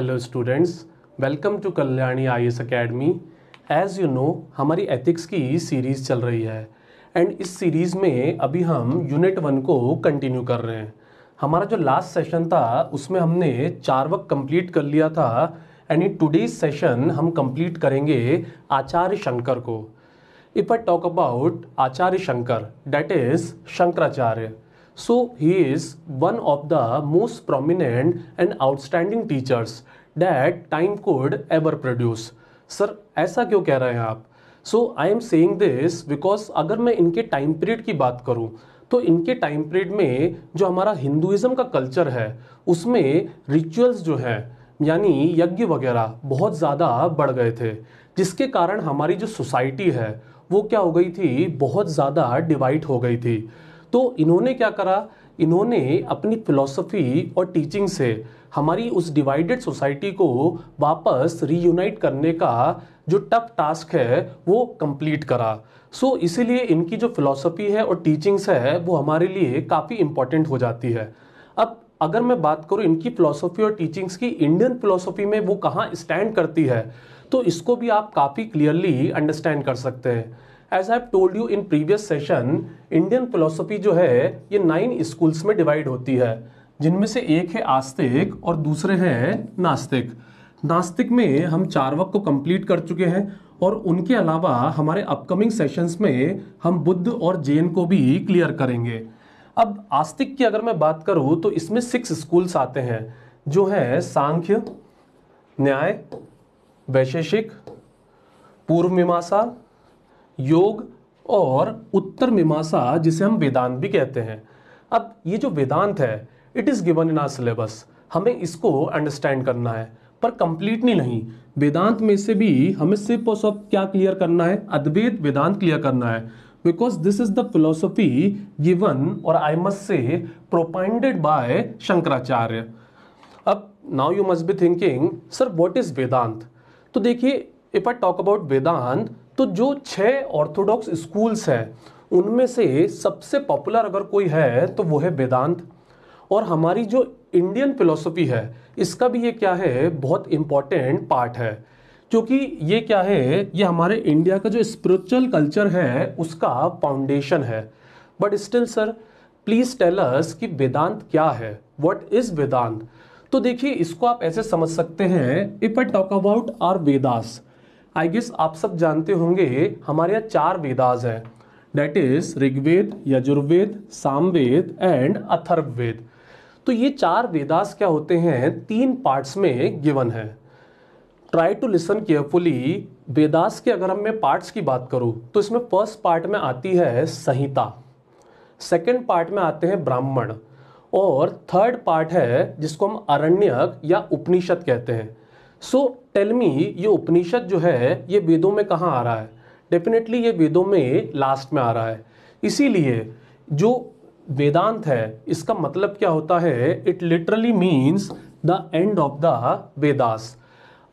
Hello students welcome to Kalyani I S academy as you know हमारी ethics की series चल रही है एंड इस सीरीज़ में अभी हम यूनिट वन को कंटिन्यू कर रहे हैं हमारा जो लास्ट सेशन था उसमें हमने चार वक्त कंप्लीट कर लिया था एंड इन टूडेज सेशन हम कंप्लीट करेंगे आचार्य शंकर को if I talk about Acharya Shankar that is Shankaracharya so he is one of the most prominent and outstanding teachers that time could ever produce sir ऐसा क्यों कह रहे हैं आप so I am saying this because अगर मैं इनके टाइम पीरियड की बात करूं तो इनके टाइम पीरियड में जो हमारा हिंदुज़म का कल्चर है उसमें रिचुअल्स जो हैं यानी यज्ञ वगैरह बहुत ज़्यादा बढ़ गए थे जिसके कारण हमारी जो सोसाइटी है वो क्या हो गई थी बहुत ज़्यादा डिवाइड हो गई थी तो इन्होंने क्या करा इन्होंने अपनी फिलॉसफी और टीचिंग से हमारी उस डिवाइडेड सोसाइटी को वापस रीयूनाइट करने का जो टफ टास्क है वो कंप्लीट करा सो so, इसीलिए इनकी जो फिलॉसफी है और टीचिंग्स है वो हमारे लिए काफ़ी इम्पॉर्टेंट हो जाती है अब अगर मैं बात करूँ इनकी फिलॉसफी और टीचिंग्स की इंडियन फिलॉसफी में वो कहाँ स्टैंड करती है तो इसको भी आप काफ़ी क्लियरली अंडरस्टैंड कर सकते हैं as I told you in previous session Indian philosophy जो है ये नाइन स्कूल्स में डिवाइड होती है जिनमें से एक है आस्तिक और दूसरे हैं नास्तिक नास्तिक में हम चार वक्त को कंप्लीट कर चुके हैं और उनके अलावा हमारे अपकमिंग सेशंस में हम बुद्ध और जैन को भी क्लियर करेंगे अब आस्तिक की अगर मैं बात करूँ तो इसमें सिक्स स्कूल्स आते हैं जो हैं सांख्य न्याय वैशेषिक पूर्व मीमांसा योग और उत्तर मीमांसा जिसे हम वेदांत भी कहते हैं अब ये जो वेदांत है it is given in our syllabus हमें इसको अंडरस्टैंड करना है पर कंप्लीटली नहीं वेदांत में से भी हमें सिर्फ और सब क्या क्लियर करना है अद्वैत वेदांत क्लियर करना है because this is the philosophy given और I must say propounded by Shankaracharya अब now you must be thinking sir what is Vedanta तो देखिए if I talk about Vedanta तो जो छः ऑर्थोडॉक्स स्कूल्स हैं उनमें से सबसे पॉपुलर अगर कोई है तो वो है वेदांत और हमारी जो इंडियन फिलोसफी है इसका भी ये क्या है बहुत इम्पॉर्टेंट पार्ट है क्योंकि ये क्या है ये हमारे इंडिया का जो स्पिरिचुअल कल्चर है उसका फाउंडेशन है but still sir please tell us कि वेदांत क्या है व्हाट इज़ वेदांत तो देखिए इसको आप ऐसे समझ सकते हैं if I talk about our Vedas I guess आप सब जानते होंगे हमारे यहाँ चार वेदाज है that is Rigveda Yajurveda Samaveda and Atharvaveda तो ये चार वेदास क्या होते हैं तीन पार्ट्स में गिवन है try to listen carefully Vedas के अगर हम मैं पार्ट्स की बात करूं तो इसमें फर्स्ट पार्ट में आती है संहिता सेकंड पार्ट में आते हैं ब्राह्मण और थर्ड पार्ट है जिसको हम अरण्यक या उपनिषद कहते हैं सो so, टेलमी ये उपनिषद जो है ये वेदों में कहाँ आ रहा है डेफिनेटली ये वेदों में लास्ट में आ रहा है इसीलिए जो वेदांत है इसका मतलब क्या होता है it literally means the end of the Vedas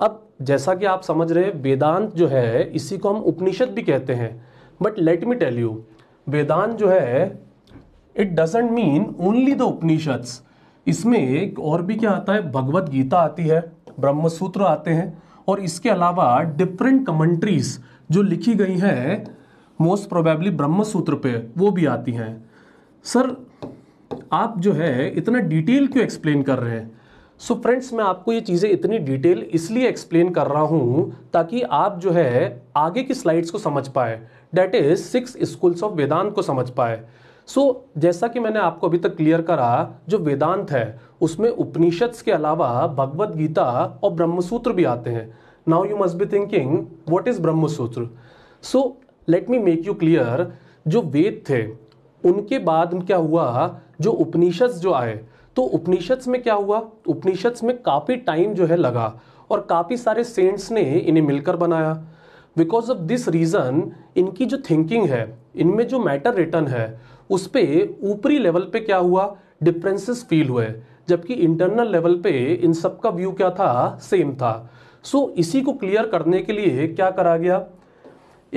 अब जैसा कि आप समझ रहे वेदांत जो है इसी को हम उपनिषद भी कहते हैं but let me tell you Vedanta जो है it doesn't mean only the Upanishads इसमें एक और भी क्या आता है भगवत गीता आती है ब्रह्म सूत्र आते हैं और इसके अलावा डिफरेंट कमेंट्रीज जो लिखी गई हैं मोस्ट प्रोबेबली ब्रह्म सूत्र पे वो भी आती हैं सर आप जो है इतना डिटेल क्यों एक्सप्लेन कर रहे हैं सो so फ्रेंड्स मैं आपको ये चीज़ें इतनी डिटेल इसलिए एक्सप्लेन कर रहा हूँ ताकि आप जो है आगे की स्लाइड्स को समझ पाए that is six schools of Vedanta को समझ पाए सो so, जैसा कि मैंने आपको अभी तक क्लियर करा जो वेदांत है उसमें उपनिषद्स के अलावा भगवद गीता और ब्रह्मसूत्र भी आते हैं now you must be thinking what is Brahmasutra so let me make you clear जो वेद थे उनके बाद क्या हुआ जो उपनिषद जो आए तो उपनिषद में क्या हुआ उपनिषद्स में काफ़ी टाइम जो है लगा और काफ़ी सारे सेंट्स ने इन्हें मिलकर बनाया बिकॉज ऑफ दिस रीज़न इनकी जो थिंकिंग है इनमें जो मैटर रिटर्न है उस पर ऊपरी लेवल पे क्या हुआ डिफ्रेंसेस फील हुए जबकि इंटरनल लेवल पे इन सब का व्यू क्या था सेम था सो so, इसी को क्लियर करने के लिए क्या करा गया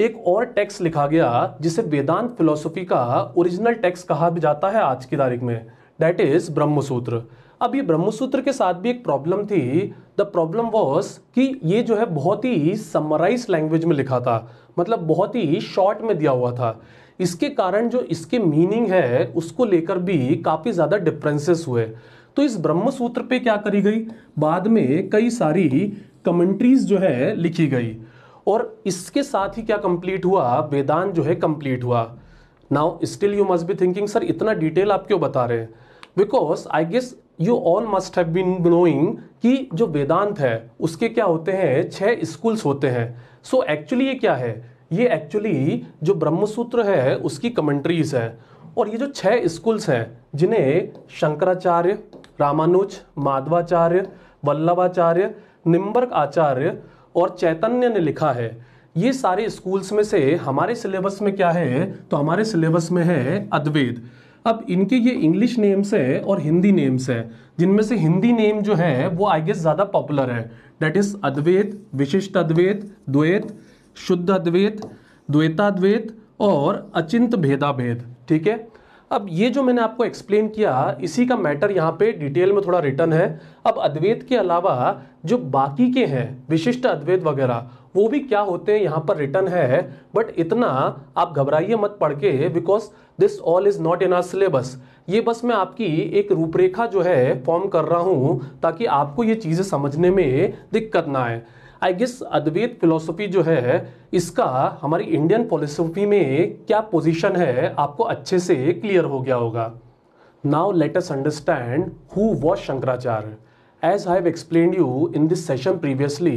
एक और टेक्स लिखा गया जिसे वेदांत फिलोसफी का ओरिजिनल टेक्स कहा भी जाता है आज की तारीख में डेट इज ब्रह्मसूत्र अब ये ब्रह्मसूत्र के साथ भी एक प्रॉब्लम थी द प्रॉब्लम वॉज कि ये जो है बहुत ही समराइज लैंग्वेज में लिखा था मतलब बहुत ही शॉर्ट में दिया हुआ था इसके कारण जो इसके मीनिंग है उसको लेकर भी काफ़ी ज़्यादा डिफरेंसेस हुए तो इस ब्रह्म सूत्र पे क्या करी गई बाद में कई सारी कमेंट्रीज जो है लिखी गई और इसके साथ ही क्या कंप्लीट हुआ वेदांत जो है कंप्लीट हुआ now still you must be thinking sir इतना डिटेल आप क्यों बता रहे हैं because I guess you all must have been knowing कि जो वेदांत है उसके क्या होते हैं छह स्कूल्स होते हैं सो so एक्चुअली ये क्या है ये एक्चुअली जो ब्रह्मसूत्र है उसकी कमेंट्रीज है और ये जो छह स्कूल्स हैं जिन्हें शंकराचार्य रामानुज माधवाचार्य वल्लभाचार्य निम्बर्क आचार्य और चैतन्य ने लिखा है ये सारे स्कूल्स में से हमारे सिलेबस में क्या है तो हमारे सिलेबस में है अद्वैत अब इनके ये इंग्लिश नेम्स है और हिंदी नेम्स है जिनमें से हिंदी नेम जो है वो आई गेस ज़्यादा पॉपुलर है दैट इज़ अद्वैत विशिष्ट अद्वैत द्वैत शुद्ध अद्वैत द्वैताद्वैत और अचिंत भेदा भेद ठीक है अब ये जो मैंने आपको एक्सप्लेन किया इसी का मैटर यहाँ पे डिटेल में थोड़ा रिटर्न है अब अद्वैत के अलावा जो बाकी के हैं विशिष्ट अद्वैत वगैरह वो भी क्या होते हैं यहाँ पर रिटर्न है बट इतना आप घबराइए मत पढ़ के because this all is not in our syllabus ये बस मैं आपकी एक रूपरेखा जो है फॉर्म कर रहा हूँ ताकि आपको ये चीज़ें समझने में दिक्कत ना आए आई गेस अद्वैत फिलोसफी जो है इसका हमारी इंडियन फिलोसफी में क्या पोजिशन है आपको अच्छे से क्लियर हो गया होगा now let us understand who was Shankaracharya as I have explain you in this session previously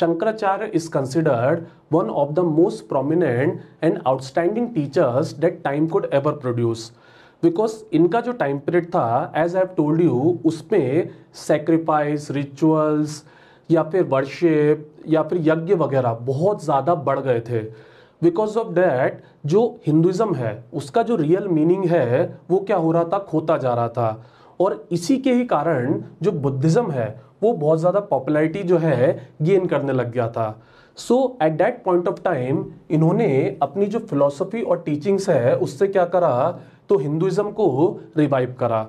Shankaracharya is considered one of the most prominent and outstanding teachers that time could ever produce because इनका जो time period था as I have told you उसमें sacrifice rituals या फिर worship या फिर यज्ञ वगैरह बहुत ज़्यादा बढ़ गए थे बिकॉज ऑफ डैट जो हिंदुज़म है उसका जो रियल मीनिंग है वो क्या हो रहा था खोता जा रहा था और इसी के ही कारण जो बुद्धिज़्म है वो बहुत ज़्यादा पॉपुलैरिटी जो है गेन करने लग गया था so at that point of time इन्होंने अपनी जो फिलोसफी और टीचिंग्स है उससे क्या करा तो हिंदुज़म को रिवाइव करा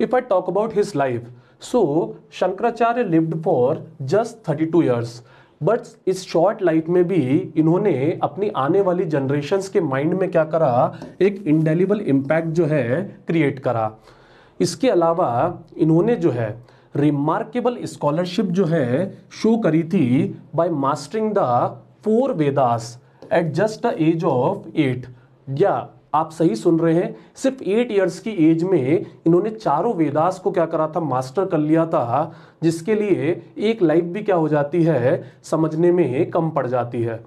if I talk about his life so Shankaracharya lived for just thirty two years but इस शॉर्ट लाइफ में भी इन्होंने अपनी आने वाली जनरेशन्स के माइंड में क्या करा एक इंडेलिबल इम्पैक्ट जो है क्रिएट करा इसके अलावा इन्होंने जो है रिमार्केबल स्कॉलरशिप जो है शो करी थी by mastering the four Vedas at just the age of eight या आप सही सुन रहे हैं सिर्फ एट ईयर्स की एज में इन्होंने चारों वेदास को क्या करा था मास्टर कर लिया था जिसके लिए एक लाइफ भी क्या हो जाती है समझने में कम पड़ जाती है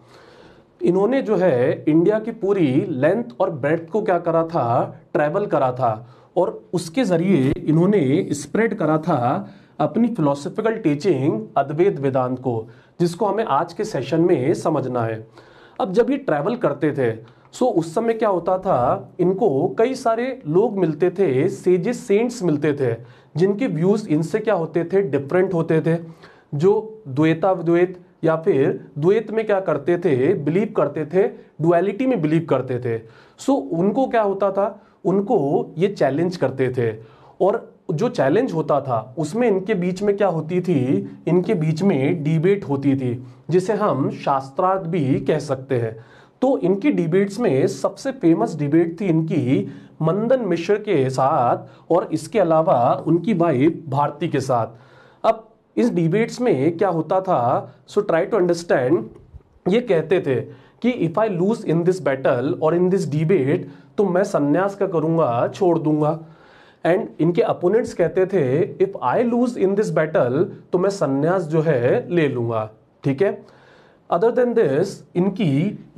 इन्होंने जो है इंडिया की पूरी लेंथ और ब्रेथ को क्या करा था ट्रैवल करा था और उसके ज़रिए इन्होंने स्प्रेड करा था अपनी फिलोसफिकल टीचिंग अद्वैत वेदांत को जिसको हमें आज के सेशन में समझना है अब जब ये ट्रैवल करते थे सो उस समय क्या होता था इनको कई सारे लोग मिलते थे सेजेस सेंट्स मिलते थे जिनके व्यूज़ इनसे क्या होते थे डिफरेंट होते थे जो द्वेता द्वेत या फिर द्वेत में क्या करते थे बिलीव करते थे डुअलिटी में बिलीव करते थे सो so, उनको क्या होता था उनको ये चैलेंज करते थे और जो चैलेंज होता था उसमें इनके बीच में क्या होती थी इनके बीच में डिबेट होती थी जिसे हम शास्त्रार्थ भी कह सकते हैं तो इनकी डिबेट्स में सबसे फेमस डिबेट थी इनकी मंदन मिश्र के साथ और इसके अलावा उनकी वाइफ भारती के साथ अब इस डिबेट्स में क्या होता था सो ट्राई टू अंडरस्टैंड ये कहते थे कि if I lose in this battle और इन दिस डिबेट तो मैं संन्यास का करूंगा छोड़ दूंगा एंड इनके अपोनेंट्स कहते थे if I lose in this battle तो मैं संन्यास जो है ले लूंगा ठीक है अदर देन दिस इनकी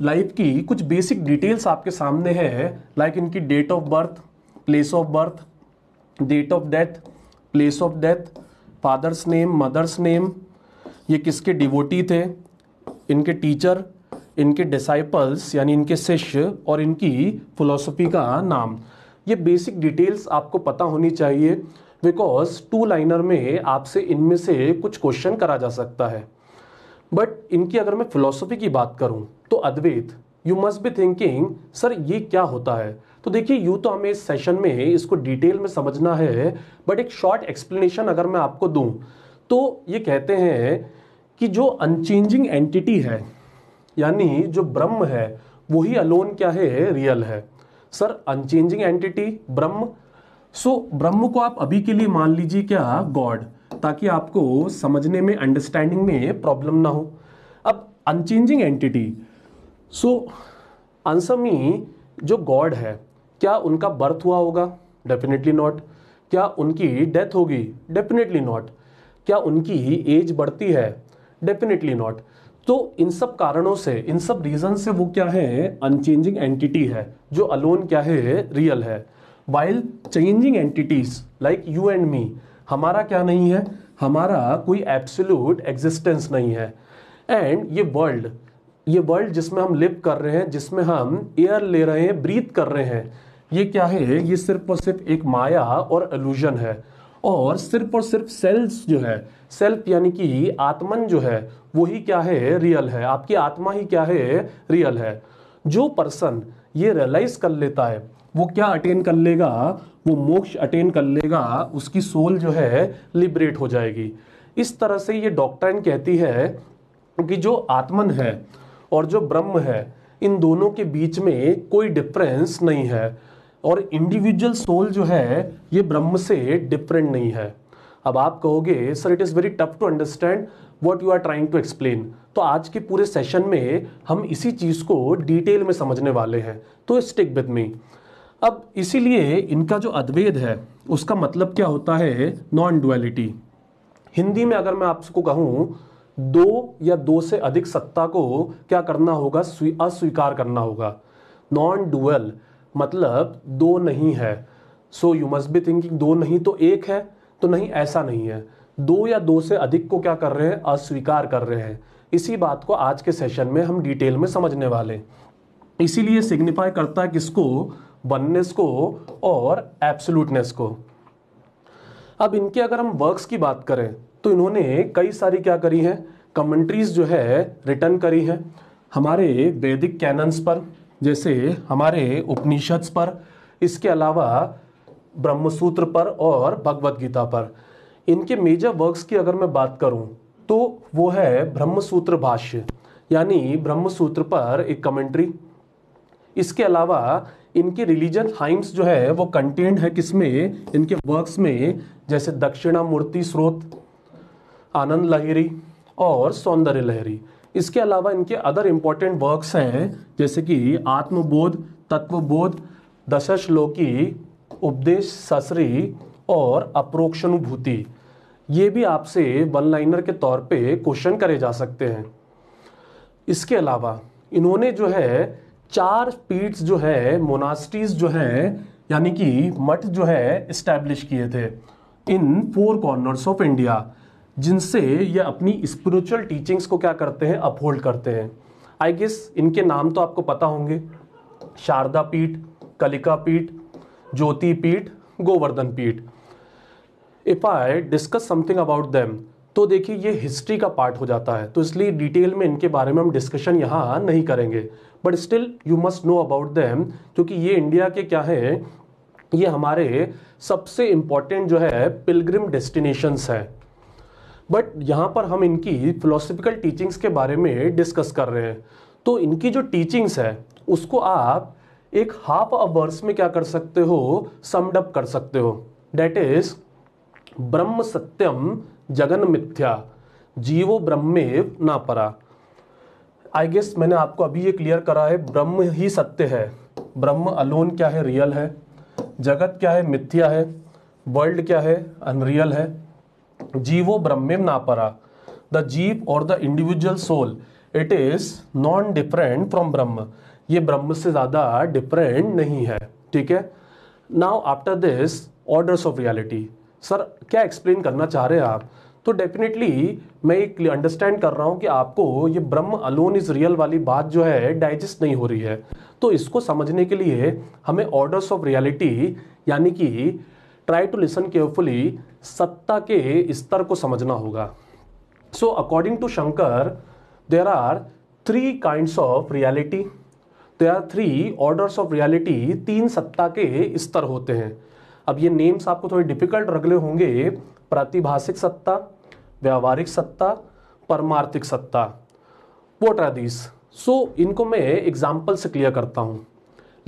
लाइफ की कुछ बेसिक डिटेल्स आपके सामने है लाइक इनकी date of birth place of birth date of death place of death father's name mother's name ये किसके डिवोटी थे इनके टीचर इनके डिसाइपल्स यानी इनके शिष्य और इनकी फिलोसफी का नाम ये बेसिक डिटेल्स आपको पता होनी चाहिए बिकॉज टू लाइनर में आपसे इनमें से कुछ क्वेश्चन करा जा सकता है बट इनकी अगर मैं फिलोसफी की बात करूं तो Advaita you must be thinking sir ये क्या होता है तो देखिए यू तो हमें इस सेशन में इसको डिटेल में समझना है बट एक शॉर्ट एक्सप्लेनेशन अगर मैं आपको दूं तो ये कहते हैं कि जो अनचेंजिंग एंटिटी है यानी जो ब्रह्म है वही अलोन क्या है रियल है सर अनचेंजिंग एंटिटी ब्रह्म सो ब्रह्म को आप अभी के लिए मान लीजिए क्या गॉड ताकि आपको समझने में अंडरस्टैंडिंग में प्रॉब्लम ना हो अब unchanging entity so answer me जो गॉड है क्या उनका बर्थ हुआ होगा डेफिनेटली नॉट क्या उनकी डेथ होगी डेफिनेटली नॉट क्या उनकी एज बढ़ती है डेफिनेटली नॉट तो इन सब कारणों से इन सब रीज़न से वो क्या है अनचेंजिंग एंटिटी है जो अलोन क्या है रियल है while changing entities like you and me हमारा क्या नहीं है हमारा कोई एब्सोल्यूट एग्जिस्टेंस नहीं है एंड ये वर्ल्ड ये वर्ल्ड जिसमें हम लिव कर रहे हैं जिसमें हम एयर ले रहे हैं ब्रीथ कर रहे हैं ये क्या है ये सिर्फ और सिर्फ एक माया और अलूजन है और सिर्फ और सिर्फ सेल्स जो है सेल्फ यानी कि आत्मन जो है वही क्या है रियल है आपकी आत्मा ही क्या है रियल है जो पर्सन ये रियलाइज कर लेता है वो क्या अटेन कर लेगा वो मोक्ष अटेन कर लेगा उसकी सोल जो है लिबरेट हो जाएगी इस तरह से ये डॉक्ट्राइन कहती है कि जो आत्मन है और जो ब्रह्म है इन दोनों के बीच में कोई डिफरेंस नहीं है और इंडिविजुअल सोल जो है ये ब्रह्म से डिफरेंट नहीं है अब आप कहोगे sir it is very tough to understand what you are trying to explain तो आज के पूरे सेशन में हम इसी चीज़ को डिटेल में समझने वाले हैं तो स्टिक विद मी अब इसीलिए इनका जो अद्वेद है उसका मतलब क्या होता है नॉन डुअलिटी हिंदी में अगर मैं आपको कहूं दो या दो से अधिक सत्ता को क्या करना होगा अस्वीकार करना होगा नॉन डुअल मतलब दो नहीं है so you must be thinking दो नहीं तो एक है तो नहीं ऐसा नहीं है दो या दो से अधिक को क्या कर रहे हैं अस्वीकार कर रहे हैं इसी बात को आज के सेशन में हम डिटेल में समझने वाले इसीलिए सिग्निफाई करता है किसको वननेस को और एब्सोल्यूटनेस को अब इनके अगर हम वर्क्स की बात करें तो इन्होंने कई सारी क्या करी हैं कमेंट्रीज जो है रिटर्न करी है हमारे वैदिक कैनन्स पर जैसे हमारे उपनिषद्स पर इसके अलावा ब्रह्मसूत्र पर और भगवत गीता पर इनके मेजर वर्क्स की अगर मैं बात करूं तो वो है ब्रह्मसूत्र भाष्य यानी ब्रह्मसूत्र पर एक कमेंट्री इसके अलावा इनकी रिलीजन हाइम्स जो है वो कंटेंट है किसमें इनके वर्क्स में जैसे दक्षिणा मूर्ति स्रोत आनंद लहरी और सौंदर्य लहरी इसके अलावा इनके अदर इम्पॉर्टेंट वर्क्स हैं जैसे कि आत्मबोध तत्वबोध दशश्लोकी उपदेश ससरी और अप्रोक्षानुभूति ये भी आपसे वन लाइनर के तौर पे क्वेश्चन करे जा सकते हैं इसके अलावा इन्होंने जो है चार पीट्स जो है मोनास्ट्रीज जो है यानी कि मठ जो है इस्टेब्लिश किए थे in four corners of India जिनसे ये अपनी स्पिरिचुअल टीचिंग्स को क्या करते हैं अपहोल्ड करते हैं आई गेस इनके नाम तो आपको पता होंगे शारदा पीठ कलिका पीठ ज्योति Peeth Govardhan Peeth if I discuss something about them तो देखिए ये हिस्ट्री का पार्ट हो जाता है तो इसलिए डिटेल में इनके बारे में हम डिस्कशन यहाँ नहीं करेंगे but still you must know about them क्योंकि ये इंडिया के क्या है ये हमारे सबसे इम्पॉर्टेंट जो है पिलग्रिम डेस्टिनेशंस हैं बट यहाँ पर हम इनकी फिलोसफिकल टीचिंग्स के बारे में डिस्कस कर रहे हैं तो इनकी जो टीचिंग्स है उसको आप एक हाफ अ वर्स में क्या कर सकते हो समडअप कर सकते हो डैट इज ब्रह्म सत्यम जगन मिथ्या जीवो ब्रह्मेव ना परा आई गेस मैंने आपको अभी ये क्लियर करा है ब्रह्म ही सत्य है ब्रह्म अलोन क्या है रियल है जगत क्या है मिथ्या है वर्ल्ड क्या है अनरियल है जीवो ब्रह्मेव ना परा द जीव और the individual soul it is non different from Brahman ये ब्रह्म से ज़्यादा डिफरेंट नहीं है ठीक है now after this orders of reality sir क्या एक्सप्लेन करना चाह रहे हैं आप तो डेफिनेटली मैं ये अंडरस्टैंड कर रहा हूँ कि आपको ये ब्रह्म अलोन इज रियल वाली बात जो है डाइजेस्ट नहीं हो रही है तो इसको समझने के लिए हमें ऑर्डर्स ऑफ रियलिटी यानी कि ट्राई टू लिसन केयरफुली सत्ता के स्तर को समझना होगा so according to Shankara there are three kinds of reality there are three orders of reality तीन सत्ता के स्तर होते हैं अब ये नेम्स आपको थोड़े डिफिकल्ट रगले होंगे प्रातिभाषिक सत्ता व्यावहारिक सत्ता परमार्थिक सत्ता वोट आर दीज सो इनको मैं एग्जाम्पल से क्लियर करता हूँ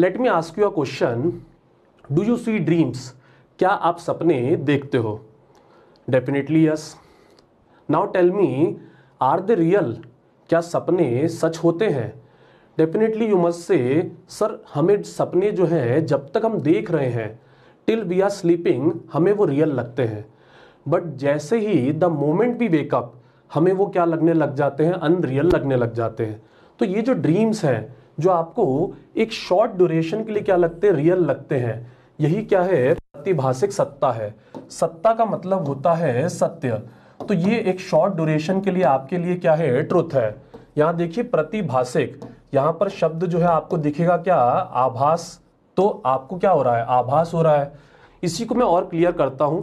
let me ask you a question do you see dreams क्या आप सपने देखते हो definitely yes now tell me are they real क्या सपने सच होते हैं definitely you must say sir हमें सपने जो हैं जब तक हम देख रहे हैं टिल वी आर स्लीपिंग हमें वो रियल लगते हैं बट जैसे ही द मोमेंट वी वेकअप हमें वो क्या लगने लग जाते हैं अनरियल लगने लग जाते हैं तो ये जो ड्रीम्स हैं जो आपको एक शॉर्ट ड्यूरेशन के लिए क्या लगते हैं रियल लगते हैं यही क्या है प्रतिभाषिक सत्ता है सत्ता का मतलब होता है सत्य तो ये एक शॉर्ट ड्यूरेशन के लिए आपके लिए क्या है ट्रुथ है यहाँ देखिए प्रतिभाषिक यहाँ पर शब्द जो है आपको दिखेगा क्या आभास तो आपको क्या हो रहा है आभास हो रहा है इसी को मैं और क्लियर करता हूँ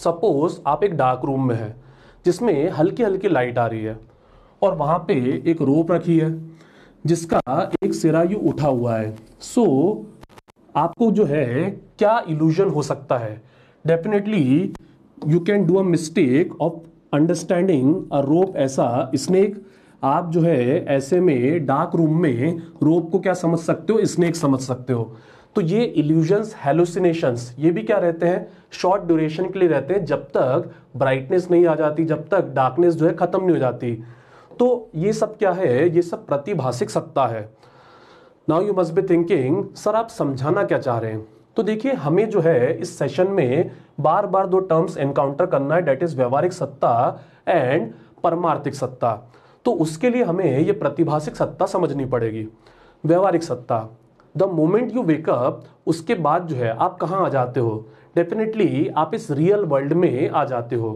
सपोज आप एक डार्क रूम में है जिसमें हल्की हल्की लाइट आ रही है और वहाँ पे एक रोप रखी है जिसका एक सिरा यू उठा हुआ है सो so, आपको जो है क्या इल्यूजन हो सकता है definitely you can do a mistake of understanding a rope ऐसा स्नेक आप जो है ऐसे में डार्क रूम में रोप को क्या समझ सकते हो स्नेक समझ सकते हो तो ये इल्यूजन्स हेलुसिनेशंस ये भी क्या रहते हैं शॉर्ट ड्यूरेशन के लिए रहते हैं जब तक ब्राइटनेस नहीं आ जाती जब तक डार्कनेस जो है ख़त्म नहीं हो जाती तो ये सब क्या है ये सब प्रतिभाषिक सत्ता है now you must be thinking sir आप समझाना क्या चाह रहे हैं तो देखिए हमें जो है इस सेशन में बार बार दो टर्म्स एनकाउंटर करना है डेट इज व्यवहारिक सत्ता एंड परमार्थिक सत्ता तो उसके लिए हमें ये प्रतिभाषिक सत्ता समझनी पड़ेगी व्यवहारिक सत्ता द मोमेंट यू वेकअप उसके बाद जो है आप कहाँ आ जाते हो डेफिनेटली आप इस रियल वर्ल्ड में आ जाते हो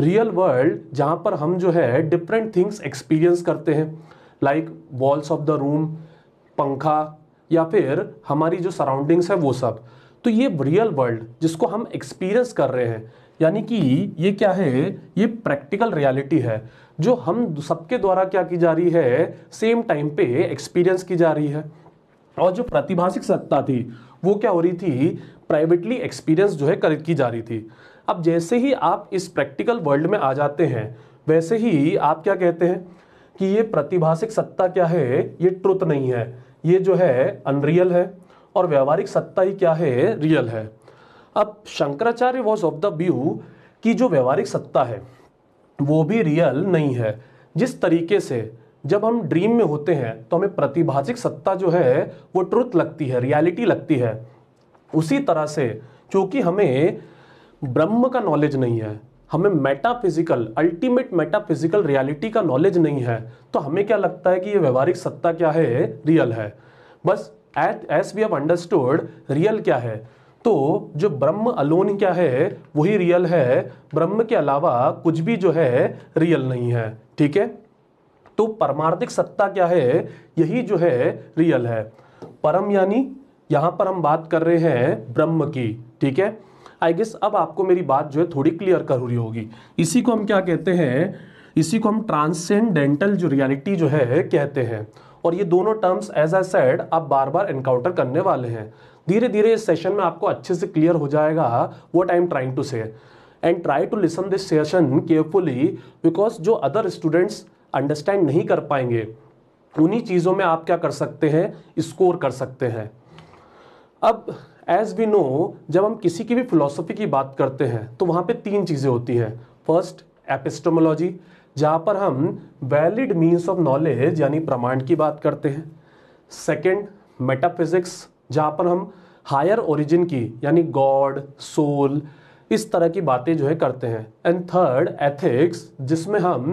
रियल वर्ल्ड जहाँ पर हम जो है डिफरेंट थिंग्स एक्सपीरियंस करते हैं like walls of the room पंखा या फिर हमारी जो सराउंडिंग्स है वो सब तो ये रियल वर्ल्ड जिसको हम एक्सपीरियंस कर रहे हैं यानी कि ये क्या है ये प्रैक्टिकल रियलिटी है जो हम सबके द्वारा क्या की जा रही है सेम टाइम पे एक्सपीरियंस की जा रही है और जो प्रतिभाषिक सत्ता थी वो क्या हो रही थी प्राइवेटली एक्सपीरियंस जो है कर की जा रही थी अब जैसे ही आप इस प्रैक्टिकल वर्ल्ड में आ जाते हैं वैसे ही आप क्या कहते हैं कि ये प्रतिभाषिक सत्ता क्या है ये ट्रुथ नहीं है ये जो है अनरियल है और व्यवहारिक सत्ता ही क्या है रियल है अब Shankaracharya was of the view कि जो व्यवहारिक सत्ता है वो भी रियल नहीं है जिस तरीके से जब हम ड्रीम में होते हैं तो हमें प्रतिभाजिक सत्ता जो है वो ट्रुथ लगती है रियलिटी लगती है उसी तरह से क्योंकि हमें ब्रह्म का नॉलेज नहीं है हमें मेटाफिजिकल अल्टीमेट मेटाफिजिकल रियलिटी का नॉलेज नहीं है तो हमें क्या लगता है कि ये व्यवहारिक सत्ता क्या है रियल है बस एट as we have understood real क्या है तो जो ब्रह्म अलोन क्या है वही रियल है ब्रह्म के अलावा कुछ भी जो है रियल नहीं है ठीक है तो परमार्थिक सत्ता क्या है यही जो है रियल है परम यानी यहां पर हम बात कर रहे हैं ब्रह्म की ठीक है आई गेस अब आपको मेरी बात जो है थोड़ी क्लियर कर रही होगी इसी को हम क्या कहते हैं इसी को हम ट्रांसेंडेंटल जो रियलिटी जो है कहते हैं और ये दोनों टर्म्स एज आई सेड आप बार बार एनकाउंटर करने वाले हैं धीरे धीरे इस सेशन में आपको अच्छे से क्लियर हो जाएगा what I am trying to say and try to listen this session carefully because जो अदर स्टूडेंट्स अंडरस्टैंड नहीं कर पाएंगे उन्हीं चीज़ों में आप क्या कर सकते हैं स्कोर कर सकते हैं अब एज वी नो जब हम किसी की भी फिलोसफी की बात करते हैं तो वहाँ पे तीन चीज़ें होती हैं फर्स्ट एपिस्टोमोलॉजी जहाँ पर हम वैलिड मीन्स ऑफ नॉलेज यानी प्रमाण की बात करते हैं सेकेंड मेटाफिजिक्स जहाँ पर हम हायर ओरिजिन की यानी गॉड सोल इस तरह की बातें जो है करते हैं एंड थर्ड एथिक्स जिसमें हम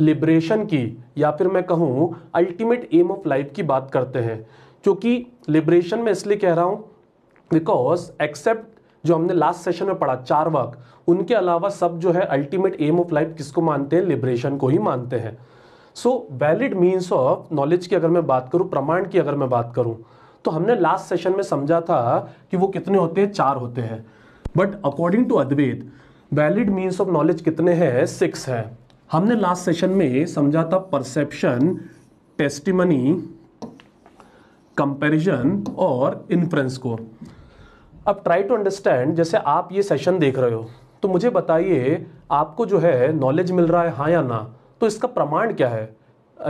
लिब्रेशन की या फिर मैं कहूँ अल्टीमेट एम ऑफ लाइफ की बात करते हैं क्योंकि लिब्रेशन में इसलिए कह रहा हूँ बिकॉज एक्सेप्ट जो हमने लास्ट सेशन में पढ़ा चार वर्क उनके अलावा सब जो है अल्टीमेट एम ऑफ लाइफ किसको मानते हैं लिब्रेशन को ही मानते हैं so valid means of knowledge की अगर मैं बात करूँ प्रमाण की अगर मैं बात करूँ तो हमने लास्ट सेशन में समझा था कि वो कितने होते हैं चार होते हैं but according to Advaita valid means of knowledge कितने हैं सिक्स है हमने लास्ट सेशन में समझा था परसेप्शन टेस्टिमनी कंपैरिजन और इन्फ्रेंस को अब ट्राई टू अंडरस्टैंड जैसे आप ये सेशन देख रहे हो तो मुझे बताइए आपको जो है नॉलेज मिल रहा है हाँ या ना तो इसका प्रमाण क्या है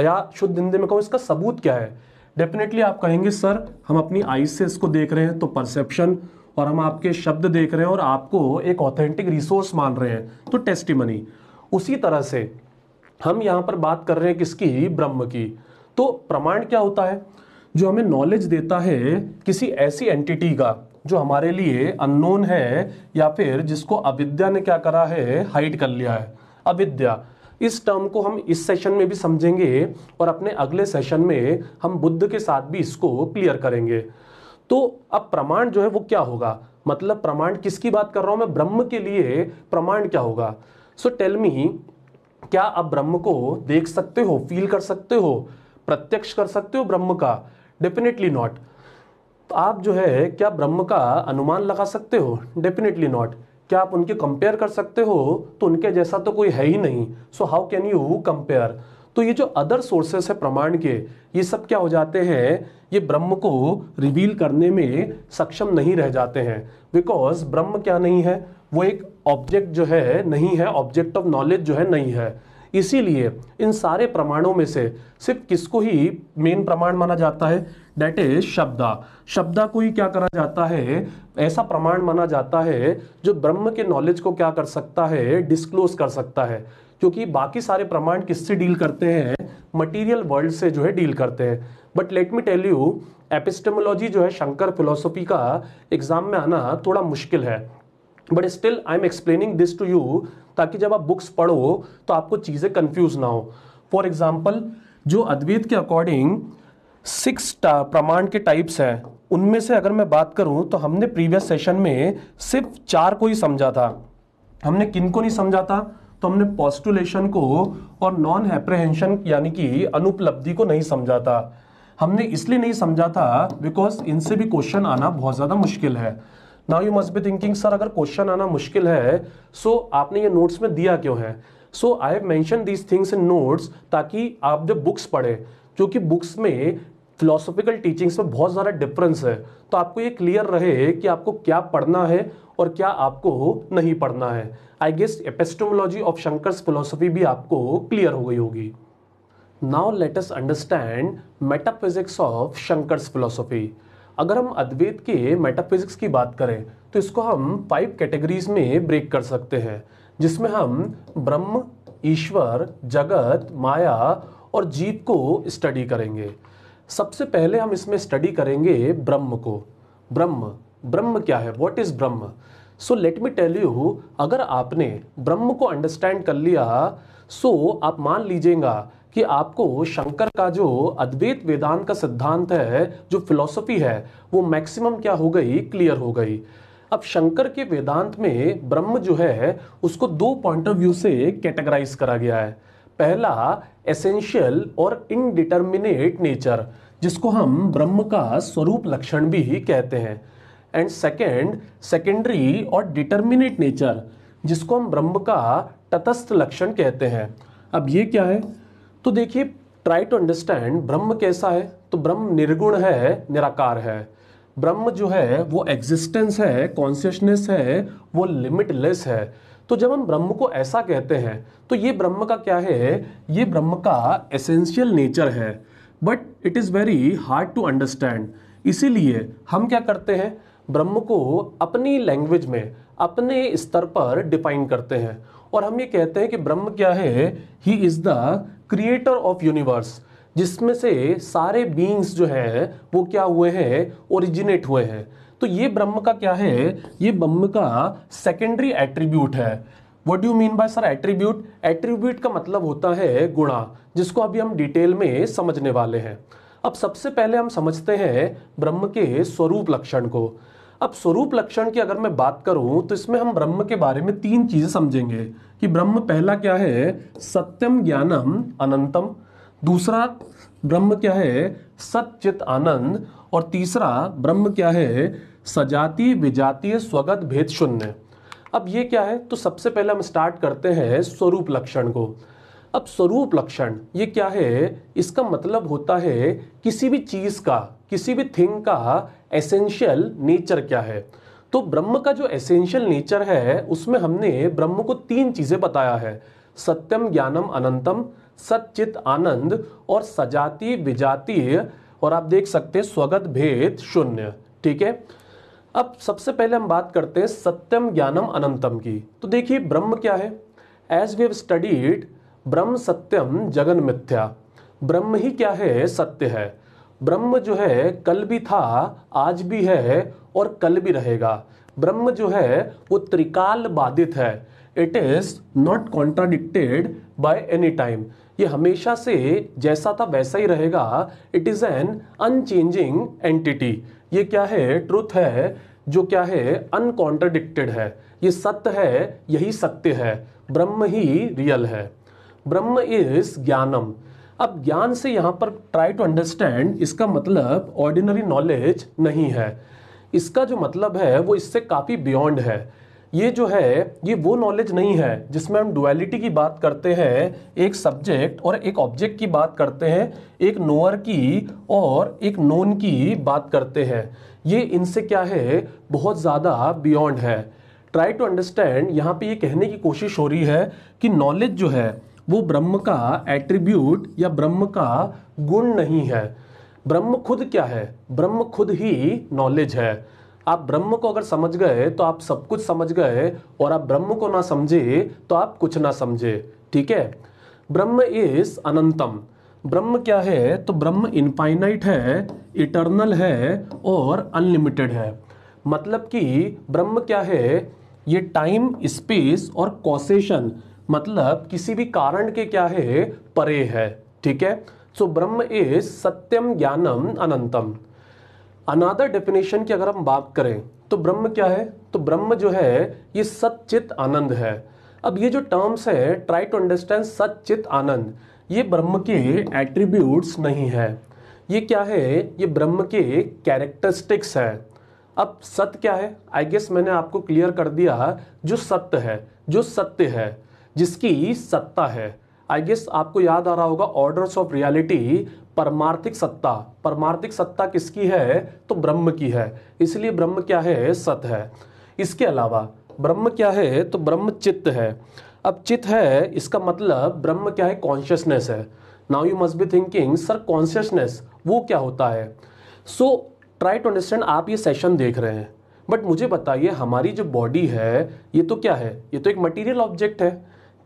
या शुद्ध हिंदी में कहूँ इसका सबूत क्या है डेफिनेटली आप कहेंगे सर हम अपनी आईज से इसको देख रहे हैं तो परसेप्शन और हम आपके शब्द देख रहे हैं और आपको एक ऑथेंटिक रिसोर्स मान रहे हैं तो टेस्टिमनी उसी तरह से हम यहाँ पर बात कर रहे हैं किसकी ब्रह्म की तो प्रमाण क्या होता है जो हमें नॉलेज देता है किसी ऐसी एंटिटी का जो हमारे लिए अननोन है या फिर जिसको अविद्या ने क्या करा है हाइड कर लिया है अविद्या इस टर्म को हम इस सेशन में भी समझेंगे और अपने अगले सेशन में हम बुद्ध के साथ भी इसको क्लियर करेंगे तो अब प्रमाण जो है वो क्या होगा मतलब प्रमाण किसकी बात कर रहा हूं मैं ब्रह्म के लिए प्रमाण क्या होगा सो टेल मी क्या आप ब्रह्म को देख सकते हो फील कर सकते हो प्रत्यक्ष कर सकते हो ब्रह्म का डेफिनेटली नॉट तो आप जो है क्या ब्रह्म का अनुमान लगा सकते हो डेफिनेटली नॉट क्या आप उनके कंपेयर कर सकते हो तो उनके जैसा तो कोई है ही नहीं so how can you compare तो ये जो अदर सोर्सेस है प्रमाण के ये सब क्या हो जाते हैं ये ब्रह्म को रिवील करने में सक्षम नहीं रह जाते हैं बिकॉज ब्रह्म क्या नहीं है वो एक ऑब्जेक्ट जो है नहीं है ऑब्जेक्ट ऑफ नॉलेज जो है नहीं है इसीलिए इन सारे प्रमाणों में से सिर्फ किसको ही मेन प्रमाण माना जाता है दैट इज शब्दा शब्दा को ही क्या करा जाता है ऐसा प्रमाण माना जाता है जो ब्रह्म के नॉलेज को क्या कर सकता है डिस्क्लोज कर सकता है क्योंकि बाकी सारे प्रमाण किससे डील करते हैं मटेरियल वर्ल्ड से जो है डील करते हैं but let me tell you epistemology जो है शंकर फिलोसफी का एग्जाम में आना थोड़ा मुश्किल है but still I am explaining this to you ताकि जब आप बुक्स पढ़ो तो आपको चीज़ें कन्फ्यूज ना हो फॉर एग्जाम्पल जो अद्वैत के अकॉर्डिंग सिक्स प्रमाण के टाइप्स हैं उनमें से अगर मैं बात करूं तो हमने प्रीवियस सेशन में सिर्फ चार को ही समझा था हमने किन को नहीं समझा था तो हमने पॉस्टुलेशन को और नॉन हैप्रेहेंशन यानी कि अनुपलब्धि को नहीं समझा था हमने इसलिए नहीं समझा था बिकॉज इनसे भी क्वेश्चन आना बहुत ज़्यादा मुश्किल है now you must be thinking sir अगर क्वेश्चन आना मुश्किल है सो so आपने ये नोट्स में दिया क्यों है so I have mention these things in notes ताकि आप जब बुक्स पढ़े जो कि बुक्स में फिलोसॉफिकल टीचिंग्स में बहुत ज़्यादा डिफरेंस है तो आपको ये क्लियर रहे कि आपको क्या पढ़ना है और क्या आपको नहीं पढ़ना है I guess epistemology of Shankara's philosophy भी आपको क्लियर हो गई होगी now let understand metaphysics of Shankara's philosophy अगर हम अद्वैत के मेटाफिजिक्स की बात करें तो इसको हम फाइव कैटेगरीज में ब्रेक कर सकते हैं जिसमें हम ब्रह्म ईश्वर जगत माया और जीव को स्टडी करेंगे सबसे पहले हम इसमें स्टडी करेंगे ब्रह्म को ब्रह्म ब्रह्म क्या है what is Brahman so let me tell you अगर आपने ब्रह्म को अंडरस्टैंड कर लिया सो so आप मान लीजिएगा कि आपको शंकर का जो अद्वैत वेदांत का सिद्धांत है जो फिलॉसफी है वो मैक्सिमम क्या हो गई क्लियर हो गई अब शंकर के वेदांत में ब्रह्म जो है उसको दो पॉइंट ऑफ व्यू से कैटेगराइज करा गया है पहला एसेंशियल और इनडिटर्मिनेट नेचर जिसको हम ब्रह्म का स्वरूप लक्षण भी कहते हैं एंड सेकेंड सेकेंडरी और डिटर्मिनेट नेचर जिसको हम ब्रह्म का तटस्थ लक्षण कहते हैं अब ये क्या है तो देखिए ट्राई टू अंडरस्टैंड ब्रह्म कैसा है तो ब्रह्म निर्गुण है निराकार है ब्रह्म जो है वो एग्जिस्टेंस है कॉन्शियसनेस है वो लिमिटलेस है तो जब हम ब्रह्म को ऐसा कहते हैं तो ये ब्रह्म का क्या है ये ब्रह्म का एसेंशियल नेचर है but it is very hard to understand इसीलिए हम क्या करते हैं ब्रह्म को अपनी लैंग्वेज में अपने स्तर पर डिफाइन करते हैं और हम ये कहते हैं कि ब्रह्म क्या है he is the creator of universe जिसमें से सारे बींग्स जो है वो क्या हुए हैं ओरिजिनेट हुए हैं तो ये ब्रह्म का क्या है ये ब्रह्म का सेकेंडरी एट्रीब्यूट है what you mean by sir attribute attribute का मतलब होता है गुणा जिसको अभी हम डिटेल में समझने वाले हैं अब सबसे पहले हम समझते हैं ब्रह्म के स्वरूप लक्षण को अब स्वरूप लक्षण की अगर मैं बात करूं तो इसमें हम ब्रह्म के बारे में तीन चीजें समझेंगे कि ब्रह्म पहला क्या है सत्यम ज्ञानम अनंतम दूसरा ब्रह्म क्या है सच्चित आनंद और तीसरा ब्रह्म क्या है सजातीय विजातीय स्वगत भेद शून्य अब ये क्या है तो सबसे पहले हम स्टार्ट करते हैं स्वरूप लक्षण को अब स्वरूप लक्षण ये क्या है इसका मतलब होता है किसी भी चीज़ का किसी भी थिंग का एसेंशियल नेचर क्या है तो ब्रह्म का जो एसेंशियल नेचर है उसमें हमने ब्रह्म को तीन चीज़ें बताया है सत्यम ज्ञानम अनंतम सचित आनंद और सजातीय विजातीय और आप देख सकते हैं स्वगत भेद शून्य ठीक है अब सबसे पहले हम बात करते हैं सत्यम ज्ञानम अनंतम की तो देखिए ब्रह्म क्या है एज वी स्टडीड ब्रह्म सत्यम जगन मिथ्या ब्रह्म ही क्या है सत्य है ब्रह्म जो है कल भी था आज भी है और कल भी रहेगा ब्रह्म जो है वो त्रिकाल बाधित है it is not contradicted by any time ये हमेशा से जैसा था वैसा ही रहेगा it is an unchanging entity ये क्या है ट्रुथ है जो क्या है अनकॉन्ट्रडिक्टेड है ये सत्य है यही सत्य है ब्रह्म ही रियल है ब्रह्म इज ज्ञानम अब ज्ञान से यहाँ पर ट्राई टू अंडरस्टैंड इसका मतलब ऑर्डिनरी नॉलेज नहीं है इसका जो मतलब है वो इससे काफ़ी बियॉन्ड है ये जो है ये वो नॉलेज नहीं है जिसमें हम डुअलिटी की बात करते हैं एक सब्जेक्ट और एक ऑब्जेक्ट की बात करते हैं एक नोअर की और एक नोन की बात करते हैं ये इनसे क्या है बहुत ज़्यादा बियॉन्ड है ट्राई टू अंडरस्टैंड यहाँ पे ये कहने की कोशिश हो रही है कि नॉलेज जो है वो ब्रह्म का एट्रीब्यूट या ब्रह्म का गुण नहीं है ब्रह्म खुद क्या है ब्रह्म खुद ही नॉलेज है आप ब्रह्म को अगर समझ गए तो आप सब कुछ समझ गए और आप ब्रह्म को ना समझे तो आप कुछ ना समझे ठीक है ब्रह्म इज अनंतम ब्रह्म क्या है तो ब्रह्म इनफाइनाइट है इटर्नल है और अनलिमिटेड है मतलब कि ब्रह्म क्या है ये टाइम स्पेस और कॉसेशन मतलब किसी भी कारण के क्या है परे है ठीक है सो ब्रह्म इज सत्यम ज्ञानम अनंतम अनादर डेफिनेशन की अगर हम बात करें तो ब्रह्म क्या है तो ब्रह्म जो है ये सचित आनंद है अब ये जो टर्म्स है ट्राई टू अंडरस्टैंड सचित आनंद ये ब्रह्म के एट्रीब्यूट्स नहीं है ये क्या है ये ब्रह्म के कैरेक्टरिस्टिक्स है अब सत्य क्या है आई गेस मैंने आपको क्लियर कर दिया जो सत्य है जो सत्य है जिसकी सत्ता है आई गेस आपको याद आ रहा होगा ऑर्डर्स ऑफ रियलिटी परमार्थिक सत्ता परमार्थिक सत्ता किसकी है तो ब्रह्म की है इसलिए ब्रह्म क्या है सत है इसके अलावा ब्रह्म क्या है तो ब्रह्म चित्त है अब चित्त है इसका मतलब ब्रह्म क्या है कॉन्शियसनेस है now you must be thinking sir consciousness वो क्या होता है सो ट्राई टू अंडरस्टैंड आप ये सेशन देख रहे हैं बट मुझे बताइए हमारी जो बॉडी है ये तो क्या है ये तो एक मटेरियल ऑब्जेक्ट है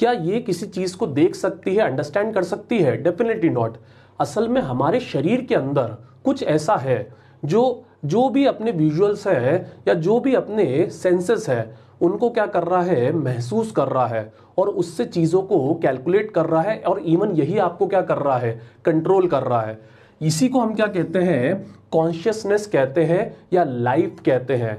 क्या ये किसी चीज़ को देख सकती है अंडरस्टैंड कर सकती है डेफिनेटली नॉट असल में हमारे शरीर के अंदर कुछ ऐसा है जो जो भी अपने विजुअल्स हैं या जो भी अपने सेंसेस हैं उनको क्या कर रहा है महसूस कर रहा है और उससे चीज़ों को कैलकुलेट कर रहा है और इवन यही आपको क्या कर रहा है कंट्रोल कर रहा है इसी को हम क्या कहते हैं कॉन्शियसनेस कहते हैं या लाइफ कहते हैं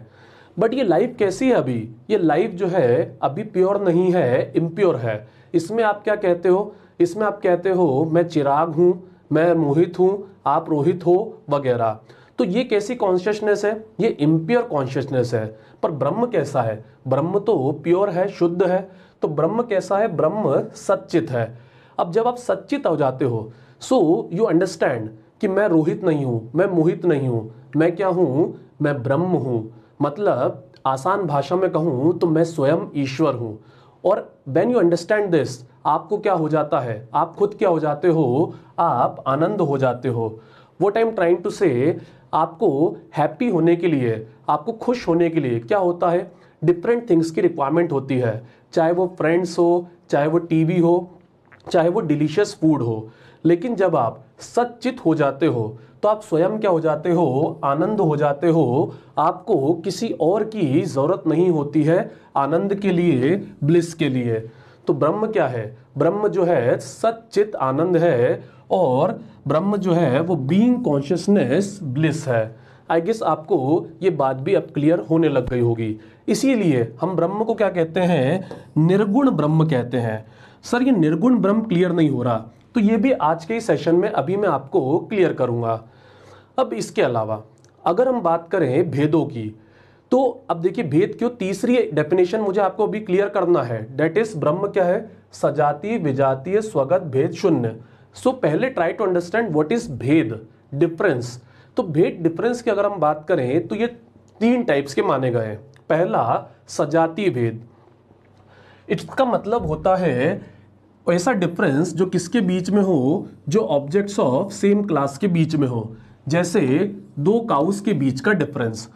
बट ये लाइफ कैसी है अभी ये लाइफ जो है अभी प्योर नहीं है इम्प्योर है इसमें आप क्या कहते हो इसमें आप कहते हो मैं चिराग हूँ मैं मोहित हूँ आप रोहित हो वगैरह तो ये कैसी कॉन्शियसनेस है ये इम्प्योर कॉन्शियसनेस है पर ब्रह्म कैसा है ब्रह्म तो प्योर है शुद्ध है तो ब्रह्म कैसा है ब्रह्म सच्चित है अब जब आप सच्चित हो जाते हो सो यू अंडरस्टैंड कि मैं रोहित नहीं हूँ मैं मोहित नहीं हूँ मैं क्या हूँ मैं ब्रह्म हूँ मतलब आसान भाषा में कहूँ तो मैं स्वयं ईश्वर हूँ और वेन यू अंडरस्टैंड दिस आपको क्या हो जाता है आप खुद क्या हो जाते हो आप आनंद हो जाते हो what I am trying to say आपको हैप्पी होने के लिए आपको खुश होने के लिए क्या होता है डिफरेंट थिंग्स की रिक्वायरमेंट होती है चाहे वो फ्रेंड्स हो चाहे वो टीवी हो चाहे वो डिलीशियस फूड हो लेकिन जब आप सचित हो जाते हो तो आप स्वयं क्या हो जाते हो आनंद हो जाते हो आपको किसी और की ज़रूरत नहीं होती है आनंद के लिए ब्लिस के लिए तो ब्रह्म क्या है ब्रह्म जो है सचित आनंद है और ब्रह्म जो है वो बीइंग कॉन्शियसनेस ब्लिस है आई गेस आपको ये बात भी अब क्लियर होने लग गई होगी इसीलिए हम ब्रह्म को क्या कहते हैं निर्गुण ब्रह्म कहते हैं सर ये निर्गुण ब्रह्म क्लियर नहीं हो रहा तो ये भी आज के ही सेशन में अभी मैं आपको क्लियर करूंगा अब इसके अलावा अगर हम बात करें भेदों की तो अब देखिए भेद क्यों तीसरी डेफिनेशन मुझे आपको अभी क्लियर करना है डेट इज ब्रह्म क्या है सजातीय विजातीय स्वगत भेद शून्य सो so, पहले try to understand what is भेद डिफरेंस तो भेद डिफरेंस की अगर हम बात करें तो ये तीन टाइप्स के माने गए हैं पहला सजातीय भेद इसका मतलब होता है ऐसा डिफरेंस जो किसके बीच में हो जो ऑब्जेक्ट्स ऑफ सेम क्लास के बीच में हो जैसे दो काउस के बीच का डिफरेंस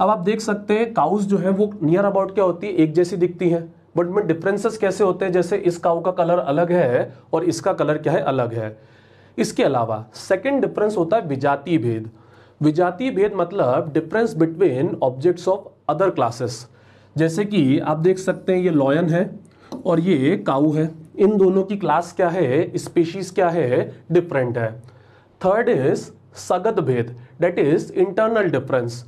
अब आप देख सकते हैं काउस जो है वो नियर अबाउट क्या होती है एक जैसी दिखती है बट में डिफरेंसेस कैसे होते हैं जैसे इस काऊ का कलर अलग है और इसका कलर क्या है अलग है इसके अलावा सेकेंड डिफरेंस होता है विजातीय भेद विजातीय भेद मतलब difference between objects of other classes जैसे कि आप देख सकते हैं ये लॉयन है और ये काऊ है इन दोनों की क्लास क्या है स्पेशीज क्या है डिफरेंट है थर्ड इज सगत भेद डेट इज इंटरनल डिफरेंस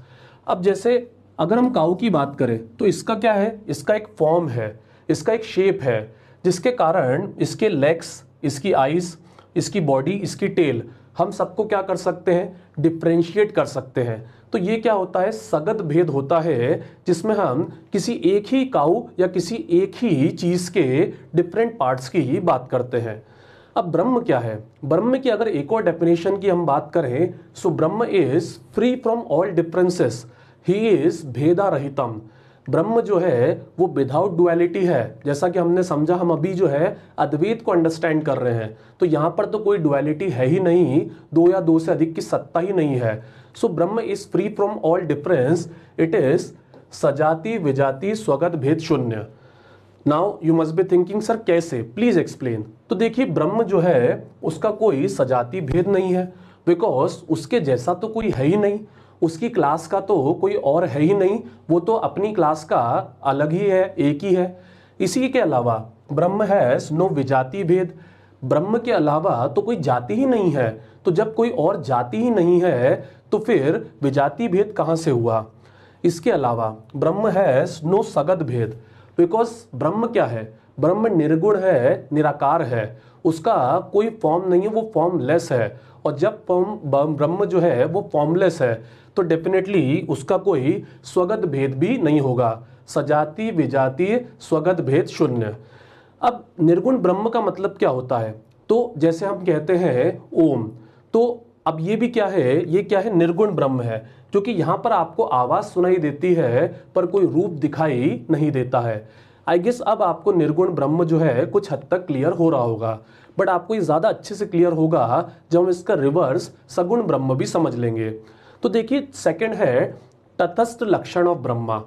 अब जैसे अगर हम काऊ की बात करें तो इसका क्या है इसका एक फॉर्म है इसका एक शेप है जिसके कारण इसके लेग्स इसकी आइज़ इसकी बॉडी इसकी टेल हम सबको क्या कर सकते हैं डिफ्रेंशिएट कर सकते हैं तो ये क्या होता है सगत भेद होता है जिसमें हम किसी एक ही काऊ या किसी एक ही चीज़ के डिफरेंट पार्ट्स की ही बात करते हैं अब ब्रह्म क्या है ब्रह्म की अगर एक और डेफिनेशन की हम बात करें so Brahman is free from all differences he is भेदा रहितम ब्रह्म जो है वो विदाउट डुअलिटी है जैसा कि हमने समझा हम अभी जो है अद्वैत को अंडरस्टैंड कर रहे हैं तो यहाँ पर तो कोई डुअलिटी है ही नहीं दो या दो से अधिक की सत्ता ही नहीं है so Brahman is free from all difference it is सजाति विजाति स्वगत भेद शून्य now you must be thinking sir कैसे प्लीज एक्सप्लेन तो देखिए ब्रह्म जो है उसका कोई सजाती भेद नहीं है बिकॉज उसके जैसा तो कोई है ही नहीं उसकी क्लास का तो कोई और है ही नहीं वो तो अपनी क्लास का अलग ही है एक ही है इसी के अलावा ब्रह्म है नो विजाति भेद ब्रह्म के अलावा तो कोई जाति ही नहीं है तो जब कोई और जाति ही नहीं है तो फिर विजाति भेद कहाँ से हुआ इसके अलावा ब्रह्म है नो सगद भेद बिकॉज ब्रह्म क्या है ब्रह्म निर्गुण है निराकार है उसका कोई फॉर्म नहीं है वो फॉर्मलेस है और जब फॉर्म ब्रह्म जो है वो फॉर्मलेस है तो डेफिनेटली उसका कोई स्वगत भेद भी नहीं होगा सजातीय विजातीय स्वगत भेद शून्य अब निर्गुण ब्रह्म का मतलब क्या होता है तो जैसे हम कहते हैं ओम तो अब ये भी क्या है ये क्या है निर्गुण ब्रह्म है क्योंकि यहाँ पर आपको आवाज़ सुनाई देती है पर कोई रूप दिखाई नहीं देता है आई गेस अब आपको निर्गुण ब्रह्म जो है कुछ हद तक क्लियर हो रहा होगा बट आपको ये ज़्यादा अच्छे से क्लियर होगा जब हम इसका रिवर्स सगुण ब्रह्म भी समझ लेंगे तो देखिए सेकेंड है तथस्थ लक्षण ऑफ ब्रह्मा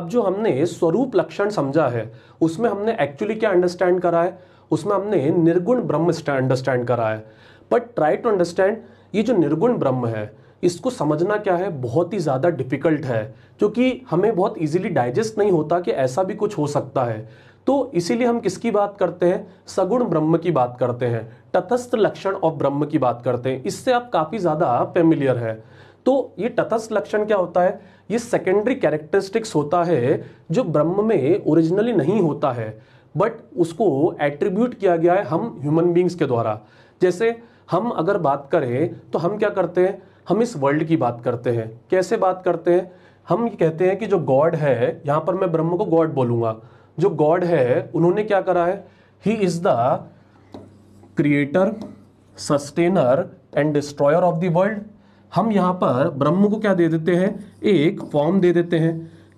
अब जो हमने स्वरूप लक्षण समझा है उसमें हमने एक्चुअली क्या अंडरस्टैंड करा है उसमें हमने निर्गुण ब्रह्म अंडरस्टैंड करा है बट ट्राई टू अंडरस्टैंड ये जो निर्गुण ब्रह्म है इसको समझना क्या है बहुत ही ज़्यादा डिफिकल्ट है क्योंकि हमें बहुत इजीली डाइजेस्ट नहीं होता कि ऐसा भी कुछ हो सकता है तो इसीलिए हम किसकी बात करते हैं सगुण ब्रह्म की बात करते हैं तथस्थ लक्षण और ब्रह्म की बात करते हैं इससे आप काफ़ी ज़्यादा फेमिलियर है तो ये तथस्थ लक्षण क्या होता है ये सेकेंडरी कैरेक्टरिस्टिक्स होता है जो ब्रह्म में ओरिजिनली नहीं होता है बट उसको एट्रीब्यूट किया गया है हम ह्यूमन बींग्स के द्वारा जैसे हम अगर बात करें तो हम क्या करते हैं हम इस वर्ल्ड की बात करते हैं कैसे बात करते हैं हम कहते हैं कि जो गॉड है यहाँ पर मैं ब्रह्म को गॉड बोलूंगा जो गॉड है उन्होंने क्या करा है he is the creator sustainer and destroyer of the world हम यहाँ पर ब्रह्म को क्या दे देते हैं एक फॉर्म दे देते हैं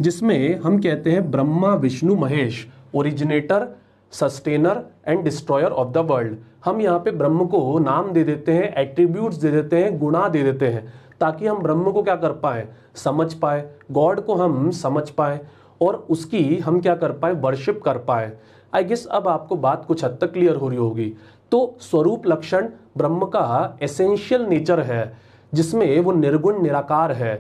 जिसमें हम कहते हैं Brahma Vishnu Mahesh originator sustainer and destroyer of the world हम यहाँ पे ब्रह्म को नाम दे देते हैं एट्रीब्यूट्स दे देते हैं गुणा दे देते हैं ताकि हम ब्रह्म को क्या कर पाए समझ पाए गॉड को हम समझ पाए और उसकी हम क्या कर पाए वर्शिप कर पाए आई गेस अब आपको बात कुछ हद तक क्लियर हो रही होगी तो स्वरूप लक्षण ब्रह्म का एसेंशियल नेचर है जिसमें वो निर्गुण निराकार है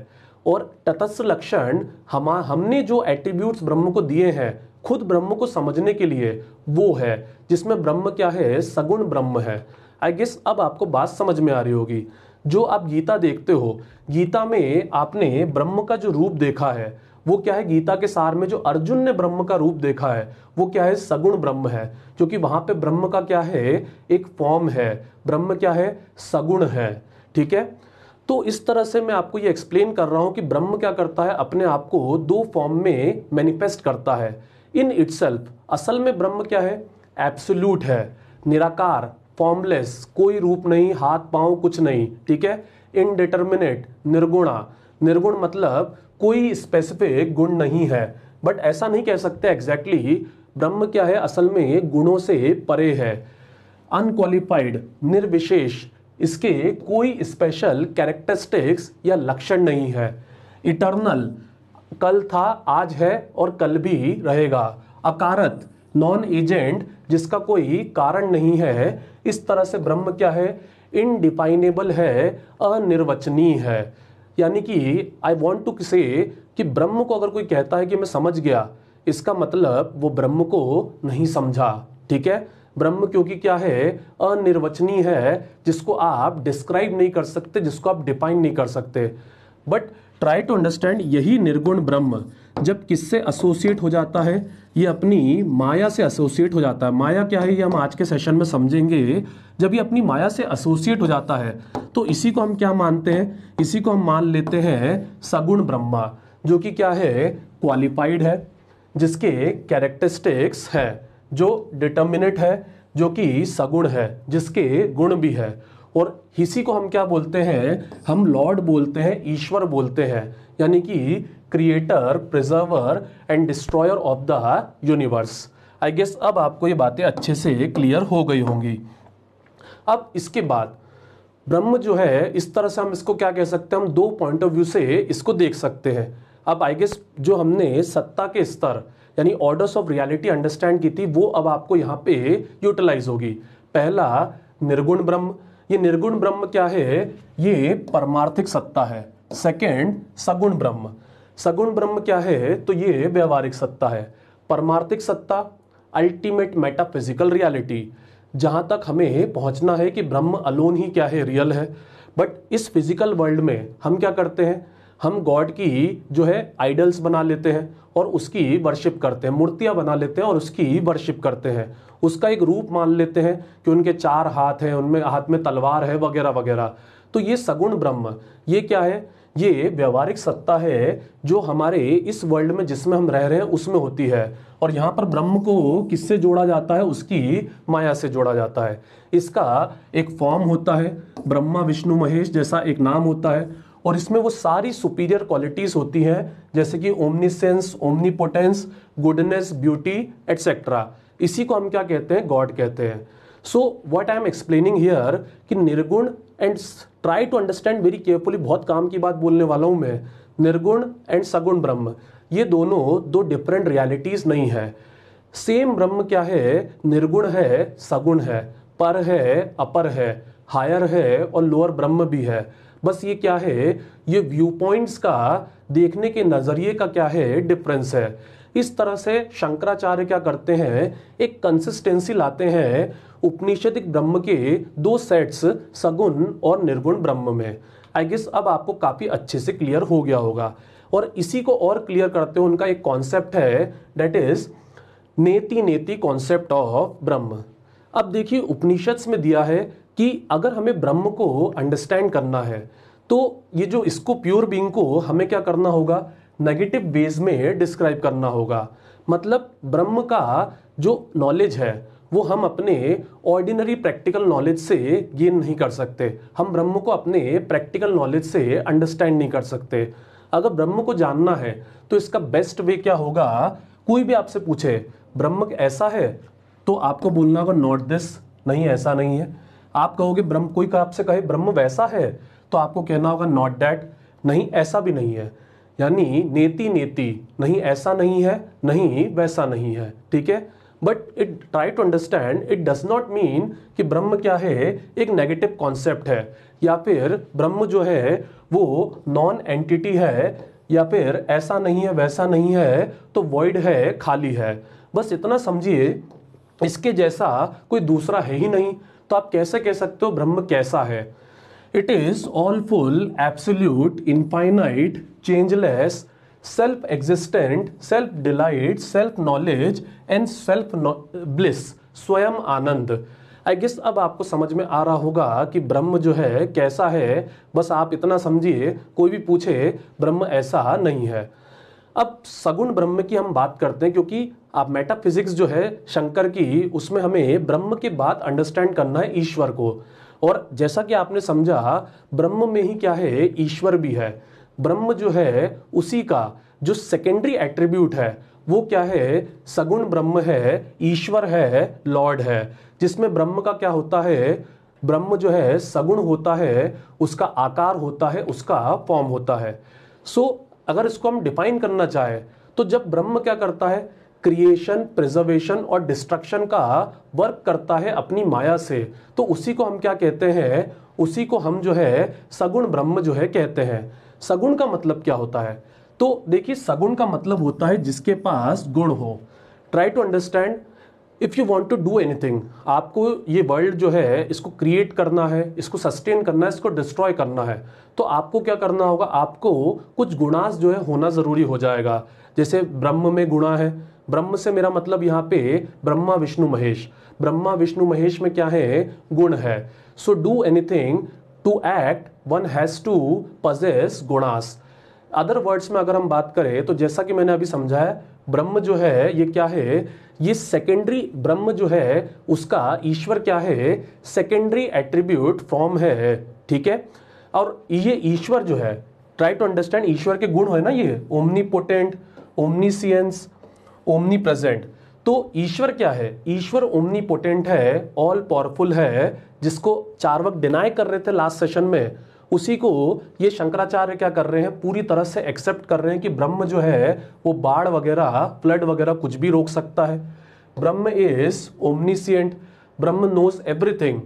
और तटस्थ लक्षण हम हमने जो एट्रीब्यूट्स ब्रह्म को दिए हैं खुद ब्रह्म को समझने के लिए वो है जिसमें ब्रह्म क्या है सगुण ब्रह्म है आई गेस अब आपको बात समझ में आ रही होगी जो आप गीता देखते हो गीता में आपने ब्रह्म का जो रूप देखा है वो क्या है गीता के सार में जो अर्जुन ने ब्रह्म का रूप देखा है वो क्या है सगुण ब्रह्म है क्योंकि वहां पे ब्रह्म का क्या है एक फॉर्म है ब्रह्म क्या है सगुण है ठीक है तो इस तरह से मैं आपको ये एक्सप्लेन कर रहा हूं कि ब्रह्म क्या करता है अपने आप को दो फॉर्म में मैनिफेस्ट करता है इन इट्सल्फ असल में ब्रह्म क्या है एब्सोल्यूट है निराकार फॉर्मलेस कोई रूप नहीं हाथ पांव कुछ नहीं ठीक है इनडिटर्मिनेट निर्गुणा निर्गुण मतलब कोई स्पेसिफिक गुण नहीं है बट ऐसा नहीं कह सकते एग्जैक्टली exactly, ब्रह्म क्या है असल में गुणों से परे है अनक्वालिफाइड निर्विशेष इसके कोई स्पेशल कैरेक्टरिस्टिक्स या लक्षण नहीं है इटर्नल कल था आज है और कल भी रहेगा अकारत नॉन एजेंट जिसका कोई कारण नहीं है इस तरह से ब्रह्म क्या है इनडिफाइनेबल है अनिर्वचनीय है यानी कि आई वॉन्ट टू से कि ब्रह्म को अगर कोई कहता है कि मैं समझ गया इसका मतलब वो ब्रह्म को नहीं समझा ठीक है ब्रह्म क्योंकि क्या है अनिर्वचनीय है जिसको आप डिस्क्राइब नहीं कर सकते जिसको आप डिफाइन नहीं कर सकते बट ट्राई टू अंडरस्टैंड यही निर्गुण ब्रह्म जब किससे एसोसिएट हो जाता है ये अपनी माया से एसोसिएट हो जाता है माया क्या है ये हम आज के सेशन में समझेंगे जब ये अपनी माया से एसोसिएट हो जाता है तो इसी को हम क्या मानते हैं इसी को हम मान लेते हैं सगुण ब्रह्मा जो कि क्या है क्वालिफाइड है जिसके कैरेक्टरिस्टिक्स है जो डिटर्मिनेट है जो कि सगुण है जिसके गुण भी है और इसी को हम क्या बोलते हैं हम लॉर्ड बोलते हैं ईश्वर बोलते हैं यानी कि creator preserver and destroyer of the universe I guess अब आपको ये बातें अच्छे से क्लियर हो गई होंगी अब इसके बाद ब्रह्म जो है इस तरह से हम इसको क्या कह सकते हैं हम दो पॉइंट ऑफ व्यू से इसको देख सकते हैं अब आई गेस जो हमने सत्ता के स्तर यानी ऑर्डर्स ऑफ रियलिटी अंडरस्टैंड की थी वो अब आपको यहाँ पे यूटिलाइज होगी पहला निर्गुण ब्रह्म ये निर्गुण ब्रह्म क्या है ये परमार्थिक सत्ता है सेकेंड सगुण ब्रह्म सगुण ब्रह्म क्या है तो ये व्यवहारिक सत्ता है परमार्थिक सत्ता अल्टीमेट मेटाफिजिकल रियलिटी जहां तक हमें पहुंचना है कि ब्रह्म अलोन ही क्या है रियल है बट इस फिजिकल वर्ल्ड में हम क्या करते हैं हम गॉड की जो है आइडल्स बना लेते हैं और उसकी वर्शिप करते हैं मूर्तियाँ बना लेते हैं और उसकी वर्शिप करते हैं उसका एक रूप मान लेते हैं कि उनके चार हाथ हैं उनमें हाथ में तलवार है वगैरह वगैरह तो ये सगुण ब्रह्म ये क्या है ये व्यवहारिक सत्ता है जो हमारे इस वर्ल्ड में जिसमें हम रह रहे हैं उसमें होती है और यहाँ पर ब्रह्म को किससे जोड़ा जाता है उसकी माया से जोड़ा जाता है इसका एक फॉर्म होता है ब्रह्मा विष्णु महेश जैसा एक नाम होता है और इसमें वो सारी सुपीरियर क्वालिटीज़ होती हैं जैसे कि omniscience omnipotence goodness beauty etcetera इसी को हम क्या कहते हैं गॉड कहते हैं so what I am explaining here कि निर्गुण and try to understand very carefully बहुत काम की बात बोलने वाला हूँ मैं निर्गुण एंड सगुण ब्रह्म ये दोनों दो डिफरेंट रियलिटीज़ नहीं है सेम ब्रह्म क्या है निर्गुण है सगुण है पर है अपर है हायर है और लोअर ब्रह्म भी है बस ये क्या है ये व्यू पॉइंट्स का देखने के नज़रिए का क्या है डिफरेंस है इस तरह से शंकराचार्य क्या करते हैं एक कंसिस्टेंसी लाते हैं उपनिषदिक ब्रह्म के दो सेट्स सगुण और निर्गुण ब्रह्म में आई गेस अब आपको काफ़ी अच्छे से क्लियर हो गया होगा और इसी को और क्लियर करते हुए उनका एक कॉन्सेप्ट है डेट इज नेति नेति कॉन्सेप्ट ऑफ ब्रह्म अब देखिए उपनिषद में दिया है कि अगर हमें ब्रह्म को अंडरस्टैंड करना है तो ये जो इसको प्योर बींग को हमें क्या करना होगा नेगेटिव वेज में डिस्क्राइब करना होगा मतलब ब्रह्म का जो नॉलेज है वो हम अपने ऑर्डिनरी प्रैक्टिकल नॉलेज से गेन नहीं कर सकते हम ब्रह्म को अपने प्रैक्टिकल नॉलेज से अंडरस्टैंड नहीं कर सकते अगर ब्रह्म को जानना है तो इसका बेस्ट वे क्या होगा कोई भी आपसे पूछे ब्रह्म ऐसा है तो आपको बोलना होगा नॉट दिस नहीं ऐसा नहीं है आप कहोगे ब्रह्म कोई आपसे कहे ब्रह्म वैसा है तो आपको कहना होगा नॉट डैट नहीं ऐसा भी नहीं है यानी नेति नेति नहीं ऐसा नहीं है नहीं वैसा नहीं है ठीक है but it try to understand it does not mean कि ब्रह्म क्या है एक नेगेटिव कॉन्सेप्ट है या फिर ब्रह्म जो है वो नॉन एंटिटी है या फिर ऐसा नहीं है वैसा नहीं है तो वॉइड है खाली है बस इतना समझिए इसके जैसा कोई दूसरा है ही नहीं तो आप कैसे कह सकते हो ब्रह्म कैसा है it is all full absolute infinite changeless self existent self delight self knowledge and self bliss स्वयं आनंद आई गेस अब आपको समझ में आ रहा होगा कि ब्रह्म जो है कैसा है बस आप इतना समझिए कोई भी पूछे ब्रह्म ऐसा नहीं है अब सगुण ब्रह्म की हम बात करते हैं क्योंकि आप मेटाफिजिक्स जो है शंकर की उसमें हमें ब्रह्म के बाद अंडरस्टैंड करना है ईश्वर को और जैसा कि आपने समझा ब्रह्म में ही क्या है ईश्वर भी है ब्रह्म जो है उसी का जो सेकेंडरी एट्रीब्यूट है वो क्या है सगुण ब्रह्म है ईश्वर है लॉर्ड है जिसमें ब्रह्म का क्या होता है ब्रह्म जो है सगुण होता है उसका आकार होता है उसका फॉर्म होता है सो so, अगर इसको हम डिफाइन करना चाहे तो जब ब्रह्म क्या करता है क्रिएशन प्रिजर्वेशन और डिस्ट्रक्शन का वर्क करता है अपनी माया से तो उसी को हम क्या कहते हैं उसी को हम जो है सगुण ब्रह्म जो है कहते हैं सगुण का मतलब क्या होता है तो देखिए सगुण का मतलब होता है जिसके पास गुण हो try to understand if you want to do anything आपको ये वर्ल्ड जो है इसको क्रिएट करना है इसको सस्टेन करना है इसको डिस्ट्रॉय करना है तो आपको क्या करना होगा आपको कुछ गुणास जो है होना ज़रूरी हो जाएगा जैसे ब्रह्म में गुणा है ब्रह्म से मेरा मतलब यहाँ पे ब्रह्मा विष्णु महेश ब्रह्मा विष्णु महेश में क्या है गुण है so do anything to act one has to possess गुणास अदर वर्ड्स में अगर हम बात करें तो जैसा कि मैंने अभी समझा है ब्रह्म जो है ये क्या है ये सेकेंडरी ब्रह्म जो है उसका ईश्वर क्या है सेकेंडरी एट्रीब्यूट फॉर्म है ठीक है और ये ईश्वर जो है ट्राई टू अंडरस्टैंड ईश्वर के गुण है ना ये omnipotent omniscience omnipresent तो ईश्वर क्या है ईश्वर ओमनी पोटेंट है ऑल पावरफुल है जिसको चार वक्त डिनाई कर रहे थे लास्ट सेशन में उसी को ये शंकराचार्य क्या कर रहे हैं पूरी तरह से एक्सेप्ट कर रहे हैं कि ब्रह्म जो है वो बाढ़ वगैरह फ्लड वगैरह कुछ भी रोक सकता है Brahman is omniscient Brahman knows everything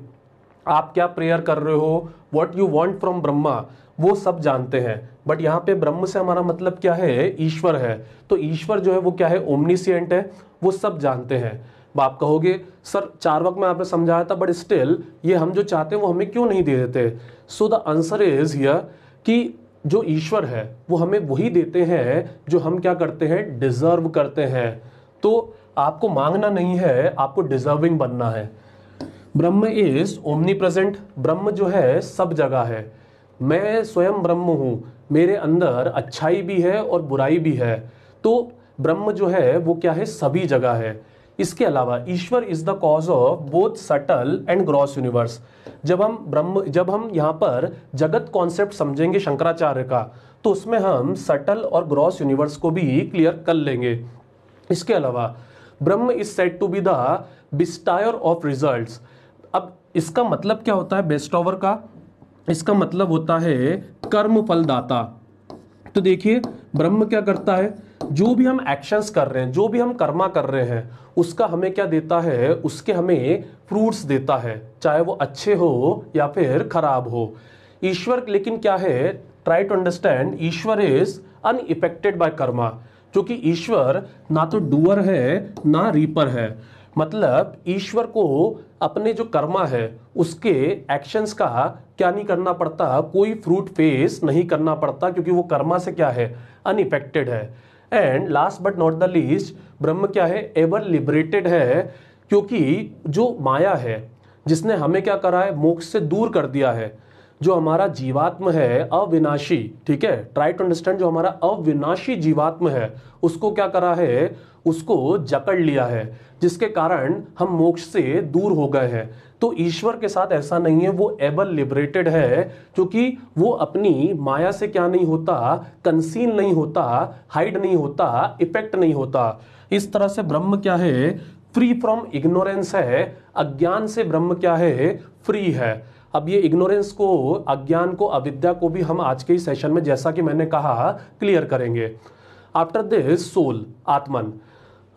आप क्या प्रेयर कर रहे हो what you want from Brahma वो सब जानते हैं बट यहाँ पे ब्रह्म से हमारा मतलब क्या है ईश्वर है तो ईश्वर जो है वो क्या है ओमनीसियंट है वो सब जानते हैं आप कहोगे सर चार वक्त में आपने समझाया था बट स्टिल ये हम जो चाहते हैं वो हमें क्यों नहीं दे देते so the answer is here कि जो ईश्वर है वो हमें वही देते हैं जो हम क्या करते हैं डिजर्व करते हैं तो आपको मांगना नहीं है आपको डिजर्विंग बनना है ब्रह्म इज ओमनी प्रेजेंट ब्रह्म जो है सब जगह है मैं स्वयं ब्रह्म हूँ मेरे अंदर अच्छाई भी है और बुराई भी है तो ब्रह्म जो है वो क्या है सभी जगह है इसके अलावा Ishwar is the cause of both subtle and gross universe जब हम ब्रह्म जब हम यहाँ पर जगत कॉन्सेप्ट समझेंगे शंकराचार्य का तो उसमें हम सटल और ग्रॉस यूनिवर्स को भी क्लियर कर लेंगे इसके अलावा Brahman is said to be the bestower of result अब इसका मतलब क्या होता है बेस्ट ऑवर का इसका मतलब होता है कर्म फलदाता तो देखिए ब्रह्म क्या करता है जो भी हम एक्शंस कर रहे हैं जो भी हम कर्मा कर रहे हैं उसका हमें क्या देता है उसके हमें फ्रूट्स देता है चाहे वो अच्छे हो या फिर खराब हो ईश्वर लेकिन क्या है try to understand Ishwar is unaffected by karma क्योंकि ईश्वर ना तो डूअर है ना रीपर है मतलब ईश्वर को अपने जो कर्मा है उसके एक्शंस का क्या नहीं करना पड़ता कोई फ्रूट फेस नहीं करना पड़ता क्योंकि वो कर्मा से क्या है अनइफेक्टेड है and last but not the least Brahman क्या है एवर लिबरेटेड है क्योंकि जो माया है जिसने हमें क्या करा है मोक्ष से दूर कर दिया है जो हमारा जीवात्म है अविनाशी ठीक है ट्राई टू अंडरस्टैंड जो हमारा अविनाशी जीवात्म है उसको क्या करा है उसको जकड़ लिया है जिसके कारण हम मोक्ष से दूर हो गए हैं तो ईश्वर के साथ ऐसा नहीं है वो एबल लिबरेटेड है क्योंकि वो अपनी माया से क्या नहीं होता कंसील नहीं होता हाइड नहीं होता इफेक्ट नहीं होता इस तरह से ब्रह्म क्या है फ्री फ्रॉम इग्नोरेंस है अज्ञान से ब्रह्म क्या है फ्री है अब ये इग्नोरेंस को अज्ञान को अविद्या को भी हम आज के ही सेशन में जैसा कि मैंने कहा क्लियर करेंगे आफ्टर दिस सोल आत्मन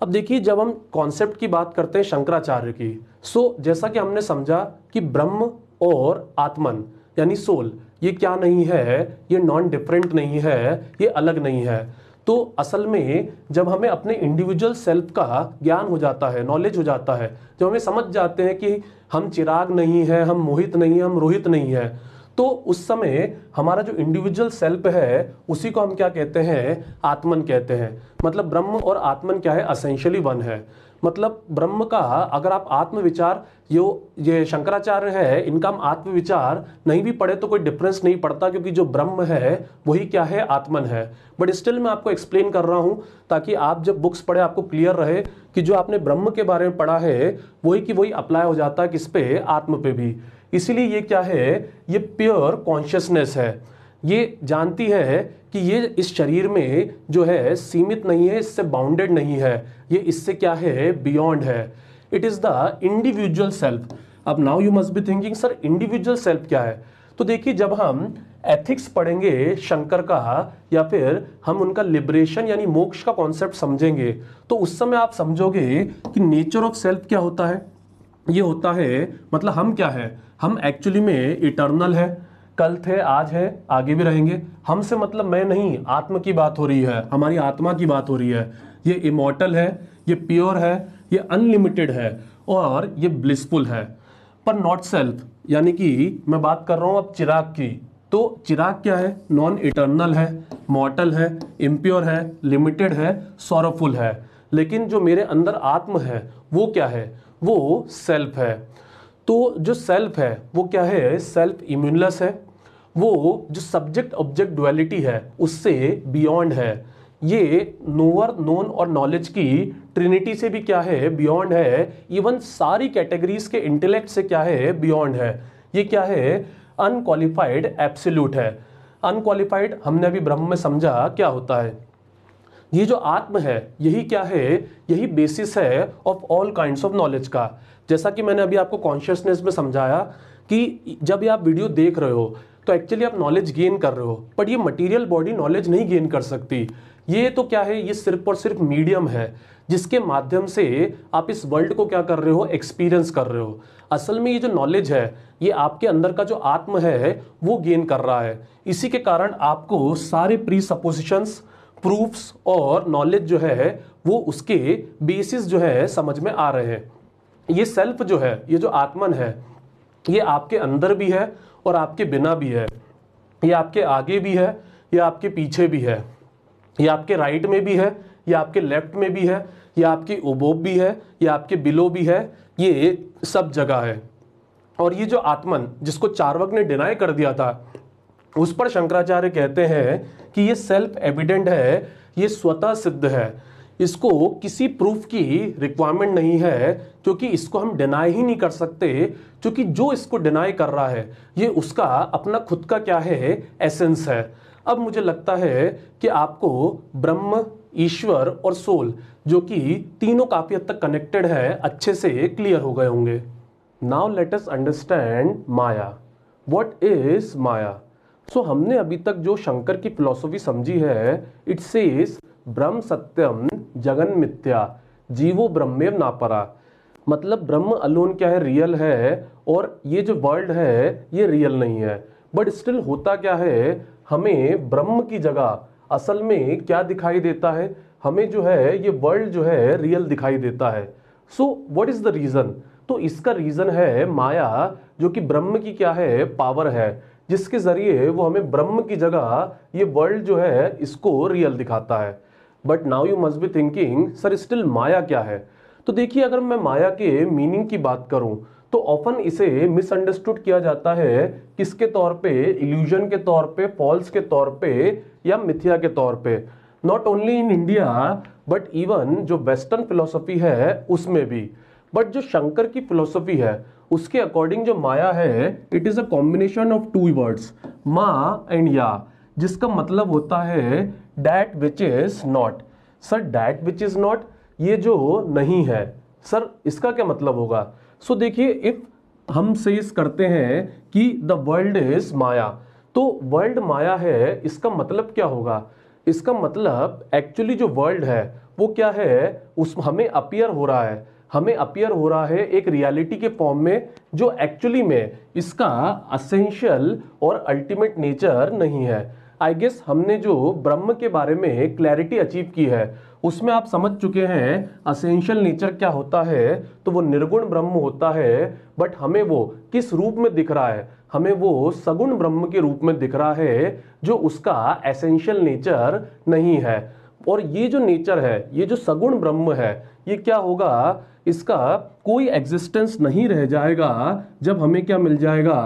अब देखिए जब हम कॉन्सेप्ट की बात करते हैं शंकराचार्य की सो जैसा कि हमने समझा कि ब्रह्म और आत्मन यानी सोल ये क्या नहीं है ये नॉन डिफरेंट नहीं है ये अलग नहीं है तो असल में जब हमें अपने इंडिविजुअल सेल्फ का ज्ञान हो जाता है नॉलेज हो जाता है जब हमें समझ जाते हैं कि हम चिराग नहीं है हम मोहित नहीं है हम रोहित नहीं है तो उस समय हमारा जो इंडिविजुअल सेल्फ है उसी को हम क्या कहते हैं आत्मन कहते हैं मतलब ब्रह्म और आत्मन क्या है असेंशियली वन है मतलब ब्रह्म का अगर आप आत्मविचार यो ये शंकराचार्य है इनका हम आत्मविचार नहीं भी पढ़े तो कोई डिफरेंस नहीं पड़ता क्योंकि जो ब्रह्म है वही क्या है आत्मन है बट स्टिल मैं आपको एक्सप्लेन कर रहा हूँ ताकि आप जब बुक्स पढ़े आपको क्लियर रहे कि जो आपने ब्रह्म के बारे में पढ़ा है वही कि वही अप्लाई हो जाता है किस पे आत्म पे भी इसीलिए ये क्या है ये प्योर कॉन्शियसनेस है ये जानती है कि ये इस शरीर में जो है सीमित नहीं है इससे बाउंडेड नहीं है ये इससे क्या है बियॉन्ड है it is the individual self अब now you must be thinking sir individual self क्या है तो देखिए जब हम एथिक्स पढ़ेंगे शंकर का या फिर हम उनका लिबरेशन यानी मोक्ष का कॉन्सेप्ट समझेंगे तो उस समय आप समझोगे कि नेचर ऑफ सेल्फ क्या होता है ये होता है मतलब हम क्या है हम एक्चुअली में इटर्नल है कल थे आज है आगे भी रहेंगे हमसे मतलब मैं नहीं आत्म की बात हो रही है हमारी आत्मा की बात हो रही है ये इमोटल है ये प्योर है ये अनलिमिटेड है और ये ब्लिसफुल है पर नॉट सेल्फ यानी कि मैं बात कर रहा हूँ अब चिराग की तो चिराग क्या है नॉन इटर्नल है मॉटल है इम्प्योर है लिमिटेड है सौरफुल है लेकिन जो मेरे अंदर आत्म है वो क्या है वो सेल्फ है तो जो सेल्फ है वो क्या है सेल्फ इम्यूनलेस है वो जो सब्जेक्ट ऑब्जेक्ट डुअलिटी है उससे बियॉन्ड है ये नोअर नोन और नॉलेज की ट्रिनिटी से भी क्या है बियॉन्ड है इवन सारी कैटेगरीज के इंटेलेक्ट से क्या है बियॉन्ड है ये क्या है अनक्वालिफाइड एब्सोल्यूट है अनक्वालिफाइड हमने अभी ब्रह्म में समझा क्या होता है ये जो आत्म है यही क्या है यही बेसिस है of all kind of knowledge का जैसा कि मैंने अभी आपको कॉन्शियसनेस में समझाया कि जब आप वीडियो देख रहे हो तो एक्चुअली आप नॉलेज गेन कर रहे हो बट ये मटेरियल बॉडी नॉलेज नहीं गेन कर सकती ये तो क्या है ये सिर्फ और सिर्फ मीडियम है जिसके माध्यम से आप इस वर्ल्ड को क्या कर रहे हो एक्सपीरियंस कर रहे हो असल में ये जो नॉलेज है ये आपके अंदर का जो आत्म है वो गेन कर रहा है इसी के कारण आपको सारे प्री सपोजिशंस प्रूफ्स और नॉलेज जो है वो उसके बेसिस जो है समझ में आ रहे हैं ये सेल्फ जो है ये जो आत्मन है ये आपके अंदर भी है और आपके बिना भी है ये आपके आगे भी है ये आपके पीछे भी है ये आपके राइट में भी है ये आपके लेफ्ट में भी है ये आपकी ओबोब भी है ये आपके बिलो भी है ये सब जगह है और ये जो आत्मन जिसको चारवक ने डिनाई कर दिया था उस पर शंकराचार्य कहते हैं कि ये सेल्फ एविडेंट है ये स्वतः सिद्ध है इसको किसी प्रूफ की रिक्वायरमेंट नहीं है क्योंकि इसको हम डिनाई ही नहीं कर सकते क्योंकि जो इसको डिनाई कर रहा है ये उसका अपना खुद का क्या है एसेंस है अब मुझे लगता है कि आपको ब्रह्म ईश्वर और सोल जो कि तीनों काफ़ी हद तक कनेक्टेड है अच्छे से क्लियर हो गए होंगे now let us understand maya what is maya so हमने अभी तक जो शंकर की फिलोसफी समझी है इट सेज ब्रह्म सत्यम जगन मिथ्या जीवो ब्रह्मेव नापरा मतलब ब्रह्म अलोन क्या है रियल है और ये जो वर्ल्ड है ये रियल नहीं है बट स्टिल होता क्या है हमें ब्रह्म की जगह असल में क्या दिखाई देता है हमें जो है ये वर्ल्ड जो है रियल दिखाई देता है so what is the reason तो इसका रीज़न है माया जो कि ब्रह्म की क्या है पावर है जिसके ज़रिए वो हमें ब्रह्म की जगह ये वर्ल्ड जो है इसको रियल दिखाता है but now you must be thinking sir still maya क्या है तो देखिए अगर मैं माया के मीनिंग की बात करूं तो ऑफन इसे मिसअंडरस्टूड किया जाता है किसके तौर पे इल्यूजन के तौर पे फॉल्स के तौर पे या मिथ्या के तौर पे not only in India but even जो वेस्टर्न फिलोसफी है उसमें भी बट जो शंकर की फिलोसफी है उसके अकॉर्डिंग जो माया है it is a combination of two words मा एंड या जिसका मतलब होता है that which is not sir that which is not ये जो नहीं है सर इसका क्या मतलब होगा सो so, देखिए इफ हम सेस करते हैं कि द वर्ल्ड इज माया तो वर्ल्ड माया है इसका मतलब क्या होगा इसका मतलब एक्चुअली जो वर्ल्ड है वो क्या है उस हमें अपियर हो रहा है हमें अपियर हो रहा है एक रियलिटी के फॉर्म में जो एक्चुअली में इसका असेंशियल और अल्टीमेट नेचर नहीं है आई गेस हमने जो ब्रह्म के बारे में क्लैरिटी अचीव की है उसमें आप समझ चुके हैं असेंशियल नेचर क्या होता है तो वो निर्गुण ब्रह्म होता है बट हमें वो किस रूप में दिख रहा है हमें वो सगुण ब्रह्म के रूप में दिख रहा है जो उसका एसेंशियल नेचर नहीं है और ये जो नेचर है ये जो सगुण ब्रह्म है ये क्या होगा इसका कोई एग्जिस्टेंस नहीं रह जाएगा जब हमें क्या मिल जाएगा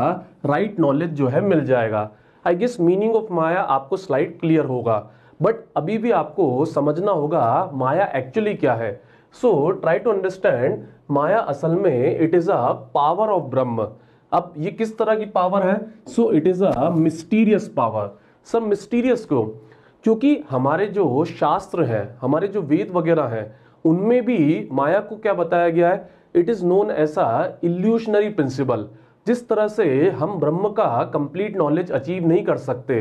राइट right नॉलेज जो है मिल जाएगा I guess meaning of maya आपको स्लाइड क्लियर होगा बट अभी भी आपको समझना होगा माया एक्चुअली क्या है so try to understand maya असल में it is a power of Brahman अब ये किस तरह की पावर है so it is a mysterious power सब मिस्टीरियस क्यों क्योंकि हमारे जो शास्त्र हैं हमारे जो वेद वगैरह हैं उनमें भी माया को क्या बताया गया है it is known as a illusionary principle जिस तरह से हम ब्रह्म का कंप्लीट नॉलेज अचीव नहीं कर सकते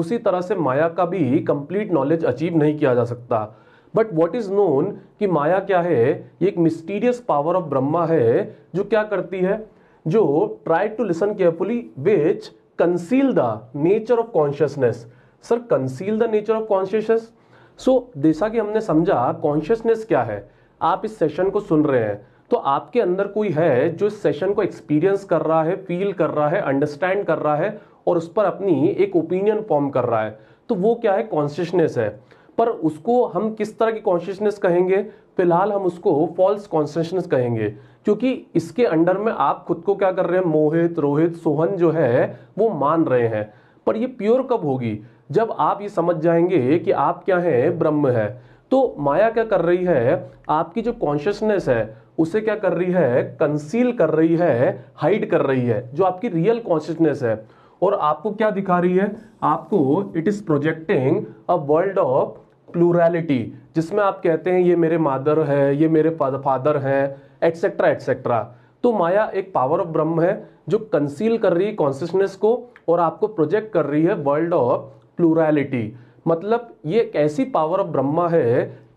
उसी तरह से माया का भी कंप्लीट नॉलेज अचीव नहीं किया जा सकता बट वॉट इज नोन कि माया क्या है ये एक मिस्टीरियस पावर ऑफ ब्रह्मा है जो क्या करती है जो try to listen carefully which conceal the nature of consciousness sir conceal the nature of consciousness so जैसा कि हमने समझा कॉन्शियसनेस क्या है आप इस सेशन को सुन रहे हैं तो आपके अंदर कोई है जो इस सेशन को एक्सपीरियंस कर रहा है फील कर रहा है अंडरस्टैंड कर रहा है और उस पर अपनी एक ओपिनियन फॉर्म कर रहा है तो वो क्या है कॉन्शियसनेस है पर उसको हम किस तरह की कॉन्शियसनेस कहेंगे फिलहाल हम उसको फॉल्स कॉन्शियसनेस कहेंगे क्योंकि इसके अंडर में आप खुद को क्या कर रहे हैं मोहित रोहित सोहन जो है वो मान रहे हैं पर ये प्योर कब होगी जब आप ये समझ जाएंगे कि आप क्या हैं ब्रह्म है तो माया क्या कर रही है आपकी जो कॉन्शियसनेस है उसे क्या कर रही है कंसील कर रही है हाइड कर रही है जो आपकी रियल कॉन्शियसनेस है और आपको क्या दिखा रही है आपको it is projecting a world of plurality जिसमें आप कहते हैं ये मेरे मादर है ये मेरे फादर है एटसेट्रा एटसेट्रा तो माया एक पावर ऑफ ब्रह्म है जो कंसील कर रही है कॉन्शियसनेस को और आपको प्रोजेक्ट कर रही है वर्ल्ड ऑफ प्लूरैलिटी मतलब ये एक ऐसी पावर ऑफ ब्रह्मा है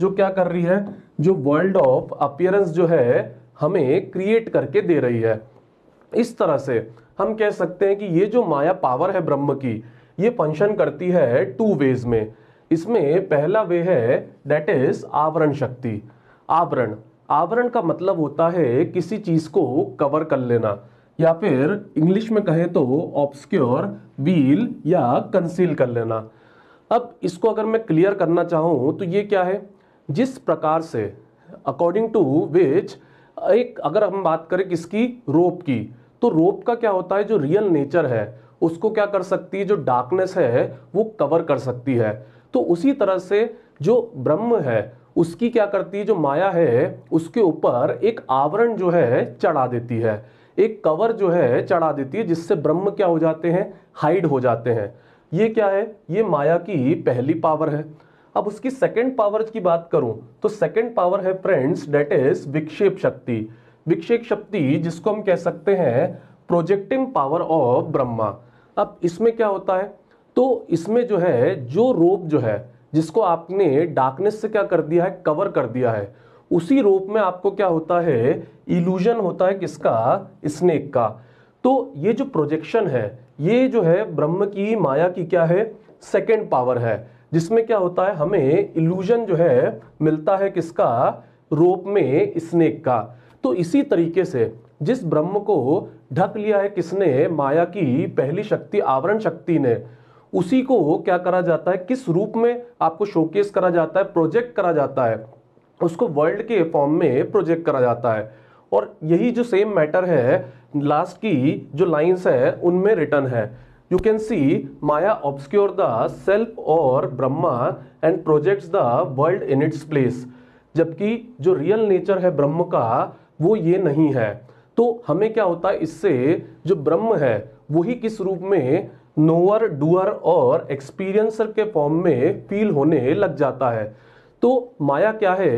जो क्या कर रही है जो वर्ल्ड ऑफ अपियरेंस जो है हमें क्रिएट करके दे रही है इस तरह से हम कह सकते हैं कि ये जो माया पावर है ब्रह्म की ये फंक्शन करती है टू वेज में इसमें पहला वे है डेट इज आवरण शक्ति आवरण आवरण का मतलब होता है किसी चीज को कवर कर लेना या फिर इंग्लिश में कहें तो ऑब्सक्योर व्हील या कंसील कर लेना अब इसको अगर मैं क्लियर करना चाहूँ तो ये क्या है जिस प्रकार से अकॉर्डिंग टू विच एक अगर हम बात करें किसकी रोप की तो रोप का क्या होता है जो रियल नेचर है उसको क्या कर सकती है जो डार्कनेस है वो कवर कर सकती है तो उसी तरह से जो ब्रह्म है उसकी क्या करती है जो माया है उसके ऊपर एक आवरण जो है चढ़ा देती है एक कवर जो है चढ़ा देती है जिससे ब्रह्म क्या हो जाते हैं हाइड हो जाते हैं ये क्या है ये माया की पहली पावर है अब उसकी सेकेंड पावर की बात करूं तो सेकेंड पावर है फ्रेंड्स डेट इज विक्षेप शक्ति विक्षेप शक्ति जिसको हम कह सकते हैं प्रोजेक्टिंग पावर ऑफ ब्रह्मा अब इसमें क्या होता है तो इसमें जो है जो रोप जो है जिसको आपने डार्कनेस से क्या कर दिया है कवर कर दिया है उसी रोप में आपको क्या होता है इल्यूजन होता है किसका स्नेक का तो ये जो प्रोजेक्शन है ये जो है ब्रह्म की माया की क्या है सेकेंड पावर है जिसमें क्या होता है हमें इल्यूजन जो है मिलता है किसका रोप में स्नेक का तो इसी तरीके से जिस ब्रह्म को ढक लिया है किसने माया की पहली शक्ति आवरण शक्ति ने उसी को क्या करा जाता है किस रूप में आपको शोकेस करा जाता है प्रोजेक्ट करा जाता है उसको वर्ल्ड के फॉर्म में प्रोजेक्ट करा जाता है और यही जो सेम मैटर है लास्ट की जो लाइंस है उनमें रिटर्न है you can see Maya obscures the self or Brahma and projects the world in its place. जबकि जो रियल नेचर है ब्रह्म का वो ये नहीं है तो हमें क्या होता है इससे जो ब्रह्म है वही किस रूप में नोअर डूअर और एक्सपीरियंसर के फॉर्म में फील होने लग जाता है तो माया क्या है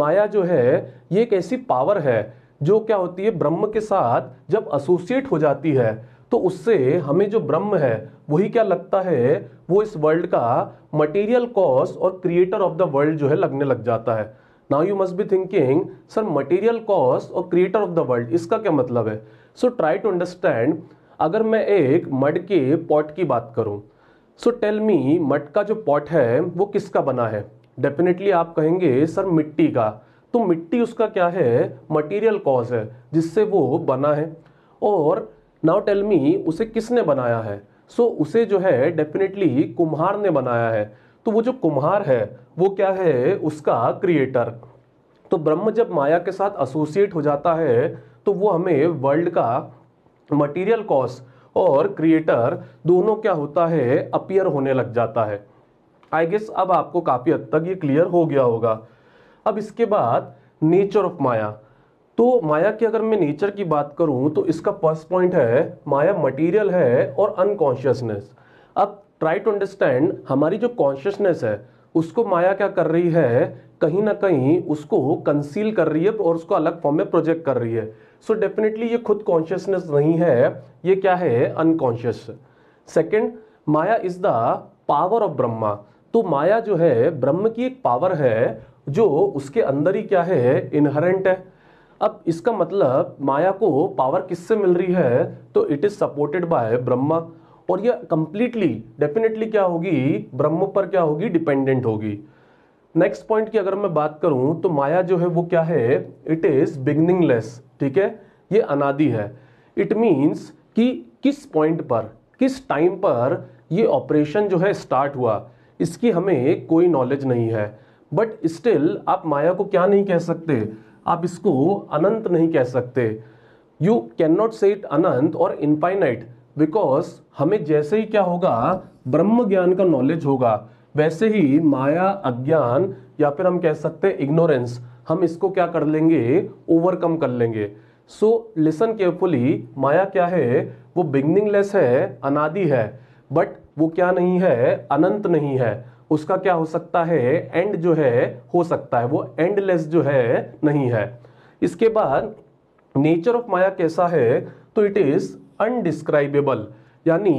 माया जो है ये एक ऐसी पावर है जो क्या होती है ब्रह्म के साथ जब एसोसिएट हो जाती है तो उससे हमें जो ब्रह्म है वही क्या लगता है वो इस वर्ल्ड का मटेरियल कॉज और क्रिएटर ऑफ द वर्ल्ड जो है लगने लग जाता है now you must be thinking sir material cause और क्रिएटर ऑफ द वर्ल्ड इसका क्या मतलब है सो ट्राई टू अंडरस्टैंड अगर मैं एक मड के पॉट की बात करूं सो टेल मी मड का जो पॉट है वो किसका बना है डेफिनेटली आप कहेंगे सर मिट्टी का तो मिट्टी उसका क्या है मटेरियल कॉज है जिससे वो बना है और नाउ टेल मी उसे किसने बनाया है सो so, उसे जो है डेफिनेटली कुम्हार ने बनाया है तो वो जो कुम्हार है वो क्या है उसका क्रिएटर तो ब्रह्म जब माया के साथ एसोसिएट हो जाता है तो वो हमें वर्ल्ड का मटेरियल कॉज और क्रिएटर दोनों क्या होता है अपियर होने लग जाता है आई गेस अब आपको काफ़ी हद तक ये क्लियर हो गया होगा अब इसके बाद नेचर ऑफ माया तो माया की अगर मैं नेचर की बात करूं तो इसका फर्स्ट पॉइंट है माया मटेरियल है और अनकॉन्शियसनेस अब ट्राई टू अंडरस्टैंड हमारी जो कॉन्शियसनेस है उसको माया क्या कर रही है कहीं ना कहीं उसको कंसील कर रही है और उसको अलग फॉर्म में प्रोजेक्ट कर रही है सो so डेफिनेटली ये खुद कॉन्शियसनेस नहीं है ये क्या है unconscious second maya is the power of Brahma तो माया जो है ब्रह्म की एक पावर है जो उसके अंदर ही क्या है इनहरेंट है अब इसका मतलब माया को पावर किससे मिल रही है तो it is supported by Brahma और यह कंप्लीटली डेफिनेटली क्या होगी ब्रह्म पर क्या होगी डिपेंडेंट होगी नेक्स्ट पॉइंट की अगर मैं बात करूं तो माया जो है वो क्या है इट इज बिगनिंगलेस ठीक है ये अनादि है इट मीन्स कि किस पॉइंट पर किस टाइम पर ये ऑपरेशन जो है स्टार्ट हुआ इसकी हमें कोई नॉलेज नहीं है बट स्टिल आप माया को क्या नहीं कह सकते आप इसको अनंत नहीं कह सकते you can not say it अनंत और इनफाइनाइट बिकॉज हमें जैसे ही क्या होगा ब्रह्म ज्ञान का नॉलेज होगा वैसे ही माया अज्ञान या फिर हम कह सकते हैं इग्नोरेंस हम इसको क्या कर लेंगे ओवरकम कर लेंगे सो लिसन केयरफुली माया क्या है वो बिगनिंगलेस है अनादि है बट वो क्या नहीं है अनंत नहीं है उसका क्या हो सकता है एंड जो है हो सकता है वो एंडलेस जो है नहीं है इसके बाद नेचर ऑफ माया कैसा है तो इट इज अनडिस्क्राइबेबल यानी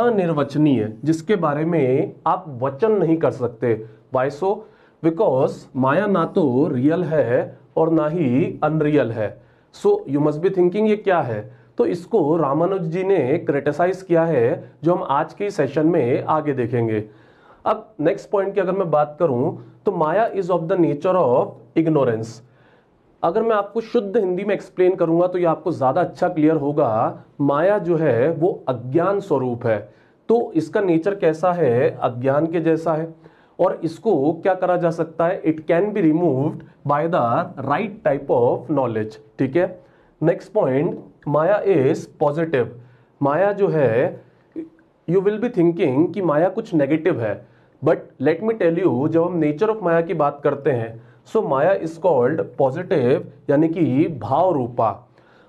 अनिर्वचनीय जिसके बारे में आप वचन नहीं कर सकते वाइसो बिकॉज माया ना तो रियल है और ना ही अनरियल है so you must be thinking ये क्या है तो इसको रामानुज जी ने क्रिटिसाइज किया है जो हम आज के सेशन में आगे देखेंगे अब नेक्स्ट पॉइंट की अगर मैं बात करूं तो maya is of the nature of ignorance अगर मैं आपको शुद्ध हिंदी में एक्सप्लेन करूंगा तो ये आपको ज़्यादा अच्छा क्लियर होगा माया जो है वो अज्ञान स्वरूप है तो इसका नेचर कैसा है अज्ञान के जैसा है और इसको क्या करा जा सकता है it can be removed by the right type of knowledge ठीक है next point maya is positive maya जो है यू विल बी थिंकिंग कि माया कुछ नेगेटिव है but let me tell you जब हम नेचर ऑफ माया की बात करते हैं so maya is called positive यानी कि भाव रूपा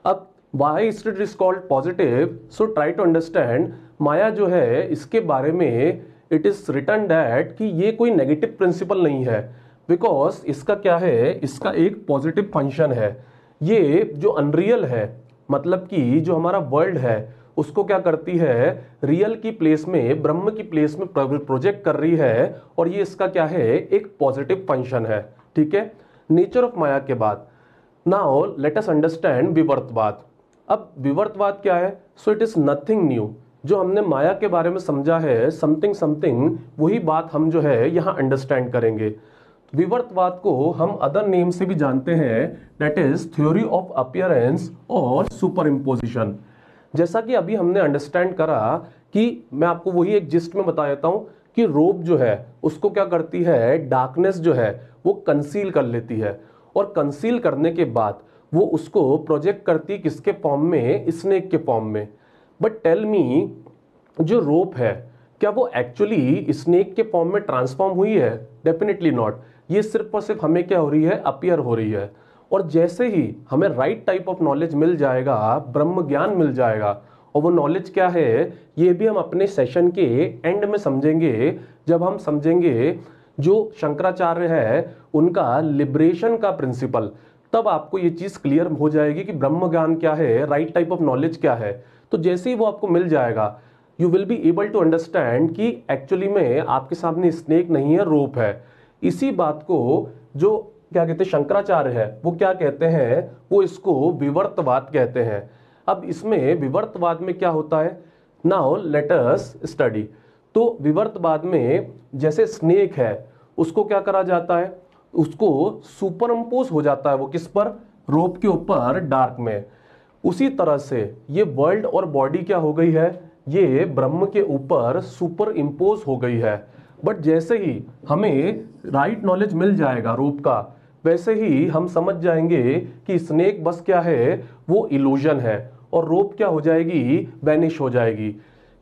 अब why state is called positive so try to understand maya जो है इसके बारे में इट इज रिटर्न डैट कि ये कोई नेगेटिव प्रिंसिपल नहीं है बिकॉज इसका क्या है इसका एक पॉजिटिव फंक्शन है ये जो अनरियल है मतलब कि जो हमारा वर्ल्ड है उसको क्या करती है रियल की प्लेस में ब्रह्म की प्लेस में प्रोजेक्ट कर रही है और ये इसका क्या है एक पॉजिटिव फंक्शन है ठीक है नेचर ऑफ माया के बाद नाउ लेट अस अंडरस्टैंड विवर्तवाद अब विवर्तवाद क्या है so it is nothing new जो हमने माया के बारे में समझा है समथिंग समथिंग वही बात हम जो है यहाँ अंडरस्टैंड करेंगे विवर्तवाद को हम अदर नेम से भी जानते हैं that is theory of appearance और सुपर इम्पोजिशन जैसा कि अभी हमने अंडरस्टैंड करा कि मैं आपको वही एक जिस्ट में बता देता हूँ कि रोप जो है उसको क्या करती है डार्कनेस जो है वो कंसील कर लेती है और कंसील करने के बाद वो उसको प्रोजेक्ट करती किसके फॉर्म में स्नेक के फॉर्म में बट टेल मी जो रोप है क्या वो एक्चुअली स्नेक के फॉर्म में ट्रांसफॉर्म हुई है डेफिनेटली नॉट ये सिर्फ और सिर्फ हमें क्या हो रही है अपियर हो रही है और जैसे ही हमें राइट टाइप ऑफ नॉलेज मिल जाएगा ब्रह्म ज्ञान मिल जाएगा और वो नॉलेज क्या है ये भी हम अपने सेशन के एंड में समझेंगे जब हम समझेंगे जो शंकराचार्य है उनका लिबरेशन का प्रिंसिपल तब आपको ये चीज़ क्लियर हो जाएगी कि ब्रह्म ज्ञान क्या है राइट टाइप ऑफ नॉलेज क्या है तो जैसे ही वो आपको मिल जाएगा you will be able to understand कि एक्चुअली में आपके सामने स्नेक नहीं है रोप है इसी बात को जो क्या कहते हैं शंकराचार्य है वो क्या कहते हैं वो इसको विवर्तवाद कहते हैं अब इसमें विवर्तवाद में क्या होता है नाउ लेटस स्टडी तो विवर्तवाद में जैसे स्नेक है उसको क्या करा जाता है उसको सुपरम्पोज हो जाता है वो किस पर रोप के ऊपर डार्क में उसी तरह से ये वर्ल्ड और बॉडी क्या हो गई है ये ब्रह्म के ऊपर सुपर इम्पोज हो गई है बट जैसे ही हमें राइट नॉलेज मिल जाएगा रूप का वैसे ही हम समझ जाएंगे कि स्नेक बस क्या है वो इल्यूजन है और रोप क्या हो जाएगी वैनिश हो जाएगी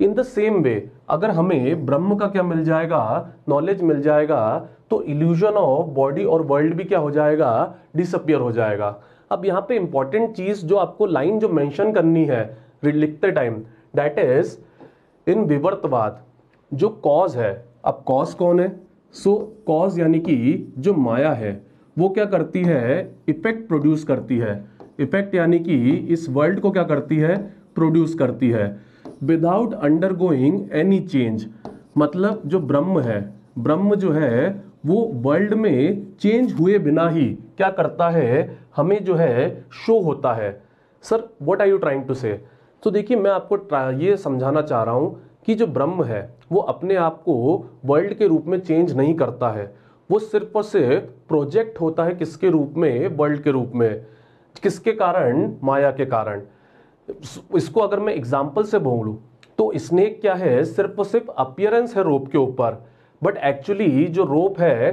इन द सेम वे अगर हमें ब्रह्म का क्या मिल जाएगा नॉलेज मिल जाएगा तो इल्यूजन ऑफ बॉडी और वर्ल्ड भी क्या हो जाएगा डिसअपियर हो जाएगा अब यहाँ पे इंपॉर्टेंट चीज़ जो आपको लाइन जो मेंशन करनी है लिखते टाइम दैट इज इन विवर्तवाद जो कॉज है अब कॉज कौन है सो so, कॉज यानी कि जो माया है वो क्या करती है इफेक्ट प्रोड्यूस करती है इफेक्ट यानी कि इस वर्ल्ड को क्या करती है प्रोड्यूस करती है without undergoing any change मतलब जो ब्रह्म है ब्रह्म जो है वो वर्ल्ड में चेंज हुए बिना ही क्या करता है हमें जो है शो होता है sir what are you trying to say तो देखिए मैं आपको ये समझाना चाह रहा हूँ कि जो ब्रह्म है वो अपने आप को वर्ल्ड के रूप में चेंज नहीं करता है वो सिर्फ और सिर्फ प्रोजेक्ट होता है किसके रूप में वर्ल्ड के रूप में किसके कारण माया के कारण इसको अगर मैं एग्जाम्पल से भोंग लू तो स्नेक क्या है सिर्फ और सिर्फ अपियरेंस है रोप के ऊपर बट एक्चुअली जो रोप है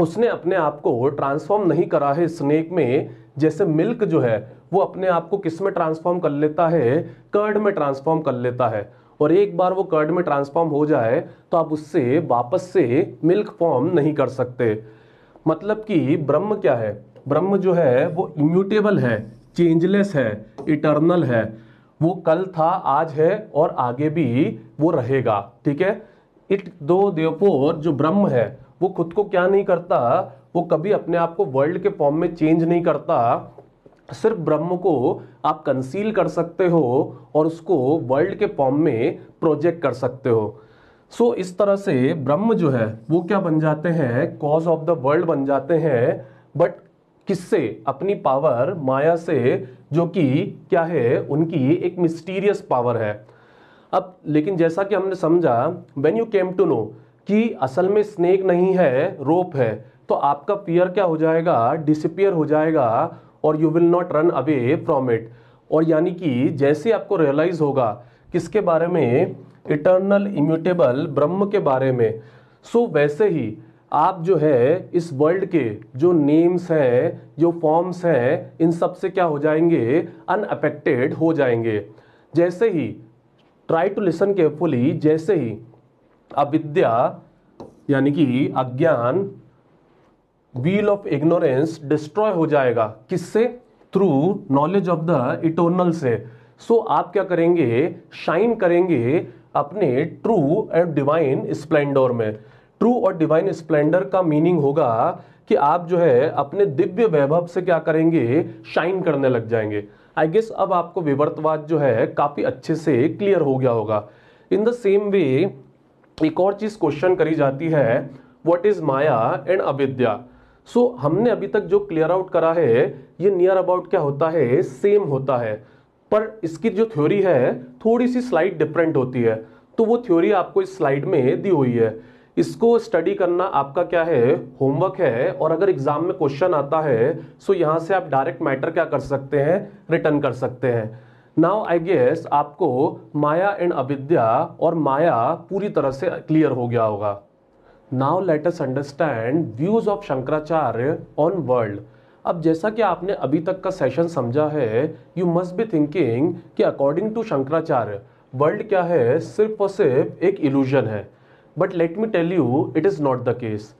उसने अपने आप को ट्रांसफॉर्म नहीं करा है स्नेक में जैसे मिल्क जो है वो अपने आप को किस में ट्रांसफॉर्म कर लेता है कर्ड में ट्रांसफॉर्म कर लेता है और एक बार वो कर्ड में ट्रांसफॉर्म हो जाए तो आप उससे वापस से मिल्क फॉर्म नहीं कर सकते मतलब कि ब्रह्म क्या है ब्रह्म जो है वो इम्यूटेबल है चेंजलेस है इटर्नल है वो कल था आज है और आगे भी वो रहेगा ठीक है इट दो देवपोर जो ब्रह्म है वो खुद को क्या नहीं करता वो कभी अपने आप को वर्ल्ड के फॉर्म में चेंज नहीं करता सिर्फ ब्रह्म को आप कंसील कर सकते हो और उसको वर्ल्ड के फॉर्म में प्रोजेक्ट कर सकते हो सो so, इस तरह से ब्रह्म जो है वो क्या बन जाते हैं कॉज ऑफ द वर्ल्ड बन जाते हैं बट किससे अपनी पावर माया से जो कि क्या है उनकी एक मिस्टीरियस पावर है अब लेकिन जैसा कि हमने समझा when you came to know कि असल में स्नेक नहीं है रोप है तो आपका पियर क्या हो जाएगा डिसपियर हो जाएगा और you will not run away from it और यानी कि जैसे आपको रियलाइज होगा किसके बारे में इटर्नल इम्यूटेबल ब्रह्म के बारे में सो so, वैसे ही आप जो है इस वर्ल्ड के जो नेम्स हैं जो फॉर्म्स हैं इन सब से क्या हो जाएंगे अनअफेक्टेड हो जाएंगे जैसे ही ट्राई टू लिसन केयरफुली जैसे ही अविद्या यानी कि अज्ञान व्हील ऑफ इग्नोरेंस डिस्ट्रॉय हो जाएगा किससे through knowledge of the eternal से सो so, आप क्या करेंगे शाइन करेंगे अपने ट्रू एंड डिवाइन स्प्लेंडर में ट्रू और डिवाइन स्प्लेंडर का मीनिंग होगा कि आप जो है अपने दिव्य वैभव से क्या करेंगे शाइन करने लग जाएंगे आई गेस अब आपको विवर्तवाद जो है काफ़ी अच्छे से क्लियर हो गया होगा इन द सेम वे एक और चीज़ क्वेश्चन करी जाती है व्हाट इज़ माया एंड अविद्या सो so, हमने अभी तक जो क्लियर आउट करा है ये नियर अबाउट क्या होता है सेम होता है पर इसकी जो थ्योरी है थोड़ी सी स्लाइड डिफरेंट होती है तो वो थ्योरी आपको इस स्लाइड में दी हुई है इसको स्टडी करना आपका क्या है होमवर्क है और अगर एग्जाम में क्वेश्चन आता है सो यहाँ से आप डायरेक्ट मैटर क्या कर सकते हैं रिटर्न कर सकते हैं नाउ आई गेस आपको माया एंड अविद्या और माया पूरी तरह से क्लियर हो गया होगा now let us understand views of Shankaracharya on world अब जैसा कि आपने अभी तक का सेशन समझा है यू मस्ट बी थिंकिंग कि अकॉर्डिंग टू शंकराचार्य वर्ल्ड क्या है सिर्फ और सिर्फ एक इल्यूजन है but let me tell you it is not the case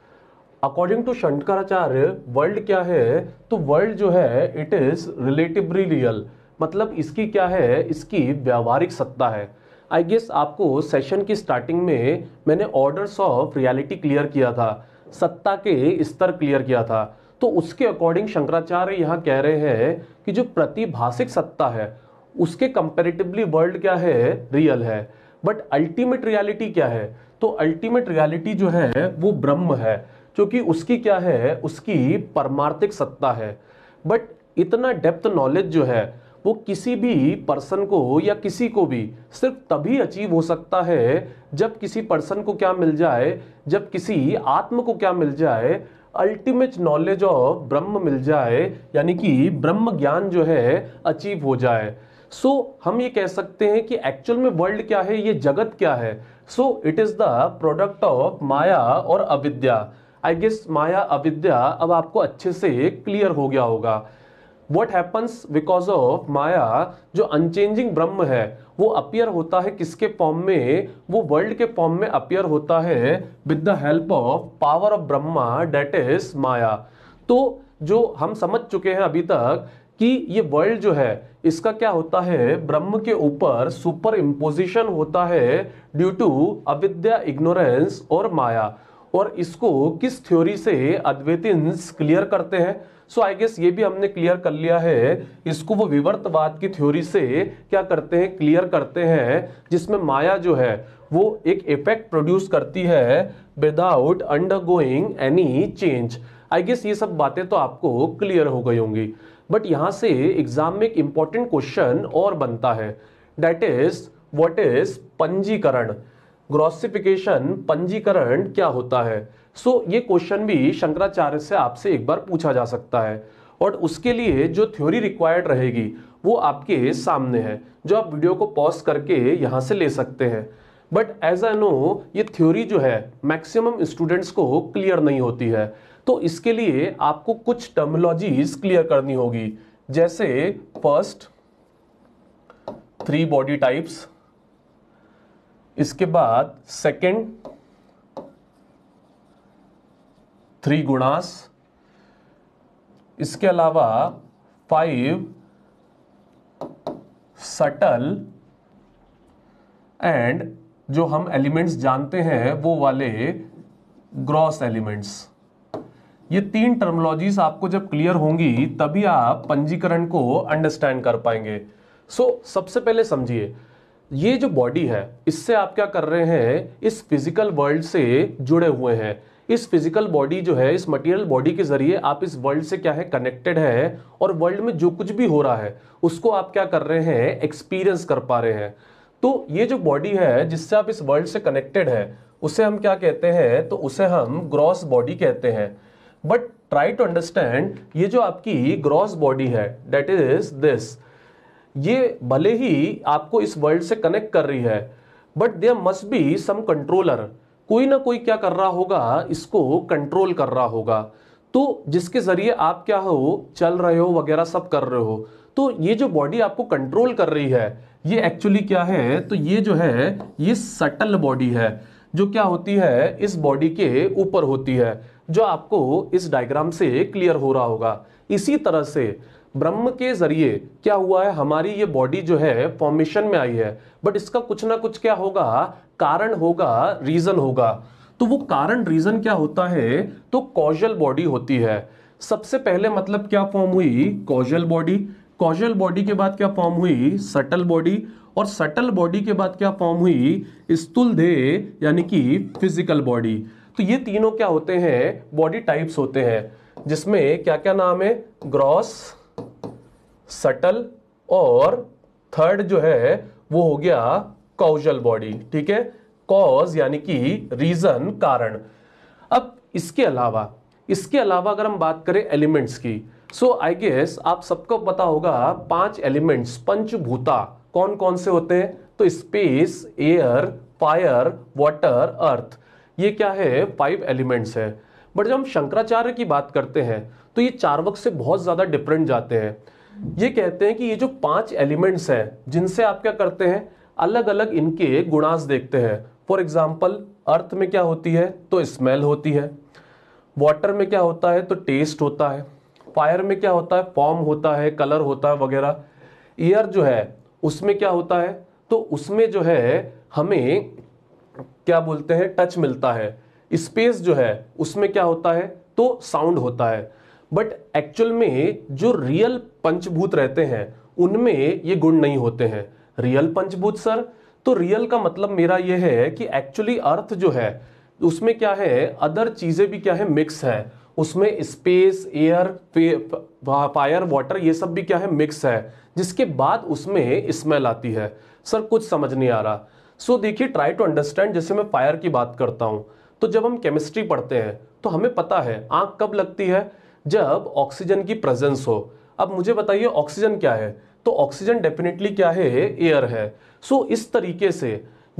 according to Shankaracharya world क्या है तो वर्ल्ड जो है इट इज़ रिलेटिवली रियल मतलब इसकी क्या है इसकी व्यावहारिक सत्ता है आई गेस आपको सेशन की स्टार्टिंग में मैंने ऑर्डर्स ऑफ रियलिटी क्लियर किया था सत्ता के स्तर क्लियर किया था तो उसके अकॉर्डिंग शंकराचार्य यहाँ कह रहे हैं कि जो प्रतिभाषिक सत्ता है उसके कंपेरेटिवली वर्ल्ड क्या है रियल है बट अल्टीमेट रियलिटी क्या है तो अल्टीमेट रियलिटी जो है वो ब्रह्म है क्योंकि उसकी क्या है उसकी परमार्थिक सत्ता है बट इतना डेप्थ नॉलेज जो है वो किसी भी पर्सन को या किसी को भी सिर्फ तभी अचीव हो सकता है जब किसी पर्सन को क्या मिल जाए जब किसी आत्म को क्या मिल जाए अल्टीमेट नॉलेज ऑफ ब्रह्म मिल जाए यानी कि ब्रह्म ज्ञान जो है अचीव हो जाए सो so, हम ये कह सकते हैं कि एक्चुअल में वर्ल्ड क्या है ये जगत क्या है so it is the product of maya और अविद्या आई गेस माया अविद्या अब आपको अच्छे से क्लियर हो गया होगा what happens because of maya जो अनचेंजिंग ब्रह्म है वो अपियर होता है किसके फॉर्म में वो वर्ल्ड के फॉर्म में अपियर होता है with the help of power of Brahma that is maya तो जो हम समझ चुके हैं अभी तक कि ये वर्ल्ड जो है इसका क्या होता है ब्रह्म के ऊपर सुपर इम्पोजिशन होता है ड्यू टू अविद्या इग्नोरेंस और माया और इसको किस थ्योरी से अद्वैतिन्स क्लियर करते हैं सो आई गेस ये भी हमने क्लियर कर लिया है इसको वो विवर्तवाद की थ्योरी से क्या करते हैं क्लियर करते हैं जिसमें माया जो है वो एक इफेक्ट प्रोड्यूस करती है without undergoing any change I guess ये सब बातें तो आपको क्लियर हो गई होंगी बट यहाँ से एग्जाम में एक इम्पॉर्टेंट क्वेश्चन और बनता है डेट इज वॉट इज पंजीकरण ग्रॉसिफिकेशन पंजीकरण क्या होता है सो so, ये क्वेश्चन भी शंकराचार्य से आपसे एक बार पूछा जा सकता है और उसके लिए जो थ्योरी रिक्वायर्ड रहेगी वो आपके सामने है जो आप वीडियो को पॉज करके यहाँ से ले सकते हैं बट एज आई नो ये थ्योरी जो है मैक्सिमम स्टूडेंट्स को क्लियर नहीं होती है तो इसके लिए आपको कुछ टर्मोलॉजीज क्लियर करनी होगी जैसे फर्स्ट थ्री बॉडी टाइप्स इसके बाद सेकेंड थ्री गुणास इसके अलावा फाइव सटल एंड जो हम एलिमेंट्स जानते हैं वो वाले ग्रॉस एलिमेंट्स ये तीन टर्मोलॉजीज आपको जब क्लियर होंगी तभी आप पंजीकरण को अंडरस्टैंड कर पाएंगे सो so, सबसे पहले समझिए ये जो बॉडी है इससे आप क्या कर रहे हैं इस फिजिकल वर्ल्ड से जुड़े हुए हैं इस फिजिकल बॉडी जो है इस मटेरियल बॉडी के जरिए आप इस वर्ल्ड से क्या है कनेक्टेड है और वर्ल्ड में जो कुछ भी हो रहा है उसको आप क्या कर रहे हैं एक्सपीरियंस कर पा रहे हैं तो ये जो बॉडी है जिससे आप इस वर्ल्ड से कनेक्टेड है उसे हम क्या कहते हैं तो उसे हम ग्रॉस बॉडी कहते हैं बट ट्राई टू अंडरस्टैंड ये जो आपकी ग्रॉस बॉडी है डेट इज दिस ये भले ही आपको इस वर्ल्ड से कनेक्ट कर रही है but there must be some controller कोई ना कोई क्या कर रहा होगा इसको कंट्रोल कर रहा होगा तो जिसके ज़रिए आप क्या हो चल रहे हो वगैरह सब कर रहे हो तो ये जो बॉडी आपको कंट्रोल कर रही है ये एक्चुअली क्या है तो ये जो है ये सटल बॉडी है जो क्या होती है इस बॉडी के ऊपर होती है जो आपको इस डायग्राम से क्लियर हो रहा होगा इसी तरह से ब्रह्म के जरिए क्या हुआ है हमारी ये बॉडी जो है फॉर्मेशन में आई है बट इसका कुछ ना कुछ क्या होगा कारण होगा रीजन होगा तो वो कारण रीजन क्या होता है तो कॉजल बॉडी होती है सबसे पहले मतलब क्या फॉर्म हुई कॉजल बॉडी कॉजल बॉडी के बाद क्या फॉर्म हुई सटल बॉडी और सटल बॉडी के बाद क्या फॉर्म हुई स्थूल देह यानी कि फिजिकल बॉडी तो ये तीनों क्या होते हैं बॉडी टाइप्स होते हैं जिसमें क्या क्या नाम है ग्रॉस सटल और थर्ड जो है वो हो गया कॉजल बॉडी ठीक है कॉज यानी कि रीजन कारण अब इसके अलावा इसके अलावा अगर हम बात करें एलिमेंट्स की सो आई गेस आप सबको पता होगा पांच एलिमेंट्स पंचभूता कौन कौन से होते हैं तो space air fire water earth ये क्या है फाइव एलिमेंट्स है बट जब हम शंकराचार्य की बात करते हैं तो ये वक्त से बहुत ज़्यादा डिफरेंट जाते हैं ये कहते हैं कि ये जो पांच एलिमेंट्स हैं जिनसे आप क्या करते हैं अलग अलग इनके गुणास देखते हैं फॉर एग्जाम्पल अर्थ में क्या होती है तो स्मेल होती है वाटर में क्या होता है तो टेस्ट होता है फायर में क्या होता है फॉर्म होता है कलर होता है वगैरह ईयर जो है उसमें क्या होता है तो उसमें जो है हमें क्या बोलते हैं टच मिलता है स्पेस जो है उसमें क्या होता है तो साउंड होता है बट एक्चुअल में जो रियल पंचभूत रहते हैं उनमें ये गुण नहीं होते हैं रियल पंचभूत सर तो रियल का मतलब मेरा यह है कि एक्चुअली अर्थ जो है उसमें क्या है अदर चीज़ें भी क्या है मिक्स है उसमें स्पेस एयर फायर वाटर ये सब भी क्या है मिक्स है जिसके बाद उसमें स्मेल आती है सर कुछ समझ नहीं आ रहा सो so, देखिए ट्राई टू अंडरस्टैंड जैसे मैं फायर की बात करता हूँ तो जब हम केमिस्ट्री पढ़ते हैं तो हमें पता है आँख कब लगती है जब ऑक्सीजन की प्रेजेंस हो अब मुझे बताइए ऑक्सीजन क्या है तो ऑक्सीजन डेफिनेटली क्या है एयर है सो इस तरीके से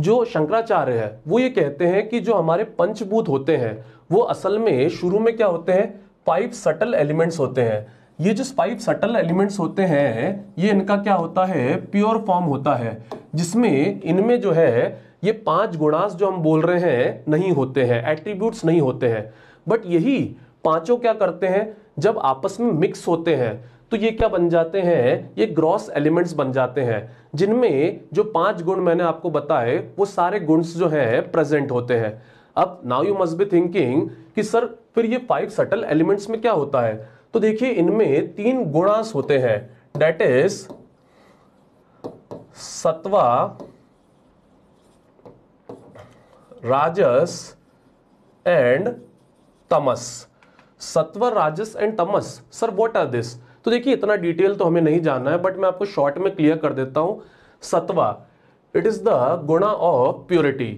जो शंकराचार्य है वो ये कहते हैं कि जो हमारे पंचभूत होते हैं वो असल में शुरू में क्या होते हैं फाइव सटल एलिमेंट्स होते हैं ये जो फाइव सटल एलिमेंट्स होते हैं ये इनका क्या होता है प्योर फॉर्म होता है जिसमें इनमें जो है ये पांच गुणास जो हम बोल रहे हैं नहीं होते हैं एट्रीब्यूट्स नहीं होते हैं बट यही पांचों क्या करते हैं जब आपस में मिक्स होते हैं तो ये क्या बन जाते हैं ये ग्रॉस एलिमेंट्स बन जाते हैं जिनमें जो पांच गुण मैंने आपको बताए वो सारे गुण्स जो हैं प्रेजेंट होते हैं अब now you must be thinking कि सर फिर ये फाइव सटल एलिमेंट्स में क्या होता है तो देखिए इनमें तीन गुणास होते हैं डेट इज सत्वा राजस एंड तमस सत्व राजस एंड तमस सर व्हाट आर दिस तो देखिए इतना डिटेल तो हमें नहीं जानना है बट मैं आपको शॉर्ट में क्लियर कर देता हूं सतवा it is the guna of purity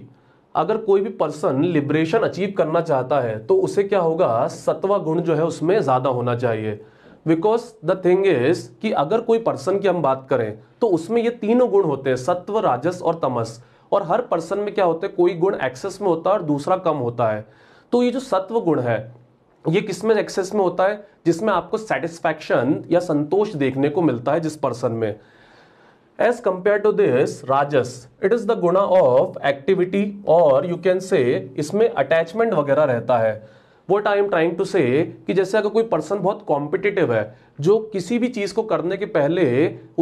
अगर कोई भी पर्सन लिबरेशन अचीव करना चाहता है तो उसे क्या होगा सतवा गुण जो है उसमें ज़्यादा होना चाहिए बिकॉज द थिंग इज कि अगर कोई पर्सन की हम बात करें तो उसमें ये तीनों गुण होते हैं सत्व राजस और तमस और हर पर्सन में क्या होता है कोई गुण एक्सेस में होता है और दूसरा कम होता है तो ये जो सत्व गुण है ये किसमें एक्सेस में होता है जिसमें आपको सेटिस्फैक्शन या संतोष देखने को मिलता है जिस पर्सन में as compare to this rajas it is the guna of activity और यू कैन से इसमें अटैचमेंट वगैरह रहता है what I am trying to say कि जैसे अगर कोई पर्सन बहुत कॉम्पिटिटिव है जो किसी भी चीज़ को करने के पहले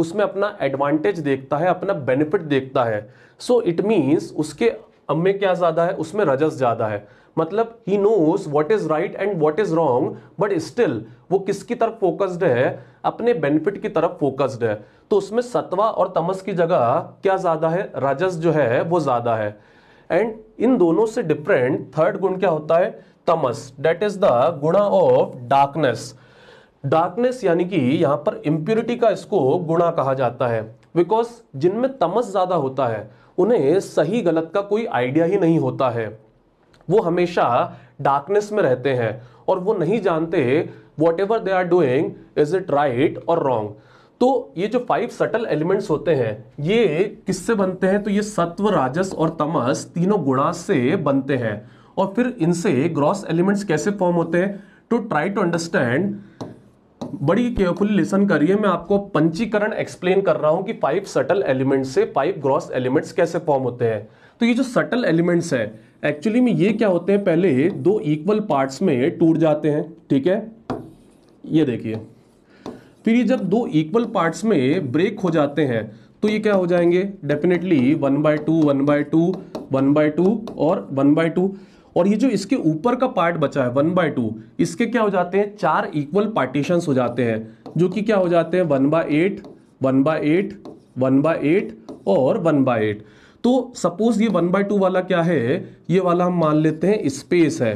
उसमें अपना एडवांटेज देखता है अपना बेनिफिट देखता है सो इट मीन्स उसके अम्मे क्या ज़्यादा है उसमें रजस ज़्यादा है मतलब ही knows what is right and what is wrong but still वो किसकी तरफ फोकस्ड है अपने बेनिफिट की तरफ फोकस्ड है तो उसमें सत्वा और तमस की जगह क्या ज्यादा है राजस जो है वो ज्यादा है एंड इन दोनों से डिफरेंट थर्ड गुण क्या होता है tamas that is the guna of darkness darkness यानी कि यहाँ पर इंप्यूरिटी का इसको गुणा कहा जाता है बिकॉज जिनमें तमस ज़्यादा होता है उन्हें सही गलत का कोई आइडिया ही नहीं होता है वो हमेशा डार्कनेस में रहते हैं और वो नहीं जानते whatever they are doing is it right और रॉन्ग तो ये जो फाइव सटल एलिमेंट्स होते हैं ये किससे बनते हैं तो ये सत्व राजस और तमस तीनों गुणा से बनते हैं और फिर इनसे ग्रॉस एलिमेंट्स कैसे फॉर्म होते हैं टू ट्राई टू अंडरस्टैंड बड़ी केयरफुली लिसन करिए मैं आपको पंचीकरण एक्सप्लेन कर रहा हूं कि फाइव सटल एलिमेंट्स से फाइव ग्रॉस एलिमेंट्स कैसे फॉर्म होते हैं तो ये जो सटल एलिमेंट्स हैं एक्चुअली में ये क्या होते हैं पहले दो इक्वल पार्ट्स में टूट जाते हैं ठीक है ये देखिए फिर ये जब दो इक्वल पार्ट्स में ब्रेक हो जाते हैं तो ये क्या हो जाएंगे definitely one by two one by two one by two और वन बाय टू और ये जो इसके ऊपर का पार्ट बचा है वन बाय टू इसके क्या हो जाते हैं चार इक्वल पार्टीशन हो जाते हैं जो कि क्या हो जाते हैं one by eight one by eight one by eight और वन बाय एट तो सपोज ये वन बाय टू वाला क्या है ये वाला हम मान लेते हैं स्पेस है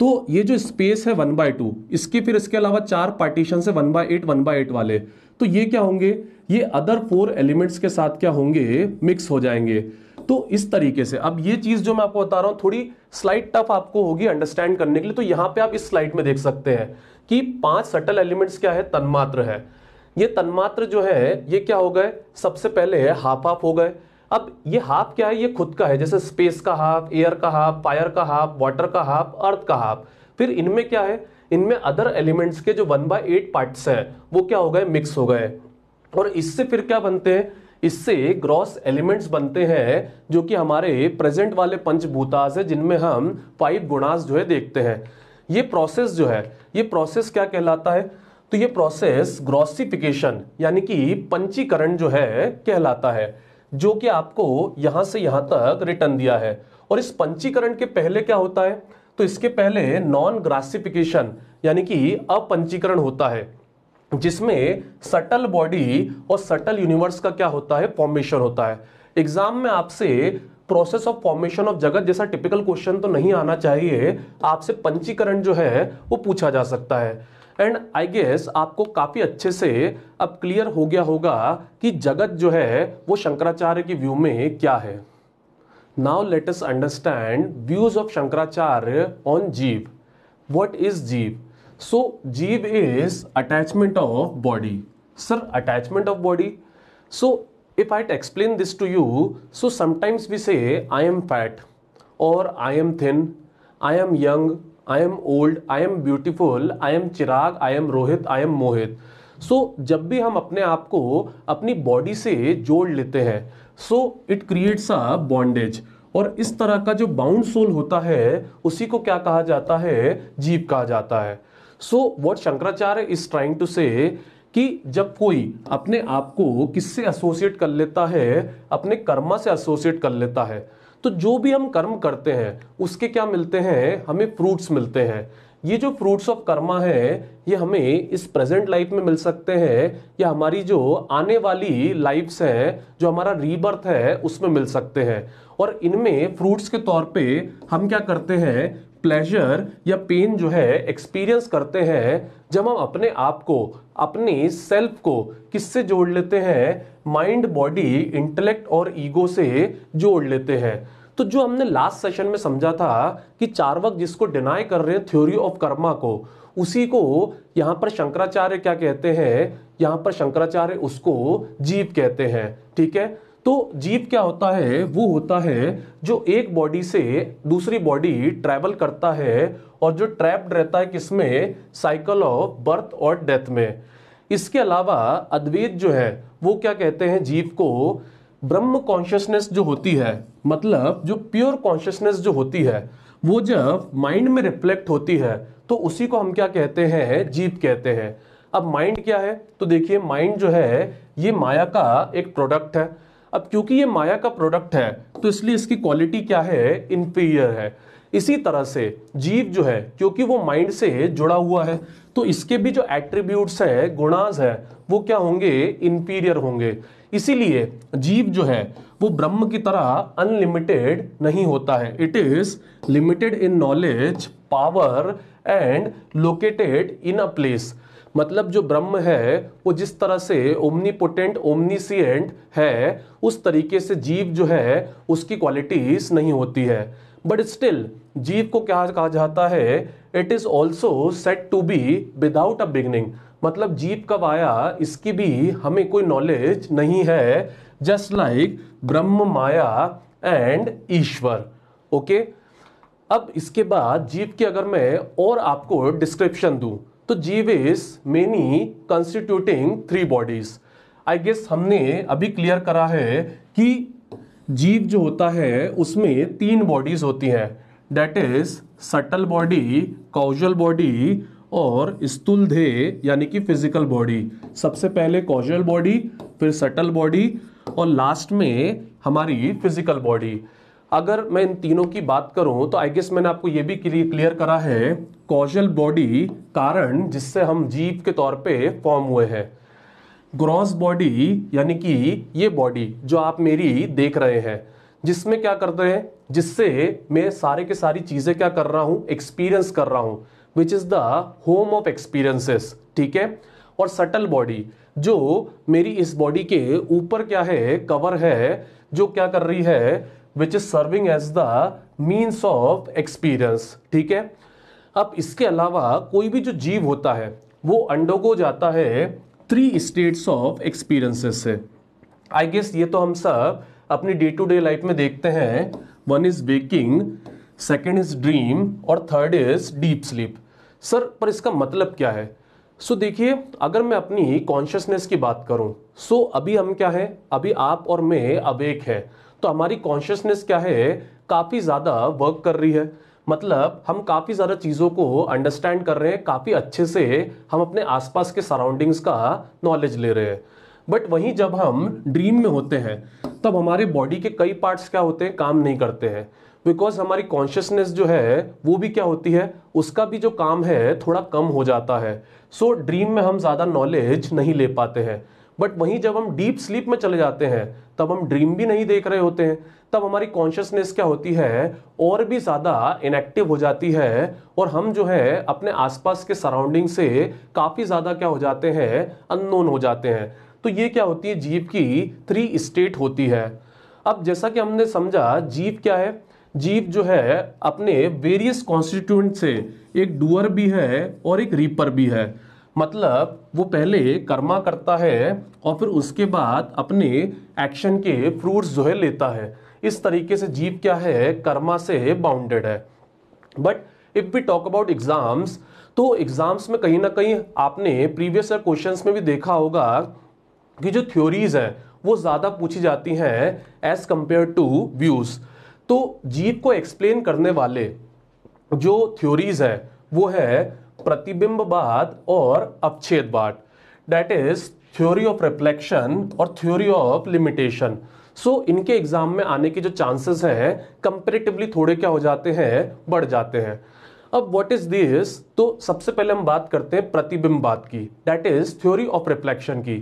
तो ये जो स्पेस है वन बाय टू इसके फिर इसके अलावा चार पार्टीशन है one by eight one by eight वाले तो ये क्या होंगे ये अदर फोर एलिमेंट्स के साथ क्या होंगे मिक्स हो जाएंगे तो इस तरीके से अब ये चीज जो मैं आपको बता रहा हूं थोड़ी स्लाइड टफ आपको होगी अंडरस्टैंड करने के लिए तो यहां पे आप इस स्लाइड में देख सकते हैं कि पांच सटल एलिमेंट्स क्या है तन्मात्र है ये तन्मात्र जो है ये क्या हो गए सबसे पहले है हाफ हाफ हो गए अब ये हाफ क्या है ये खुद का है जैसे स्पेस का हाफ एयर का हाफ फायर का हाफ वाटर का हाफ अर्थ का हाफ फिर इनमें क्या है इनमें अदर एलिमेंट्स के जो वन बाय एट पार्ट्स है वो क्या हो गए मिक्स हो गए और इससे फिर क्या बनते हैं इससे ग्रॉस एलिमेंट्स बनते हैं जो कि हमारे प्रेजेंट वाले पंचभूताज है जिनमें हम फाइव गुणास जो है देखते हैं ये प्रोसेस जो है ये प्रोसेस क्या कहलाता है तो ये प्रोसेस ग्रॉसिफिकेशन यानी कि पंचीकरण जो है कहलाता है जो कि आपको यहां से यहां तक रिटर्न दिया है और इस पंचीकरण के पहले क्या होता है तो इसके पहले नॉन ग्रासिफिकेशन यानी कि अपंचीकरण होता है जिसमें सटल बॉडी और सटल यूनिवर्स का क्या होता है फॉर्मेशन होता है एग्जाम में आपसे प्रोसेस ऑफ फॉर्मेशन ऑफ जगत जैसा टिपिकल क्वेश्चन तो नहीं आना चाहिए आपसे पंचीकरण जो है वो पूछा जा सकता है एंड आई गेस आपको काफ़ी अच्छे से अब क्लियर हो गया होगा कि जगत जो है वो शंकराचार्य के व्यू में क्या है now let understand views of Shankaracharya on jiva what is jiva so jiva is attachment of body sir attachment of body so if I explain this to you so sometimes we say I am fat और I am thin I am young I am old I am beautiful I am Chirag I am Rohit I am Mohit so जब भी हम अपने आप को अपनी body से जोड़ लेते हैं so it creates a bondage और इस तरह का जो बाउंड सोल होता है उसी को क्या कहा जाता है जीव कहा जाता है so what Shankaracharya is trying to say कि जब कोई अपने आप को किससे एसोसिएट कर लेता है अपने कर्मा से एसोसिएट कर लेता है तो जो भी हम कर्म करते हैं उसके क्या मिलते हैं हमें फ्रूट्स मिलते हैं ये जो फ्रूट्स ऑफ कर्मा है ये हमें इस प्रेजेंट लाइफ में मिल सकते हैं या हमारी जो आने वाली लाइफ्स हैं जो हमारा रीबर्थ है उसमें मिल सकते हैं और इनमें फ्रूट्स के तौर पे हम क्या करते हैं प्लेजर या पेन जो है एक्सपीरियंस करते हैं जब हम अपने आप को अपने सेल्फ को किससे जोड़ लेते हैं माइंड बॉडी इंटेलेक्ट और ईगो से जोड़ लेते हैं तो जो हमने लास्ट सेशन में समझा था कि चार्वक जिसको डिनाई कर रहे हैं थ्योरी ऑफ कर्मा को उसी को यहाँ पर शंकराचार्य क्या कहते हैं यहाँ पर शंकराचार्य उसको जीव कहते हैं ठीक है तो जीव क्या होता है वो होता है जो एक बॉडी से दूसरी बॉडी ट्रैवल करता है और जो ट्रैप्ड रहता है किसमें साइकिल ऑफ बर्थ और डेथ में इसके अलावा अद्वैत जो है वो क्या कहते हैं जीव को ब्रह्म कॉन्शियसनेस जो होती है मतलब जो प्योर कॉन्शियसनेस जो होती है वो जब माइंड में रिफ्लेक्ट होती है तो उसी को हम क्या कहते हैं जीप कहते हैं अब माइंड क्या है तो देखिए माइंड जो है ये माया का एक प्रोडक्ट है अब क्योंकि ये माया का प्रोडक्ट है तो इसलिए इसकी क्वालिटी क्या है इनफीरियर है इसी तरह से जीव जो है क्योंकि वो माइंड से जुड़ा हुआ है तो इसके भी जो एट्रीब्यूट्स है गुणाज है वो क्या होंगे इंपीरियर होंगे इसीलिए जीव जो है वो ब्रह्म की तरह अनलिमिटेड नहीं होता है it is limited in knowledge power and located in a place मतलब जो ब्रह्म है वो जिस तरह से ओमनीपोटेंट ओमनीसियंट है उस तरीके से जीव जो है उसकी क्वालिटीज नहीं होती है बट स्टिल जीव को क्या कहा जाता है it is also said to be without a beginning मतलब जीव कब आया इसकी भी हमें कोई नॉलेज नहीं है जस्ट लाइक ब्रह्म माया एंड ईश्वर ओके अब इसके बाद जीव की अगर मैं और आपको डिस्क्रिप्शन दूं तो jiva is many constituting three bodies I guess हमने अभी क्लियर करा है कि जीव जो होता है उसमें तीन बॉडीज होती हैं that is subtle body causal body और स्थूल ध्येय यानी कि फिजिकल बॉडी सबसे पहले कॉजल बॉडी फिर सटल बॉडी और लास्ट में हमारी फिजिकल बॉडी अगर मैं इन तीनों की बात करूं तो आई गेस मैंने आपको ये भी क्लियर करा है कॉजल बॉडी कारण जिससे हम जीव के तौर पे फॉर्म हुए हैं ग्रॉस बॉडी यानी कि ये बॉडी जो आप मेरी देख रहे हैं जिसमें क्या करते हैं जिससे मैं सारे के सारी चीज़ें क्या कर रहा हूँ एक्सपीरियंस कर रहा हूँ which is the home of experiences ठीक है और सटल बॉडी जो मेरी इस बॉडी के ऊपर क्या है कवर है जो क्या कर रही है which is serving as the means of experience ठीक है अब इसके अलावा कोई भी जो जीव होता है वो अंडोगो जाता है थ्री स्टेट्स ऑफ एक्सपीरियंसेस से आई गेस ये तो हम सब अपनी डे टू डे लाइफ में देखते हैं one is waking second is dream और third is deep sleep sir पर इसका मतलब क्या है सो so, देखिए अगर मैं अपनी कॉन्शियसनेस की बात करूं सो so, अभी हम क्या है अभी आप और मैं अवेक है तो हमारी कॉन्शियसनेस क्या है काफ़ी ज़्यादा वर्क कर रही है मतलब हम काफ़ी ज़्यादा चीज़ों को अंडरस्टैंड कर रहे हैं काफ़ी अच्छे से हम अपने आसपास के सराउंडिंग्स का नॉलेज ले रहे हैं बट वहीं जब हम ड्रीम में होते हैं तब हमारे बॉडी के कई पार्ट्स क्या होते हैं काम नहीं करते हैं बिकॉज हमारी कॉन्शियसनेस जो है वो भी क्या होती है उसका भी जो काम है थोड़ा कम हो जाता है सो so, ड्रीम में हम ज़्यादा नॉलेज नहीं ले पाते हैं बट वहीं जब हम डीप स्लीप में चले जाते हैं तब हम ड्रीम भी नहीं देख रहे होते हैं तब हमारी कॉन्शियसनेस क्या होती है और भी ज़्यादा इनएक्टिव हो जाती है और हम जो है अपने आसपास के सराउंडिंग से काफ़ी ज़्यादा क्या हो जाते हैं अननोन हो जाते हैं तो ये क्या होती है जीव की थ्री स्टेट होती है अब जैसा कि हमने समझा जीव क्या है जीव जो है अपने वेरियस कॉन्स्टिट्यूंट से एक डूअर भी है और एक रीपर भी है मतलब वो पहले कर्मा करता है और फिर उसके बाद अपने एक्शन के फ्रूट्स जो है लेता है इस तरीके से जीव क्या है कर्मा से बाउंडेड है but if we talk about exams तो एग्जाम्स में कहीं ना कहीं आपने प्रीवियस क्वेश्चंस में भी देखा होगा कि जो थ्योरीज हैं वो ज़्यादा पूछी जाती हैं एज कंपेयर टू व्यूज़ तो जीव को एक्सप्लेन करने वाले जो थ्योरीज है वो है प्रतिबिंबवाद और बात that is theory of reflection और theory of limitation so so, इनके एग्जाम में आने के जो चांसेस हैं कंपेरेटिवली थोड़े क्या हो जाते हैं बढ़ जाते हैं अब व्हाट इज दिस तो सबसे पहले हम बात करते हैं प्रतिबिंबवाद की that is theory of reflection की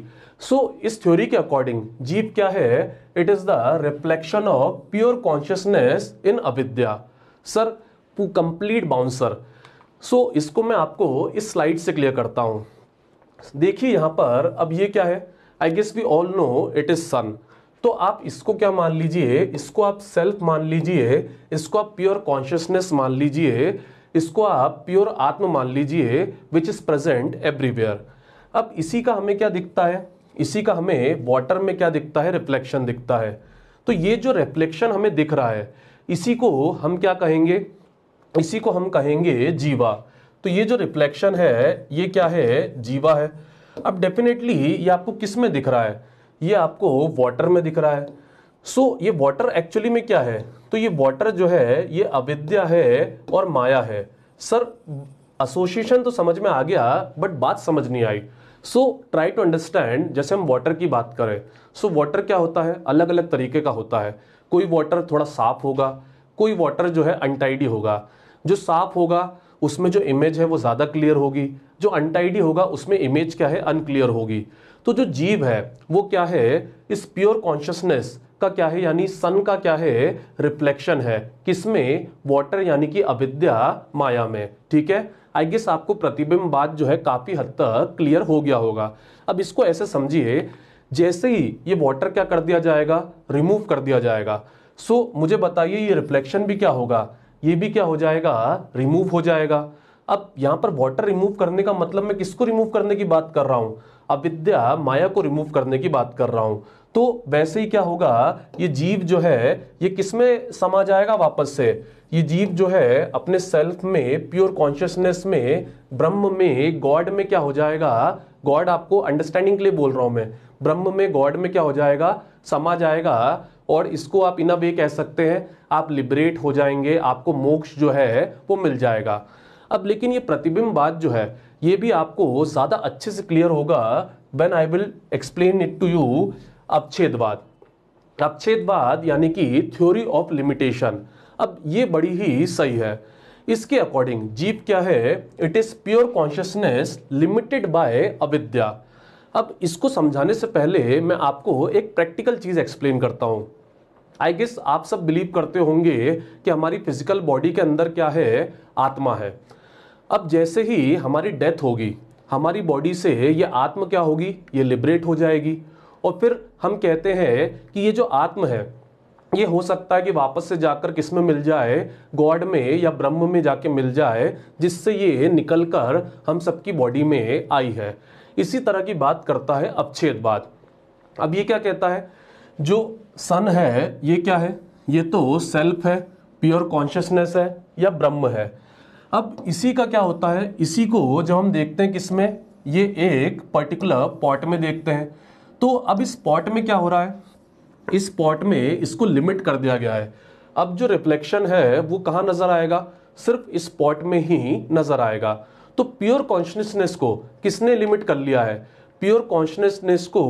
सो so, इस थ्योरी के अकॉर्डिंग जीव क्या है it is the reflection of pure consciousness in avidya sir complete bouncer सो इसको मैं आपको इस स्लाइड से क्लियर करता हूँ देखिए यहां पर अब ये क्या है I guess we all know it is sun तो आप इसको क्या मान लीजिए इसको आप सेल्फ मान लीजिए इसको आप प्योर कॉन्शियसनेस मान लीजिए इसको आप प्योर आत्म मान लीजिए विच इज़ प्रेजेंट एवरीवेयर अब इसी का हमें क्या दिखता है इसी का हमें वाटर में क्या दिखता है रिफ्लेक्शन दिखता है तो ये जो रिफ्लेक्शन हमें दिख रहा है इसी को हम क्या कहेंगे इसी को हम कहेंगे जीवा तो ये जो रिफ्लेक्शन है ये क्या है जीवा है अब डेफिनेटली ये आपको किस में दिख रहा है ये आपको वाटर में दिख रहा है सो so, ये वाटर एक्चुअली में क्या है तो ये वाटर जो है ये अविद्या है और माया है सर एसोसिएशन तो समझ में आ गया बट बात समझ नहीं आई सो ट्राई टू अंडरस्टैंड जैसे हम वाटर की बात करें सो so, वाटर क्या होता है अलग अलग तरीके का होता है कोई वाटर थोड़ा साफ होगा कोई वाटर जो है अनटाइडी होगा जो साफ होगा उसमें जो इमेज है वो ज़्यादा क्लियर होगी जो अनटाइडी होगा उसमें इमेज क्या है अनक्लियर होगी तो जो जीव है वो क्या है इस प्योर कॉन्शियसनेस का क्या है यानी सन का क्या है रिफ्लेक्शन है किसमें वाटर यानी कि अविद्या माया में ठीक है आई गेस आपको प्रतिबिंब बात जो है काफी हद तक क्लियर हो गया होगा अब इसको ऐसे समझिए जैसे ही ये वाटर क्या कर दिया जाएगा रिमूव कर दिया जाएगा सो so, मुझे बताइए ये रिफ्लेक्शन भी क्या होगा ये भी क्या हो जाएगा रिमूव हो जाएगा अब यहाँ पर वाटर रिमूव करने का मतलब मैं किसको रिमूव करने की बात कर रहा हूँ अविद्या माया को रिमूव करने की बात कर रहा हूं तो वैसे ही क्या होगा ये जीव जो है ये किसमें समा जाएगा वापस से ये जीव जो है अपने सेल्फ में प्योर कॉन्शियसनेस में ब्रह्म में गॉड में क्या हो जाएगा गॉड आपको अंडरस्टैंडिंग के लिए बोल रहा हूं मैं ब्रह्म में गॉड में क्या हो जाएगा समा जाएगा और इसको आप इन वे कह सकते हैं आप लिबरेट हो जाएंगे आपको मोक्ष जो है वो मिल जाएगा अब लेकिन ये प्रतिबिंब बात जो है ये भी आपको ज़्यादा अच्छे से क्लियर होगा when I will explain it to you अपच्छेदवाद अपच्छेदवाद यानी कि थ्योरी ऑफ लिमिटेशन अब ये बड़ी ही सही है इसके अकॉर्डिंग जीव क्या है it is pure consciousness limited by avidya अब इसको समझाने से पहले मैं आपको एक प्रैक्टिकल चीज़ एक्सप्लेन करता हूँ आई गेस आप सब बिलीव करते होंगे कि हमारी फिजिकल बॉडी के अंदर क्या है आत्मा है अब जैसे ही हमारी डेथ होगी हमारी बॉडी से ये आत्म क्या होगी ये लिबरेट हो जाएगी और फिर हम कहते हैं कि ये जो आत्म है ये हो सकता है कि वापस से जाकर किस में मिल जाए गॉड में या ब्रह्म में जाके मिल जाए जिससे ये निकल कर हम सबकी बॉडी में आई है इसी तरह की बात करता है अवच्छेदवाद अब ये क्या कहता है जो सन है ये क्या है ये तो सेल्फ है प्योर कॉन्शियसनेस है या ब्रह्म है अब इसी का क्या होता है इसी को जब हम देखते हैं किसमें ये एक पर्टिकुलर पॉट में देखते हैं तो अब इस पॉट में क्या हो रहा है इस पॉट में इसको लिमिट कर दिया गया है अब जो रिफ्लेक्शन है वो कहाँ नज़र आएगा सिर्फ इस पॉट में ही नज़र आएगा तो प्योर कॉन्शियसनेस को किसने लिमिट कर लिया है प्योर कॉन्शियसनेस को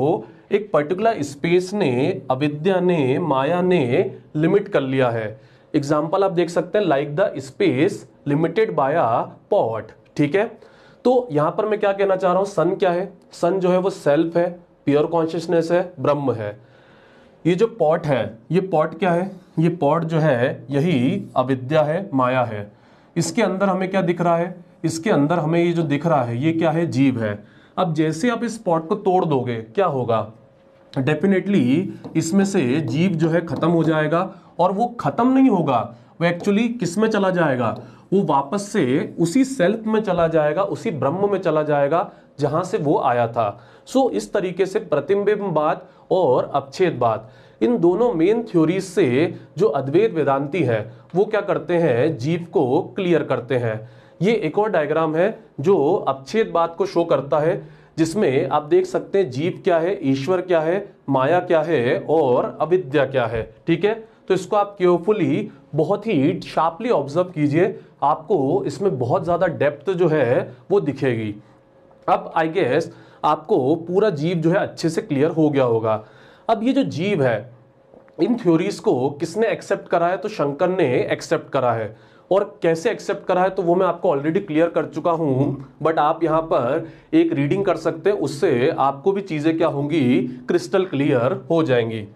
एक पर्टिकुलर स्पेस ने अविद्या ने माया ने लिमिट कर लिया है एग्जाम्पल आप देख सकते हैं like the space limited by a pot ठीक है तो यहां पर मैं क्या कहना चाह रहा हूं सन क्या है सन जो है वो सेल्फ है प्योर कॉन्शियसनेस है ब्रह्म है ये जो पॉट है ये पॉट क्या है ये पॉट जो है यही अविद्या है माया है इसके अंदर हमें क्या दिख रहा है इसके अंदर हमें ये जो दिख रहा है ये क्या है जीव है अब जैसे आप इस पॉट को तोड़ दोगे क्या होगा डेफिनेटली इसमें से जीव जो है खत्म हो जाएगा और वो खत्म नहीं होगा वो एक्चुअली किसमें चला जाएगा वो वापस से उसी सेल्फ में चला जाएगा उसी ब्रह्म में चला जाएगा जहां से वो आया था सो so, इस तरीके से प्रतिबिंबवाद और बात इन दोनों मेन थ्योरी से जो अद्वैत वेदांति है वो क्या करते हैं जीव को क्लियर करते हैं ये एक और डायग्राम है जो बात को शो करता है जिसमें आप देख सकते हैं जीव क्या है ईश्वर क्या है माया क्या है और अविद्या क्या है ठीक है तो इसको आप केयरफुली बहुत ही शार्पली ऑब्जर्व कीजिए आपको इसमें बहुत ज़्यादा डेप्थ जो है वो दिखेगी अब आई गेस आपको पूरा जीव जो है अच्छे से क्लियर हो गया होगा अब ये जो जीव है इन थ्योरीज को किसने एक्सेप्ट करा है तो शंकर ने एक्सेप्ट करा है और कैसे एक्सेप्ट करा है तो वो मैं आपको ऑलरेडी क्लियर कर चुका हूं बट आप यहाँ पर एक रीडिंग कर सकते हैं उससे आपको भी चीज़ें क्या होंगी क्रिस्टल क्लियर हो जाएंगी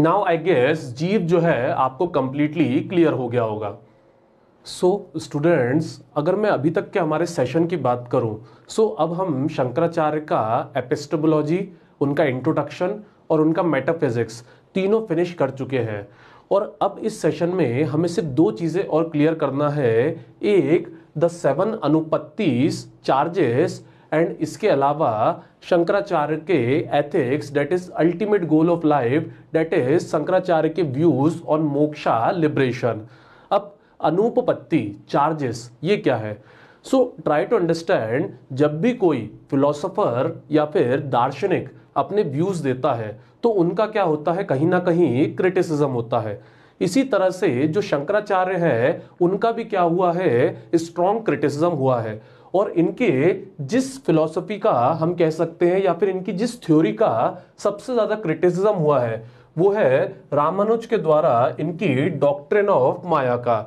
नाउ आई गेस जीव जो है आपको कम्प्लीटली क्लियर हो गया होगा सो so, स्टूडेंट्स अगर मैं अभी तक के हमारे सेशन की बात करूं सो so अब हम शंकराचार्य का एपिस्टोबोलॉजी उनका इंट्रोडक्शन और उनका मेटाफिजिक्स तीनों फिनिश कर चुके हैं और अब इस सेशन में हमें सिर्फ दो चीज़ें और क्लियर करना है एक द सेवन अनुपत्तीस चार्जेस एंड इसके अलावा शंकराचार्य के ethics that is ultimate goal of life that is Shankaracharya के व्यूज ऑन मोक्षा लिबरेशन अब अनुपपत्ति चार्जेस ये क्या है सो ट्राई टू अंडरस्टैंड जब भी कोई फिलोसोफर या फिर दार्शनिक अपने व्यूज देता है तो उनका क्या होता है कहीं ना कहीं क्रिटिसिज्म होता है इसी तरह से जो शंकराचार्य है उनका भी क्या हुआ है स्ट्रॉन्ग क्रिटिसिज्म हुआ है और इनके जिस फिलॉसफी का हम कह सकते हैं या फिर इनकी जिस थ्योरी का सबसे ज़्यादा क्रिटिसिज्म हुआ है वो है रामानुज के द्वारा इनकी डॉक्ट्रिन ऑफ माया का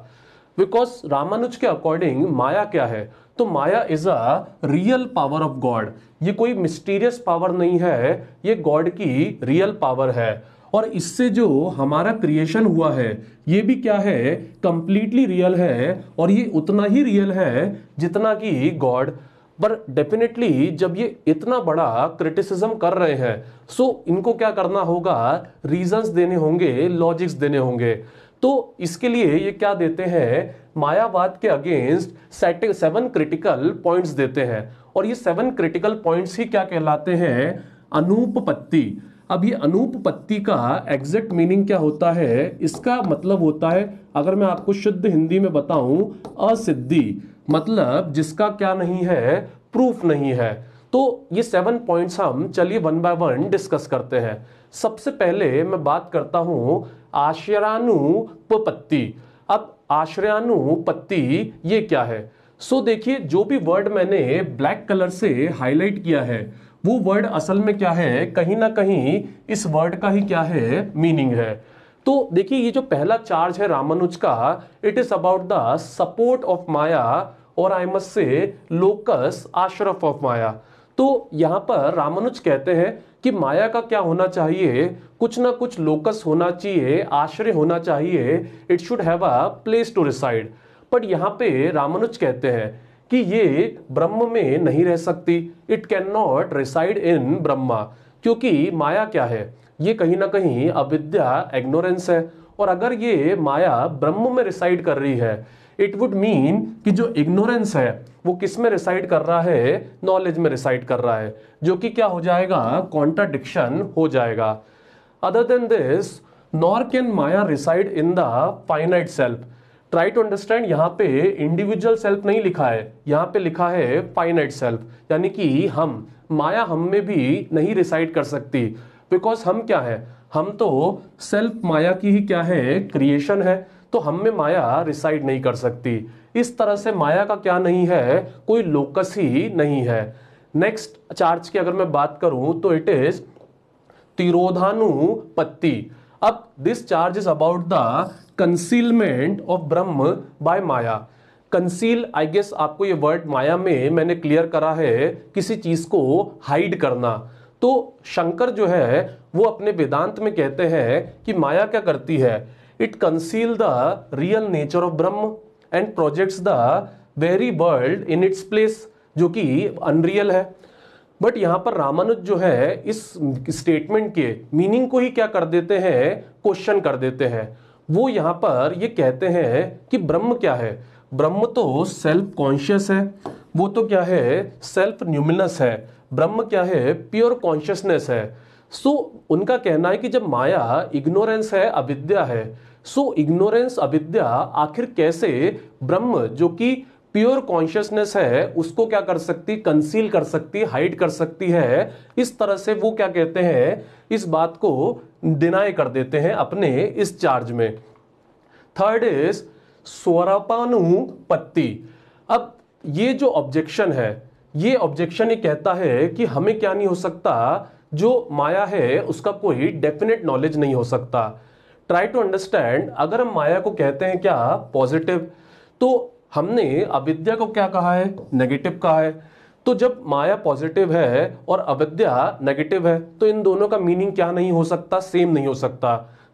बिकॉज रामानुज के अकॉर्डिंग माया क्या है तो maya is a real power of God ये कोई मिस्टीरियस पावर नहीं है ये गॉड की रियल पावर है और इससे जो हमारा क्रिएशन हुआ है ये भी क्या है कंप्लीटली रियल है और ये उतना ही रियल है जितना कि गॉड पर डेफिनेटली जब ये इतना बड़ा क्रिटिसिज्म कर रहे हैं सो so इनको क्या करना होगा रीजंस देने होंगे लॉजिक्स देने होंगे तो इसके लिए ये क्या देते हैं मायावाद के अगेंस्ट सेवन क्रिटिकल पॉइंट्स देते हैं और ये सेवन क्रिटिकल पॉइंट्स ही क्या कहलाते हैं अनूपपत्ति अब ये अनुपपत्ति का एग्जैक्ट मीनिंग क्या होता है इसका मतलब होता है अगर मैं आपको शुद्ध हिंदी में बताऊं असिद्धि मतलब जिसका क्या नहीं है प्रूफ नहीं है तो ये सेवन पॉइंट्स हम चलिए वन बाय वन डिस्कस करते हैं सबसे पहले मैं बात करता हूं आश्रयानुपत्ति अब आश्रयानुपत्ति ये क्या है सो देखिए जो भी वर्ड मैंने ब्लैक कलर से हाईलाइट किया है वो वर्ड असल में क्या है कहीं ना कहीं इस वर्ड का ही क्या है मीनिंग है तो देखिए ये जो पहला चार्ज है रामानुज का it is about the support of maya और I must say locus ashraya of maya तो यहाँ पर रामानुज कहते हैं कि माया का क्या होना चाहिए कुछ ना कुछ लोकस होना चाहिए आश्रय होना चाहिए it should have a place to reside but यहाँ पे रामानुज कहते हैं कि ये ब्रह्म में नहीं रह सकती it can not reside in Brahma क्योंकि माया क्या है ये कहीं ना कहीं अविद्या एग्नोरेंस है और अगर ये माया ब्रह्म में रिसाइड कर रही है इट वुड मीन कि जो इग्नोरेंस है वो किस में रिसाइड कर रहा है नॉलेज में रिसाइड कर रहा है जो कि क्या हो जाएगा कॉन्ट्राडिक्शन हो जाएगा other than this nor can maya reside in the finite self try to understand यहाँ पे इंडिविजुअल सेल्फ नहीं लिखा है यहाँ पे लिखा है फाइनाइट सेल्फ यानी कि हम माया हम में भी नहीं रिसाइड कर सकती बिकॉज हम क्या है हम तो सेल्फ माया की ही क्या है क्रिएशन है तो हम में माया रिसाइड नहीं कर सकती इस तरह से माया का क्या नहीं है कोई लोकस ही नहीं है नेक्स्ट चार्ज की अगर मैं बात करूं तो इट इज तिरोधानुपत्ति अब this charge is about the concealment of Brahman by maya conceal I guess आपको ये वर्ड माया में मैंने क्लियर करा है किसी चीज को हाइड करना तो शंकर जो है वो अपने वेदांत में कहते हैं कि माया क्या करती है it conceal the real nature of Brahman and projects the very world in its place जो कि अनरियल है बट यहाँ पर रामानुज जो है इस स्टेटमेंट के मीनिंग को ही क्या कर देते हैं क्वेश्चन कर देते हैं वो यहाँ पर ये कहते हैं कि ब्रह्म क्या है ब्रह्म तो सेल्फ कॉन्शियस है वो तो क्या है सेल्फ न्यूमिनस है ब्रह्म क्या है प्योर कॉन्शियसनेस है सो so, उनका कहना है कि जब माया इग्नोरेंस है अविद्या है सो so, इग्नोरेंस अविद्या आखिर कैसे ब्रह्म जो कि प्योर कॉन्शियसनेस है उसको क्या कर सकती कंसील कर सकती हाइड कर सकती है इस तरह से वो क्या कहते हैं इस बात को डिनाई कर देते हैं अपने इस चार्ज में थर्ड इज स्वरपानुपत्ति अब ये जो ऑब्जेक्शन है ये ऑब्जेक्शन ये कहता है कि हमें क्या नहीं हो सकता जो माया है उसका कोई डेफिनेट नॉलेज नहीं हो सकता ट्राई टू अंडरस्टैंड अगर हम माया को कहते हैं क्या पॉजिटिव तो हमने अविद्या को क्या कहा है नेगेटिव कहा है तो जब माया पॉजिटिव है और अविद्या नेगेटिव है तो इन दोनों का मीनिंग क्या नहीं हो सकता सेम नहीं हो सकता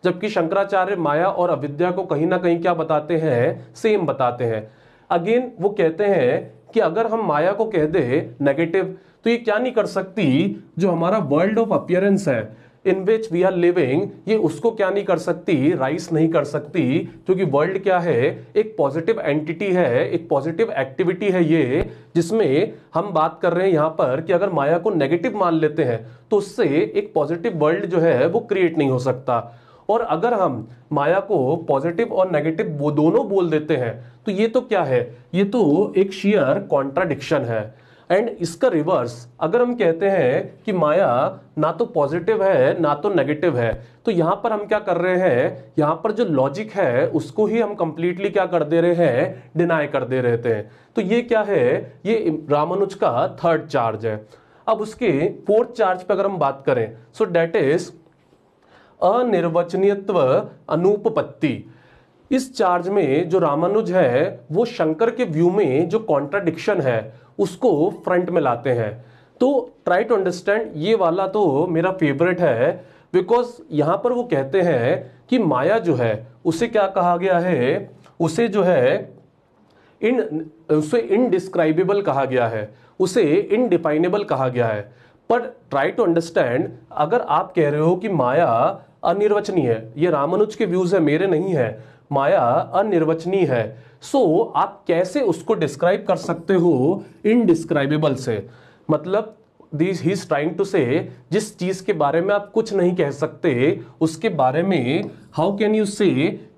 जबकि शंकराचार्य माया और अविद्या को कहीं ना कहीं क्या बताते हैं सेम बताते हैं अगेन वो कहते हैं कि अगर हम माया को कह दे नेगेटिव तो ये क्या नहीं कर सकती जो हमारा वर्ल्ड ऑफ अपियरेंस है in which we are living ये उसको क्या नहीं कर सकती राइस नहीं कर सकती क्योंकि वर्ल्ड क्या है एक पॉजिटिव एंटिटी है एक पॉजिटिव एक्टिविटी है ये जिसमें हम बात कर रहे हैं यहाँ पर कि अगर माया को नेगेटिव मान लेते हैं तो उससे एक पॉजिटिव वर्ल्ड जो है वो क्रिएट नहीं हो सकता और अगर हम माया को पॉजिटिव और नेगेटिव वो दोनों बोल देते हैं तो ये तो क्या है ये तो एक शेयर कॉन्ट्राडिक्शन है एंड इसका रिवर्स अगर हम कहते हैं कि माया ना तो पॉजिटिव है ना तो नेगेटिव है तो यहाँ पर हम क्या कर रहे हैं यहाँ पर जो लॉजिक है उसको ही हम कंप्लीटली क्या कर दे रहे हैं डिनाई कर दे रहे थे तो ये क्या है ये रामानुज का थर्ड चार्ज है अब उसके फोर्थ चार्ज पर अगर हम बात करें सो डेट इज अनिर्वचनीयत्व अनुपपत्ति इस चार्ज में जो रामानुज है वो शंकर के व्यू में जो कॉन्ट्राडिक्शन है उसको फ्रंट में लाते हैं तो ट्राई टू अंडरस्टैंड ये वाला तो मेरा फेवरेट है बिकॉज यहाँ पर वो कहते हैं कि माया जो है उसे क्या कहा गया है उसे जो है इन उसे इनडिस्क्राइबेबल कहा गया है उसे इनडिफाइनेबल कहा गया है पर ट्राई टू अंडरस्टैंड अगर आप कह रहे हो कि माया अनिर्वचनीय है ये रामानुज के व्यूज़ है मेरे नहीं है माया अनिर्वचनीय है सो so, आप कैसे उसको डिस्क्राइब कर सकते हो इनडिस्क्राइबेबल से मतलब दिस ही ट्राइंग टू से जिस चीज के बारे में आप कुछ नहीं कह सकते उसके बारे में हाउ कैन यू से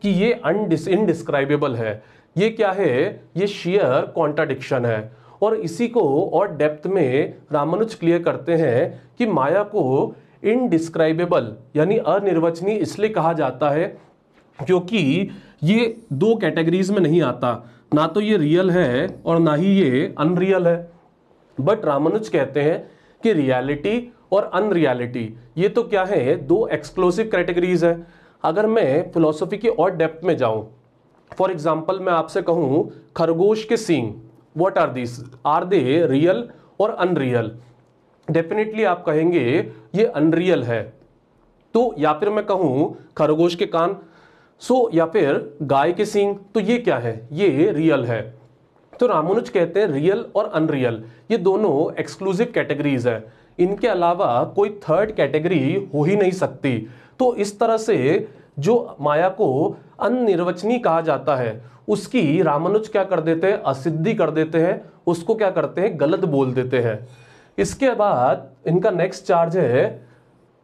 कि ये अनडिस इनडिस्क्राइबेबल है ये क्या है ये शेयर कॉन्ट्राडिक्शन है और इसी को और डेप्थ में रामानुज क्लियर करते हैं कि माया को इनडिस्क्राइबेबल यानी अनिर्वचनीय इसलिए कहा जाता है क्योंकि ये दो कैटेगरीज में नहीं आता ना तो ये रियल है और ना ही ये अनरियल है बट रामानुज कहते हैं कि रियलिटी और अनरियलिटी ये तो क्या है दो एक्सक्लूसिव कैटेगरीज है अगर मैं फिलोसफी के और डेप्थ में जाऊं फॉर एग्जाम्पल मैं आपसे कहूं खरगोश के सींग what are this are they real और अनरियल डेफिनेटली आप कहेंगे ये अनरियल है तो या फिर मैं कहूं खरगोश के कान सो या फिर गाय के सींग तो ये क्या है ये रियल है तो रामानुज कहते हैं रियल और अनरियल ये दोनों एक्सक्लूसिव कैटेगरीज है इनके अलावा कोई थर्ड कैटेगरी हो ही नहीं सकती तो इस तरह से जो माया को अनिर्वचनी कहा जाता है उसकी रामानुज क्या कर देते हैं असिद्धि कर देते हैं उसको क्या करते हैं गलत बोल देते हैं इसके बाद इनका नेक्स्ट चार्ज है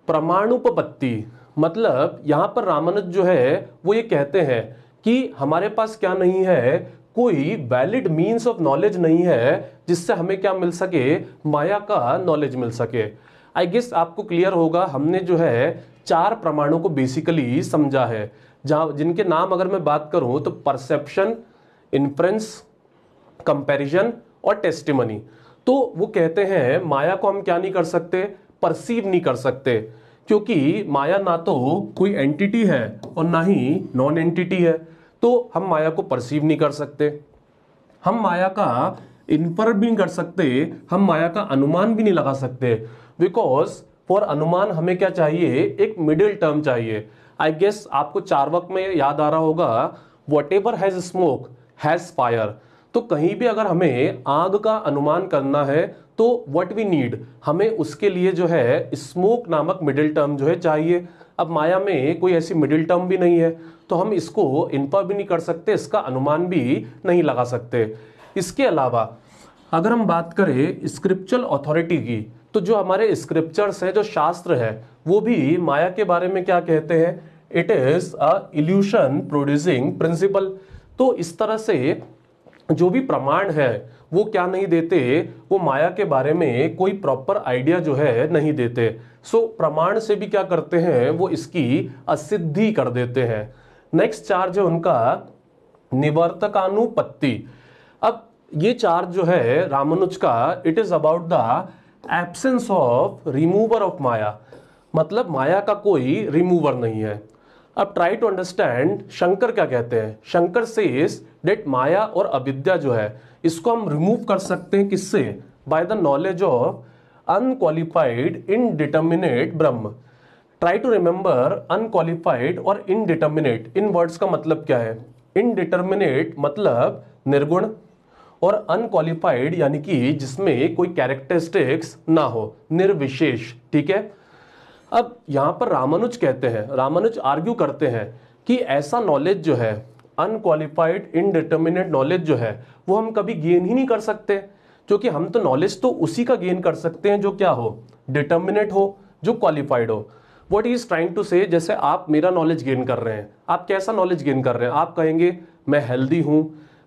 प्रमाणुपत्ति मतलब यहाँ पर रामानंद जो है वो ये कहते हैं कि हमारे पास क्या नहीं है कोई वैलिड मीन्स ऑफ नॉलेज नहीं है जिससे हमें क्या मिल सके माया का नॉलेज मिल सके आई गेस आपको क्लियर होगा हमने जो है चार प्रमाणों को बेसिकली समझा है जहाँ जिनके नाम अगर मैं बात करूँ तो परसेप्शन इन्फ्रेंस कंपैरिजन और टेस्टिमनी तो वो कहते हैं माया को हम क्या नहीं कर सकते परसीव नहीं कर सकते क्योंकि माया ना तो कोई एंटिटी है और ना ही नॉन एंटिटी है तो हम माया को परसीव नहीं कर सकते हम माया का इन्फर भी नहीं कर सकते हम माया का अनुमान भी नहीं लगा सकते बिकॉज फॉर अनुमान हमें क्या चाहिए एक मिडिल टर्म चाहिए आई गेस आपको चार वक्त में याद आ रहा होगा whatever has smoke has fire तो कहीं भी अगर हमें आग का अनुमान करना है तो व्हाट वी नीड हमें उसके लिए जो है स्मोक नामक मिडिल टर्म जो है चाहिए अब माया में कोई ऐसी मिडिल टर्म भी नहीं है तो हम इसको इनपर भी नहीं कर सकते इसका अनुमान भी नहीं लगा सकते इसके अलावा अगर हम बात करें स्क्रिप्चुअल अथॉरिटी की तो जो हमारे स्क्रिप्चर्स हैं जो शास्त्र है वो भी माया के बारे में क्या कहते हैं it is a illusion producing principle तो इस तरह से जो भी प्रमाण है वो क्या नहीं देते वो माया के बारे में कोई प्रॉपर आइडिया जो है नहीं देते सो so, प्रमाण से भी क्या करते हैं वो इसकी असिद्धि कर देते हैं नेक्स्ट चार्ज है उनका निवर्तकानुपत्ति अब ये चार्ज जो है रामानुज का it is about the absence of remover of maya मतलब माया का कोई रिमूवर नहीं है अब ट्राई टू अंडरस्टैंड शंकर क्या कहते हैं शंकर से डेट माया और अविद्या जो है इसको हम रिमूव कर सकते हैं किससे by the knowledge of unqualified indeterminate Brahman try to remember unqualified और इनडिटर्मिनेट इन वर्ड्स का मतलब क्या है इनडिटर्मिनेट मतलब निर्गुण और अनक्वालिफाइड यानी कि जिसमें कोई कैरेक्टरिस्टिक्स ना हो निर्विशेष ठीक है अब यहाँ पर रामानुज कहते हैं रामानुज आर्ग्यू करते हैं कि ऐसा नॉलेज जो है अनकालीफाइड इनडिटर्मिनेट नॉलेज जो है वो हम कभी गेन ही नहीं कर सकते क्योंकि हम तो नॉलेज तो उसी का गेन कर सकते हैं जो क्या हो डिटर्मिनेट हो जो क्वालिफाइड हो what is trying to say जैसे आप मेरा नॉलेज गेन कर रहे हैं आप कैसा नॉलेज गेन कर रहे हैं आप कहेंगे मैं हेल्दी हूँ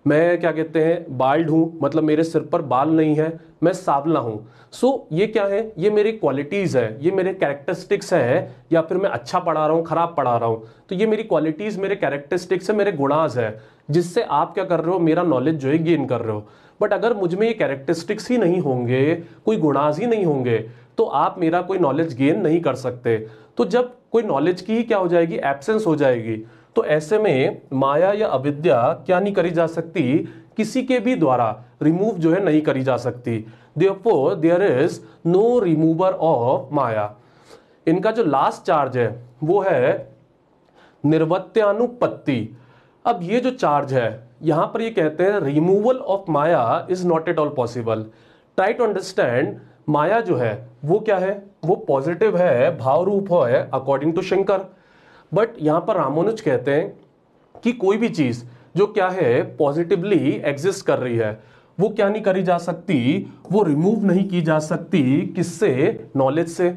मैं क्या कहते हैं बाल्ड हूँ मतलब मेरे सिर पर बाल नहीं है मैं सावला हूँ सो so, ये क्या है ये मेरी क्वालिटीज़ है ये मेरे कैरेक्टरिस्टिक्स है या फिर मैं अच्छा पढ़ा रहा हूँ ख़राब पढ़ा रहा हूँ तो ये मेरी क्वालिटीज़ मेरे कैरेक्टरिस्टिक्स है मेरे गुणाज है जिससे आप क्या कर रहे हो मेरा नॉलेज जो है गेन कर रहे हो बट अगर मुझ में ये कैरेक्टरिस्टिक्स ही नहीं होंगे कोई गुणाज ही नहीं होंगे तो आप मेरा कोई नॉलेज गेन नहीं कर सकते तो जब कोई नॉलेज की ही क्या हो जाएगी एब्सेंस हो जाएगी तो ऐसे में माया या अविद्या क्या नहीं करी जा सकती किसी के भी द्वारा रिमूव जो है नहीं करी जा सकती therefore there is no remover of maya इनका जो लास्ट चार्ज है वो है निर्वत्यानुपत्ति अब ये जो चार्ज है यहां पर ये कहते हैं removal of maya is not at all possible try to understand maya जो है वो क्या है वो पॉजिटिव है भाव रूप है अकॉर्डिंग टू शंकर बट यहाँ पर रामानुज कहते हैं कि कोई भी चीज़ जो क्या है पॉजिटिवली एग्जिस्ट कर रही है वो क्या नहीं करी जा सकती वो रिमूव नहीं की जा सकती किससे नॉलेज से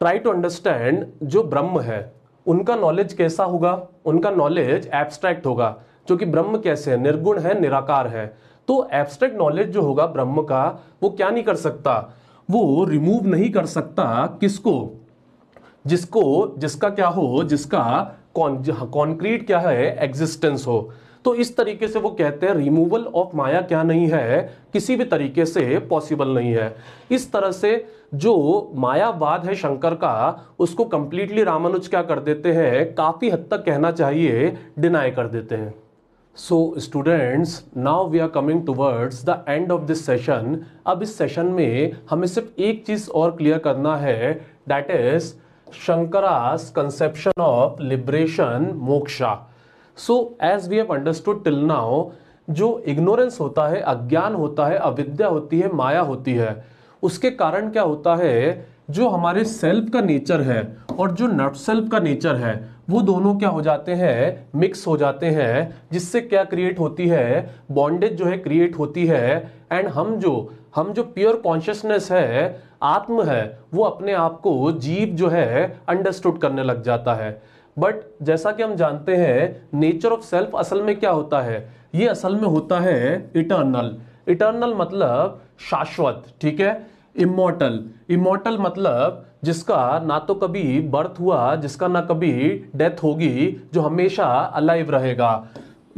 ट्राई टू अंडरस्टैंड जो ब्रह्म है उनका नॉलेज कैसा होगा उनका नॉलेज एब्स्ट्रैक्ट होगा जो कि ब्रह्म कैसे है निर्गुण है निराकार है तो एब्स्ट्रैक्ट नॉलेज जो होगा ब्रह्म का वो क्या नहीं कर सकता वो रिमूव नहीं कर सकता किसको जिसको जिसका क्या हो जिसका कॉन्क्रीट क्या है एग्जिस्टेंस हो तो इस तरीके से वो कहते हैं रिमूवल ऑफ माया क्या नहीं है किसी भी तरीके से पॉसिबल नहीं है इस तरह से जो मायावाद है शंकर का उसको कंप्लीटली रामानुज क्या कर देते हैं काफ़ी हद तक कहना चाहिए डिनाई कर देते हैं so students now we are coming towards the end of this session अब इस सेशन में हमें सिर्फ एक चीज़ और क्लियर करना है that is Shankara's conception of liberation, moksha. So, as we have understood till now, जो ignorance होता है अज्ञान होता है अविद्या होती है माया होती है उसके कारण क्या होता है जो हमारे सेल्फ का नेचर है और जो नट सेल्फ का नेचर है वो दोनों क्या हो जाते हैं मिक्स हो जाते हैं जिससे क्या क्रिएट होती है बॉन्डेज जो है क्रिएट होती है एंड हम जो हम जो प्योर कॉन्शियसनेस है आत्म है वो अपने आप को जीव जो है अंडरस्टूड करने लग जाता है बट जैसा कि हम जानते हैं नेचर ऑफ सेल्फ असल में क्या होता है ये असल में होता है इटर्नल इटर्नल मतलब शाश्वत ठीक है इमोटल इमोटल मतलब जिसका ना तो कभी बर्थ हुआ जिसका ना कभी डेथ होगी जो हमेशा अलाइव रहेगा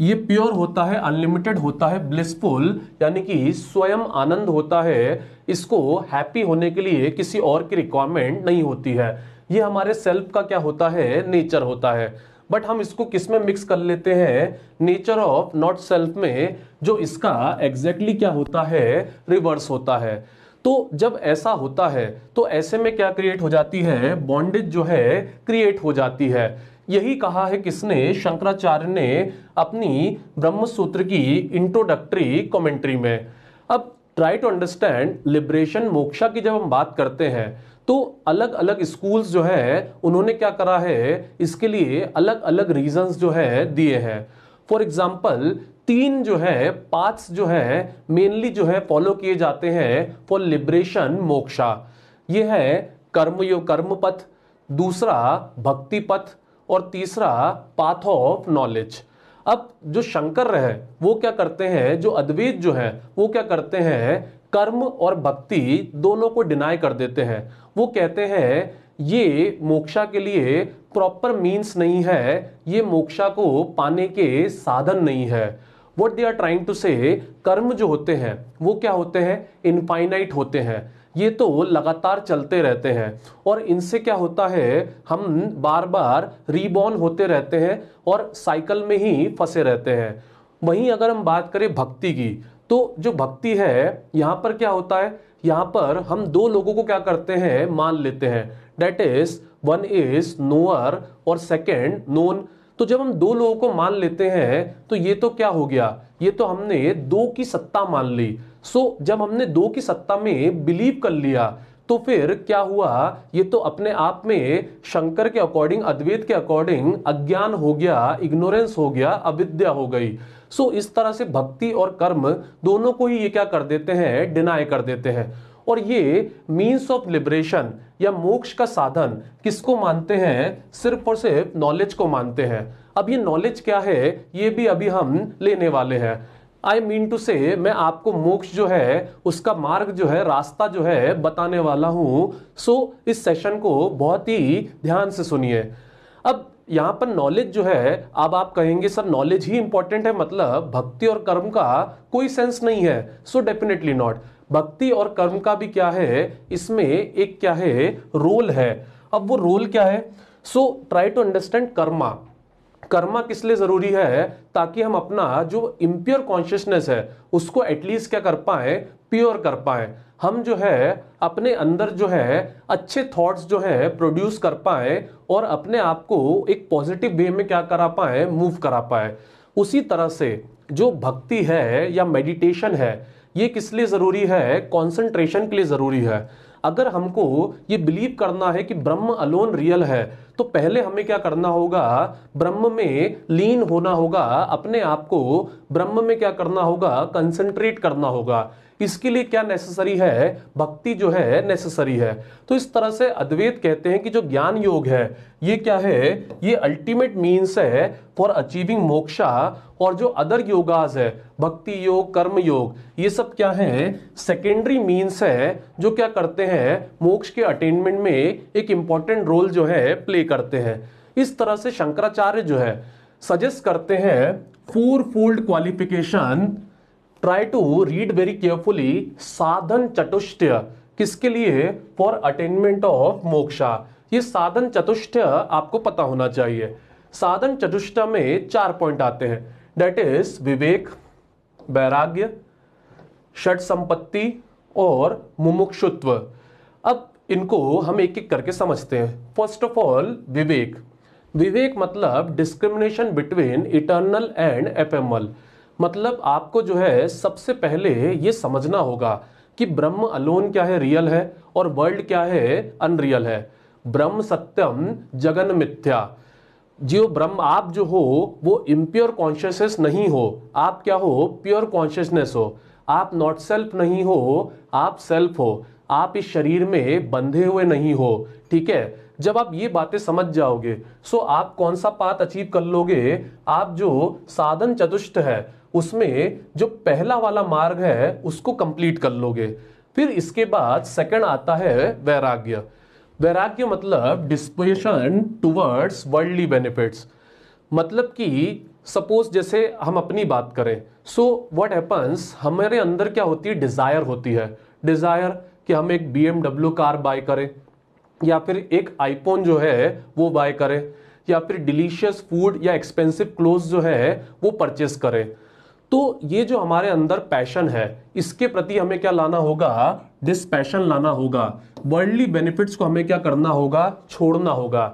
ये प्योर होता है अनलिमिटेड होता है ब्लिसफुल यानी कि स्वयं आनंद होता है इसको हैप्पी होने के लिए किसी और की रिक्वायरमेंट नहीं होती है ये हमारे सेल्फ का क्या होता है नेचर होता है बट हम इसको किस में मिक्स कर लेते हैं नेचर ऑफ नॉट सेल्फ में जो इसका एग्जैक्टली exactly क्या होता है रिवर्स होता है तो जब ऐसा होता है तो ऐसे में क्या क्रिएट हो जाती है बॉन्डेज जो है क्रिएट हो जाती है यही कहा है किसने शंकराचार्य ने अपनी ब्रह्मसूत्र की इंट्रोडक्टरी कमेंट्री में अब try to understand liberation moksha की जब हम बात करते हैं तो अलग अलग स्कूल्स जो है उन्होंने क्या करा है इसके लिए अलग अलग रीजंस जो है दिए हैं फॉर एग्जाम्पल तीन जो है पाथ जो है मेनली जो है फॉलो किए जाते हैं फॉर लिबरेशन मोक्षा ये है कर्मयोग कर्म पथ दूसरा भक्ति पथ और तीसरा पाथ ऑफ नॉलेज अब जो शंकर है वो क्या करते हैं जो अद्वैत जो है वो क्या करते हैं कर्म और भक्ति दोनों को डिनाई कर देते हैं वो कहते हैं ये मोक्षा के लिए प्रॉपर मीन्स नहीं है ये मोक्षा को पाने के साधन नहीं है what they are trying to say कर्म जो होते हैं वो क्या होते हैं इनफाइनाइट होते हैं ये तो लगातार चलते रहते हैं और इनसे क्या होता है हम बार बार रीबॉर्न होते रहते हैं और साइकिल में ही फंसे रहते हैं वहीं अगर हम बात करें भक्ति की तो जो भक्ति है यहाँ पर क्या होता है यहाँ पर हम दो लोगों को क्या करते हैं मान लेते हैं that is one is knower और सेकेंड नोन तो जब हम दो लोगों को मान लेते हैं तो ये तो क्या हो गया ये तो हमने दो की सत्ता मान ली सो so, जब हमने दो की सत्ता में बिलीव कर लिया तो फिर क्या हुआ ये तो अपने आप में शंकर के अकॉर्डिंग अद्वैत के अकॉर्डिंग अज्ञान हो गया इग्नोरेंस हो गया अविद्या हो गई सो so, इस तरह से भक्ति और कर्म दोनों को ही ये क्या कर देते हैं डिनाई कर देते हैं और ये मीन्स ऑफ लिबरेशन या मोक्ष का साधन किसको मानते हैं सिर्फ और सिर्फ नॉलेज को मानते हैं अब ये नॉलेज क्या है ये भी अभी हम लेने वाले हैं आई मीन टू से मैं आपको मोक्ष जो है उसका मार्ग जो है रास्ता जो है बताने वाला हूँ सो so, इस सेशन को बहुत ही ध्यान से सुनिए अब यहाँ पर नॉलेज जो है अब आप कहेंगे सर नॉलेज ही इंपॉर्टेंट है मतलब भक्ति और कर्म का कोई सेंस नहीं है सो डेफिनेटली नॉट भक्ति और कर्म का भी क्या है इसमें एक क्या है रोल है अब वो रोल क्या है so try to understand karma karma किस लिए जरूरी है ताकि हम अपना जो इम्प्योर कॉन्शियसनेस है उसको एटलीस्ट क्या कर पाए प्योर कर पाए हम जो है अपने अंदर जो है अच्छे थॉट्स जो है प्रोड्यूस कर पाए और अपने आप को एक पॉजिटिव वे में क्या करा पाए मूव करा पाए उसी तरह से जो भक्ति है या मेडिटेशन है ये किस लिए ज़रूरी है कॉन्सेंट्रेशन के लिए ज़रूरी है अगर हमको ये बिलीव करना है कि ब्रह्म अलोन रियल है तो पहले हमें क्या करना होगा ब्रह्म में लीन होना होगा अपने आप को ब्रह्म में क्या करना होगा कंसंट्रेट करना होगा इसके लिए क्या नेसेसरी है भक्ति जो है नेसेसरी है तो इस तरह से अद्वैत कहते हैं कि जो ज्ञान योग है ये क्या है ये अल्टीमेट मीन्स है फॉर अचीविंग मोक्षा और जो अदर योगाज है भक्ति योग कर्म योग ये सब क्या है सेकेंडरी मीन्स है जो क्या करते हैं मोक्ष के अटेनमेंट में एक इंपॉर्टेंट रोल जो है प्ले करते हैं इस तरह से शंकराचार्य जो है सजेस्ट करते हैं four fold qualification try to read very carefully साधन चतुष्टय किसके लिए फॉर अटेनमेंट ऑफ मोक्षा ये साधन चतुष्टय आपको पता होना चाहिए साधन चतुष्टय में चार पॉइंट आते हैं डेट इज विवेक वैराग्य षट संपत्ति और मुमुक्षुत्व अब इनको हम एक एक करके समझते हैं first of all viveka viveka मतलब डिस्क्रिमिनेशन बिटवीन इटर्नल एंड एफ मतलब आपको जो है सबसे पहले ये समझना होगा कि ब्रह्म अलोन क्या है रियल है और वर्ल्ड क्या है अनरियल है ब्रह्म सत्यम जगन मिथ्या जो ब्रह्म आप जो हो वो इम्प्योर कॉन्शियसनेस नहीं हो आप क्या हो प्योर कॉन्शियसनेस हो आप नॉट सेल्फ नहीं हो आप सेल्फ हो आप इस शरीर में बंधे हुए नहीं हो ठीक है जब आप ये बातें समझ जाओगे सो आप कौन सा पात अचीव कर लोगे आप जो साधन चतुष्ट है उसमें जो पहला वाला मार्ग है उसको कंप्लीट कर लोगे फिर इसके बाद सेकंड आता है वैराग्य वैराग्य मतलब डिस्पोजिशन टुवर्ड्स वर्ल्डली बेनिफिट्स मतलब कि सपोज जैसे हम अपनी बात करें सो व्हाट हैपन्स हमारे अंदर क्या होती है डिज़ायर होती है डिज़ायर कि हम एक बी कार बाय करें या फिर एक आईफोन जो है वो बाय करें या फिर डिलीशियस फूड या एक्सपेंसिव क्लोथ जो है वो परचेस करें तो ये जो हमारे अंदर पैशन है इसके प्रति हमें क्या लाना होगा दिस पैशन लाना होगा वर्ल्डली बेनिफिट्स को हमें क्या करना होगा छोड़ना होगा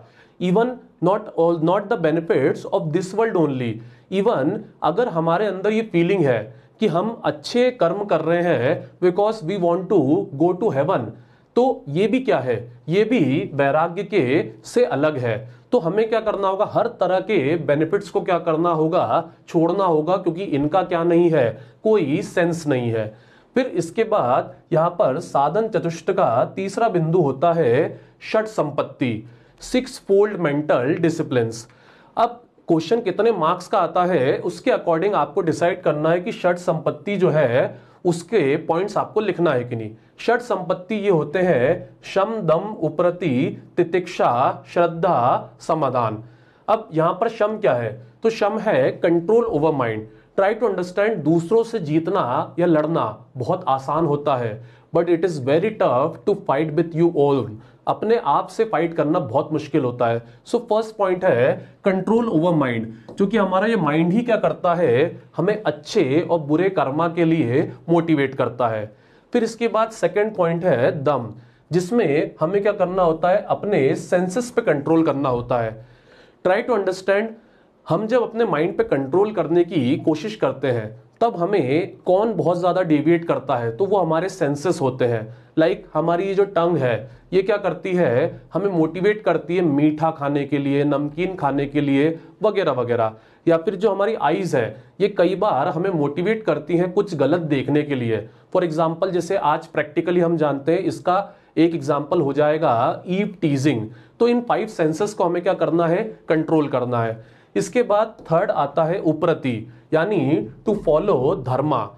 even not all not the benefits of this world only even अगर हमारे अंदर ये फीलिंग है कि हम अच्छे कर्म कर रहे हैं because we want to go to heaven तो ये भी क्या है ये भी वैराग्य के से अलग है तो हमें क्या करना होगा हर तरह के बेनिफिट्स को क्या करना होगा छोड़ना होगा क्योंकि इनका क्या नहीं है कोई सेंस नहीं है फिर इसके बाद यहां पर साधन चतुष्ट का तीसरा बिंदु होता है षट संपत्ति सिक्स फोल्ड मेंटल डिसिप्लिन अब क्वेश्चन कितने मार्क्स का आता है उसके अकॉर्डिंग आपको डिसाइड करना है कि षट संपत्ति जो है उसके पॉइंट्स आपको लिखना है कि नहीं षट संपत्ति ये होते हैं शम दम उपरति तितिक्षा श्रद्धा समाधान अब यहां पर शम क्या है तो शम है control over mind try to understand दूसरों से जीतना या लड़ना बहुत आसान होता है but it is very tough to fight with you own अपने आप से फाइट करना बहुत मुश्किल होता है सो फर्स्ट पॉइंट है कंट्रोल ओवर माइंड क्योंकि हमारा ये माइंड ही क्या करता है हमें अच्छे और बुरे कर्मा के लिए मोटिवेट करता है फिर इसके बाद सेकेंड पॉइंट है दम जिसमें हमें क्या करना होता है अपने सेंसेस पे कंट्रोल करना होता है ट्राई टू अंडरस्टैंड हम जब अपने माइंड पे कंट्रोल करने की कोशिश करते हैं तब हमें कौन बहुत ज़्यादा डेविएट करता है तो वो हमारे सेंसेस होते हैं लाइक like, हमारी ये जो टंग है ये क्या करती है हमें मोटिवेट करती है मीठा खाने के लिए नमकीन खाने के लिए वगैरह वगैरह या फिर जो हमारी आइज़ है ये कई बार हमें मोटिवेट करती हैं कुछ गलत देखने के लिए फॉर एग्जाम्पल जैसे आज प्रैक्टिकली हम जानते हैं इसका एक एग्जाम्पल हो जाएगा ईव टीजिंग तो इन फाइव सेंसेस को हमें क्या करना है कंट्रोल करना है इसके बाद थर्ड आता है उपरति यानी टू फॉलो धर्मा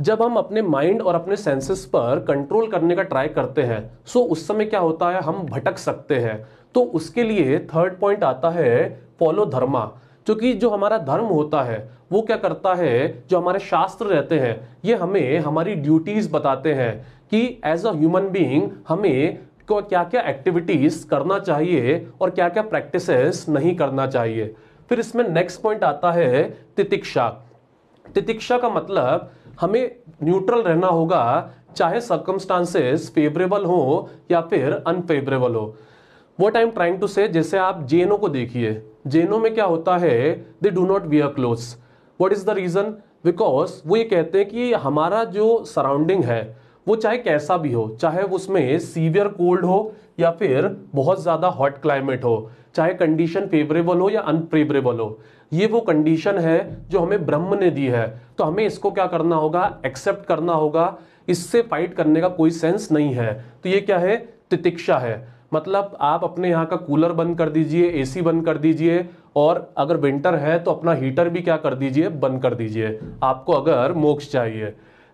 जब हम अपने माइंड और अपने सेंसेस पर कंट्रोल करने का ट्राई करते हैं सो उस समय क्या होता है हम भटक सकते हैं तो उसके लिए थर्ड पॉइंट आता है फॉलो धर्मा क्योंकि जो हमारा धर्म होता है वो क्या करता है जो हमारे शास्त्र रहते हैं ये हमें हमारी ड्यूटीज़ बताते हैं कि एज अ ह्यूमन बीइंग हमें क्या क्या एक्टिविटीज़ करना चाहिए और क्या क्या प्रैक्टिसेस नहीं करना चाहिए फिर इसमें नेक्स्ट पॉइंट आता है तितिक्षा तितिक्षा का मतलब हमें न्यूट्रल रहना होगा चाहे सर्कमस्टांसेस फेवरेबल हो या फिर अनफेवरेबल हो what I am trying to say जैसे आप जेनो को देखिए जेनो में क्या होता है they do not wear clothes what is the reason because वो ये कहते हैं कि हमारा जो सराउंडिंग है वो चाहे कैसा भी हो चाहे उसमें सीवियर कोल्ड हो या फिर बहुत ज़्यादा हॉट क्लाइमेट हो चाहे कंडीशन फेवरेबल हो या अनफेवरेबल हो ये वो कंडीशन है जो हमें ब्रह्म ने दी है तो हमें इसको क्या करना होगा एक्सेप्ट करना होगा इससे फाइट करने का कोई सेंस नहीं है तो ये क्या है तितिक्षा है मतलब आप अपने यहाँ का कूलर बंद कर दीजिए एसी बंद कर दीजिए और अगर विंटर है तो अपना हीटर भी क्या कर दीजिए बंद कर दीजिए आपको अगर मोक्ष चाहिए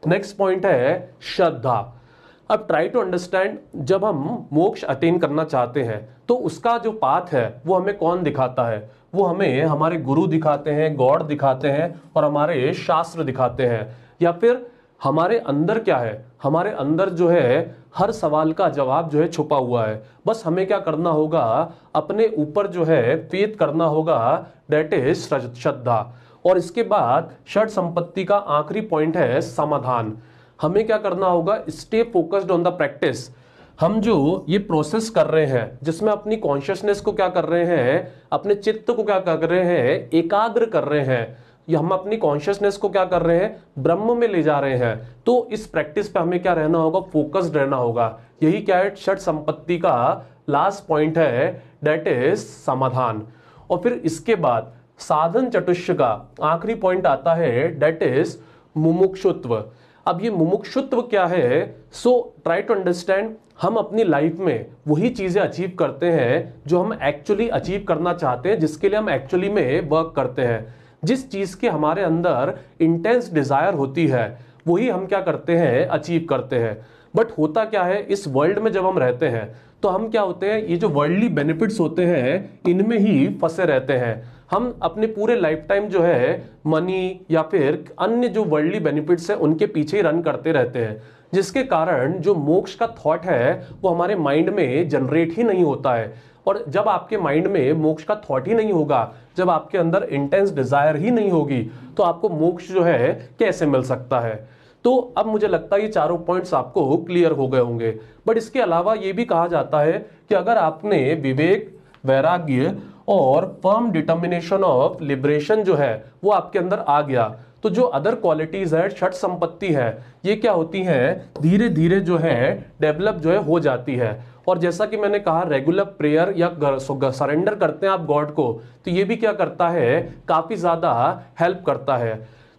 नेक्स्ट पॉइंट है श्रद्धा अब ट्राई टू अंडरस्टैंड जब हम मोक्ष अटेन करना चाहते हैं तो उसका जो पाथ है वो हमें कौन दिखाता है वो हमें हमारे गुरु दिखाते हैं गॉड दिखाते हैं और हमारे शास्त्र दिखाते हैं या फिर हमारे अंदर क्या है हमारे अंदर जो है हर सवाल का जवाब जो है छुपा हुआ है बस हमें क्या करना होगा अपने ऊपर जो है पेत करना होगा डेट इज श्रद्धा और इसके बाद षट संपत्ति का आखिरी पॉइंट है समाधान हमें क्या करना होगा stay focused on the practice हम जो ये प्रोसेस कर रहे हैं जिसमें अपनी कॉन्शियसनेस को क्या कर रहे हैं अपने चित्त को क्या कर रहे हैं एकाग्र कर रहे हैं या हम अपनी कॉन्शियसनेस को क्या कर रहे हैं ब्रह्म में ले जा रहे हैं तो इस प्रैक्टिस पे हमें क्या रहना होगा फोकस्ड रहना होगा यही क्या है छठ संपत्ति का लास्ट पॉइंट है डेट इज समाधान और फिर इसके बाद साधन चतुष्य का आखिरी पॉइंट आता है डेट इज मुमुक्षुत्व अब ये मुमुक्षुत्व क्या है सो ट्राई टू अंडरस्टैंड हम अपनी लाइफ में वही चीज़ें अचीव करते हैं जो हम एक्चुअली अचीव करना चाहते हैं जिसके लिए हम एक्चुअली में वर्क करते हैं जिस चीज़ के हमारे अंदर इंटेंस डिज़ायर होती है वही हम क्या करते हैं अचीव करते हैं बट होता क्या है इस वर्ल्ड में जब हम रहते हैं तो हम क्या होते हैं ये जो वर्ल्डली बेनिफिट्स होते हैं इनमें ही फंसे रहते हैं हम अपने पूरे लाइफ टाइम जो है मनी या फिर अन्य जो वर्ल्डली बेनिफिट्स हैं उनके पीछे ही रन करते रहते हैं जिसके कारण जो मोक्ष का थॉट है वो हमारे माइंड में जनरेट ही नहीं होता है और जब आपके माइंड में मोक्ष का थॉट ही नहीं होगा जब आपके अंदर इंटेंस डिजायर ही नहीं होगी तो आपको मोक्ष जो है कैसे मिल सकता है तो अब मुझे लगता है ये चारों पॉइंट्स आपको क्लियर हो गए होंगे बट इसके अलावा ये भी कहा जाता है कि अगर आपने विवेक वैराग्य और फर्म डिटर्मिनेशन ऑफ लिबरेशन जो है वो आपके अंदर आ गया तो जो अदर क्वालिटीज है छठ संपत्ति है ये क्या होती है धीरे धीरे जो है डेवलप जो है हो जाती है और जैसा कि मैंने कहा रेगुलर प्रेयर या सरेंडर करते हैं आप गॉड को तो ये भी क्या करता है काफ़ी ज़्यादा हेल्प करता है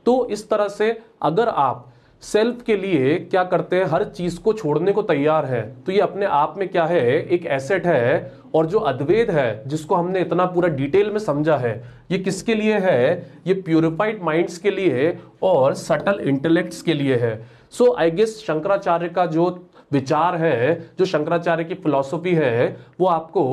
तो इस तरह से अगर आप सेल्फ के लिए क्या करते हैं हर चीज को छोड़ने को तैयार है तो ये अपने आप में क्या है एक एसेट है और जो अद्वैत है जिसको हमने इतना पूरा डिटेल में समझा है ये किसके लिए है ये प्यूरिफाइड माइंड्स के लिए और सटल इंटेलेक्ट्स के लिए है सो आई गेस शंकराचार्य का जो विचार है जो शंकराचार्य की फिलॉसफी है वो आपको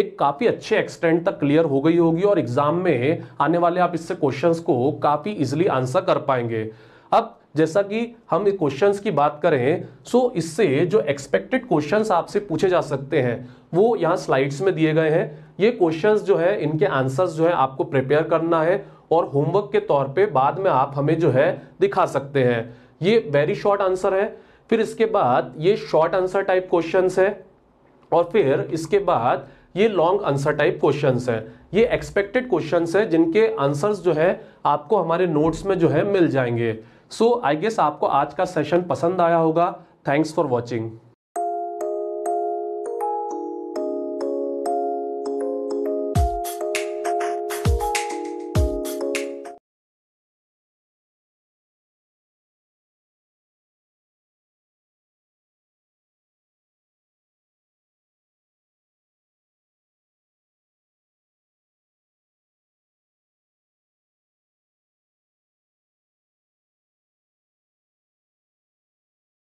एक काफ़ी अच्छे एक्सटेंट तक क्लियर हो गई होगी और एग्जाम में आने वाले आप इससे क्वेश्चंस को काफ़ी इजिली आंसर कर पाएंगे अब जैसा कि हम क्वेश्चंस की बात करें सो इससे जो एक्सपेक्टेड क्वेश्चंस आपसे पूछे जा सकते हैं वो यहाँ स्लाइड्स में दिए गए हैं ये क्वेश्चंस जो है इनके आंसर्स जो है आपको प्रिपेयर करना है और होमवर्क के तौर पे बाद में आप हमें जो है दिखा सकते हैं ये वेरी शॉर्ट आंसर है फिर इसके बाद ये शॉर्ट आंसर टाइप क्वेश्चन है और फिर इसके बाद ये लॉन्ग आंसर टाइप क्वेश्चन है ये एक्सपेक्टेड क्वेश्चन है जिनके आंसर्स जो है आपको हमारे नोट्स में जो है मिल जाएंगे सो आई गेस आपको आज का सेशन पसंद आया होगा थैंक्स फॉर वॉचिंग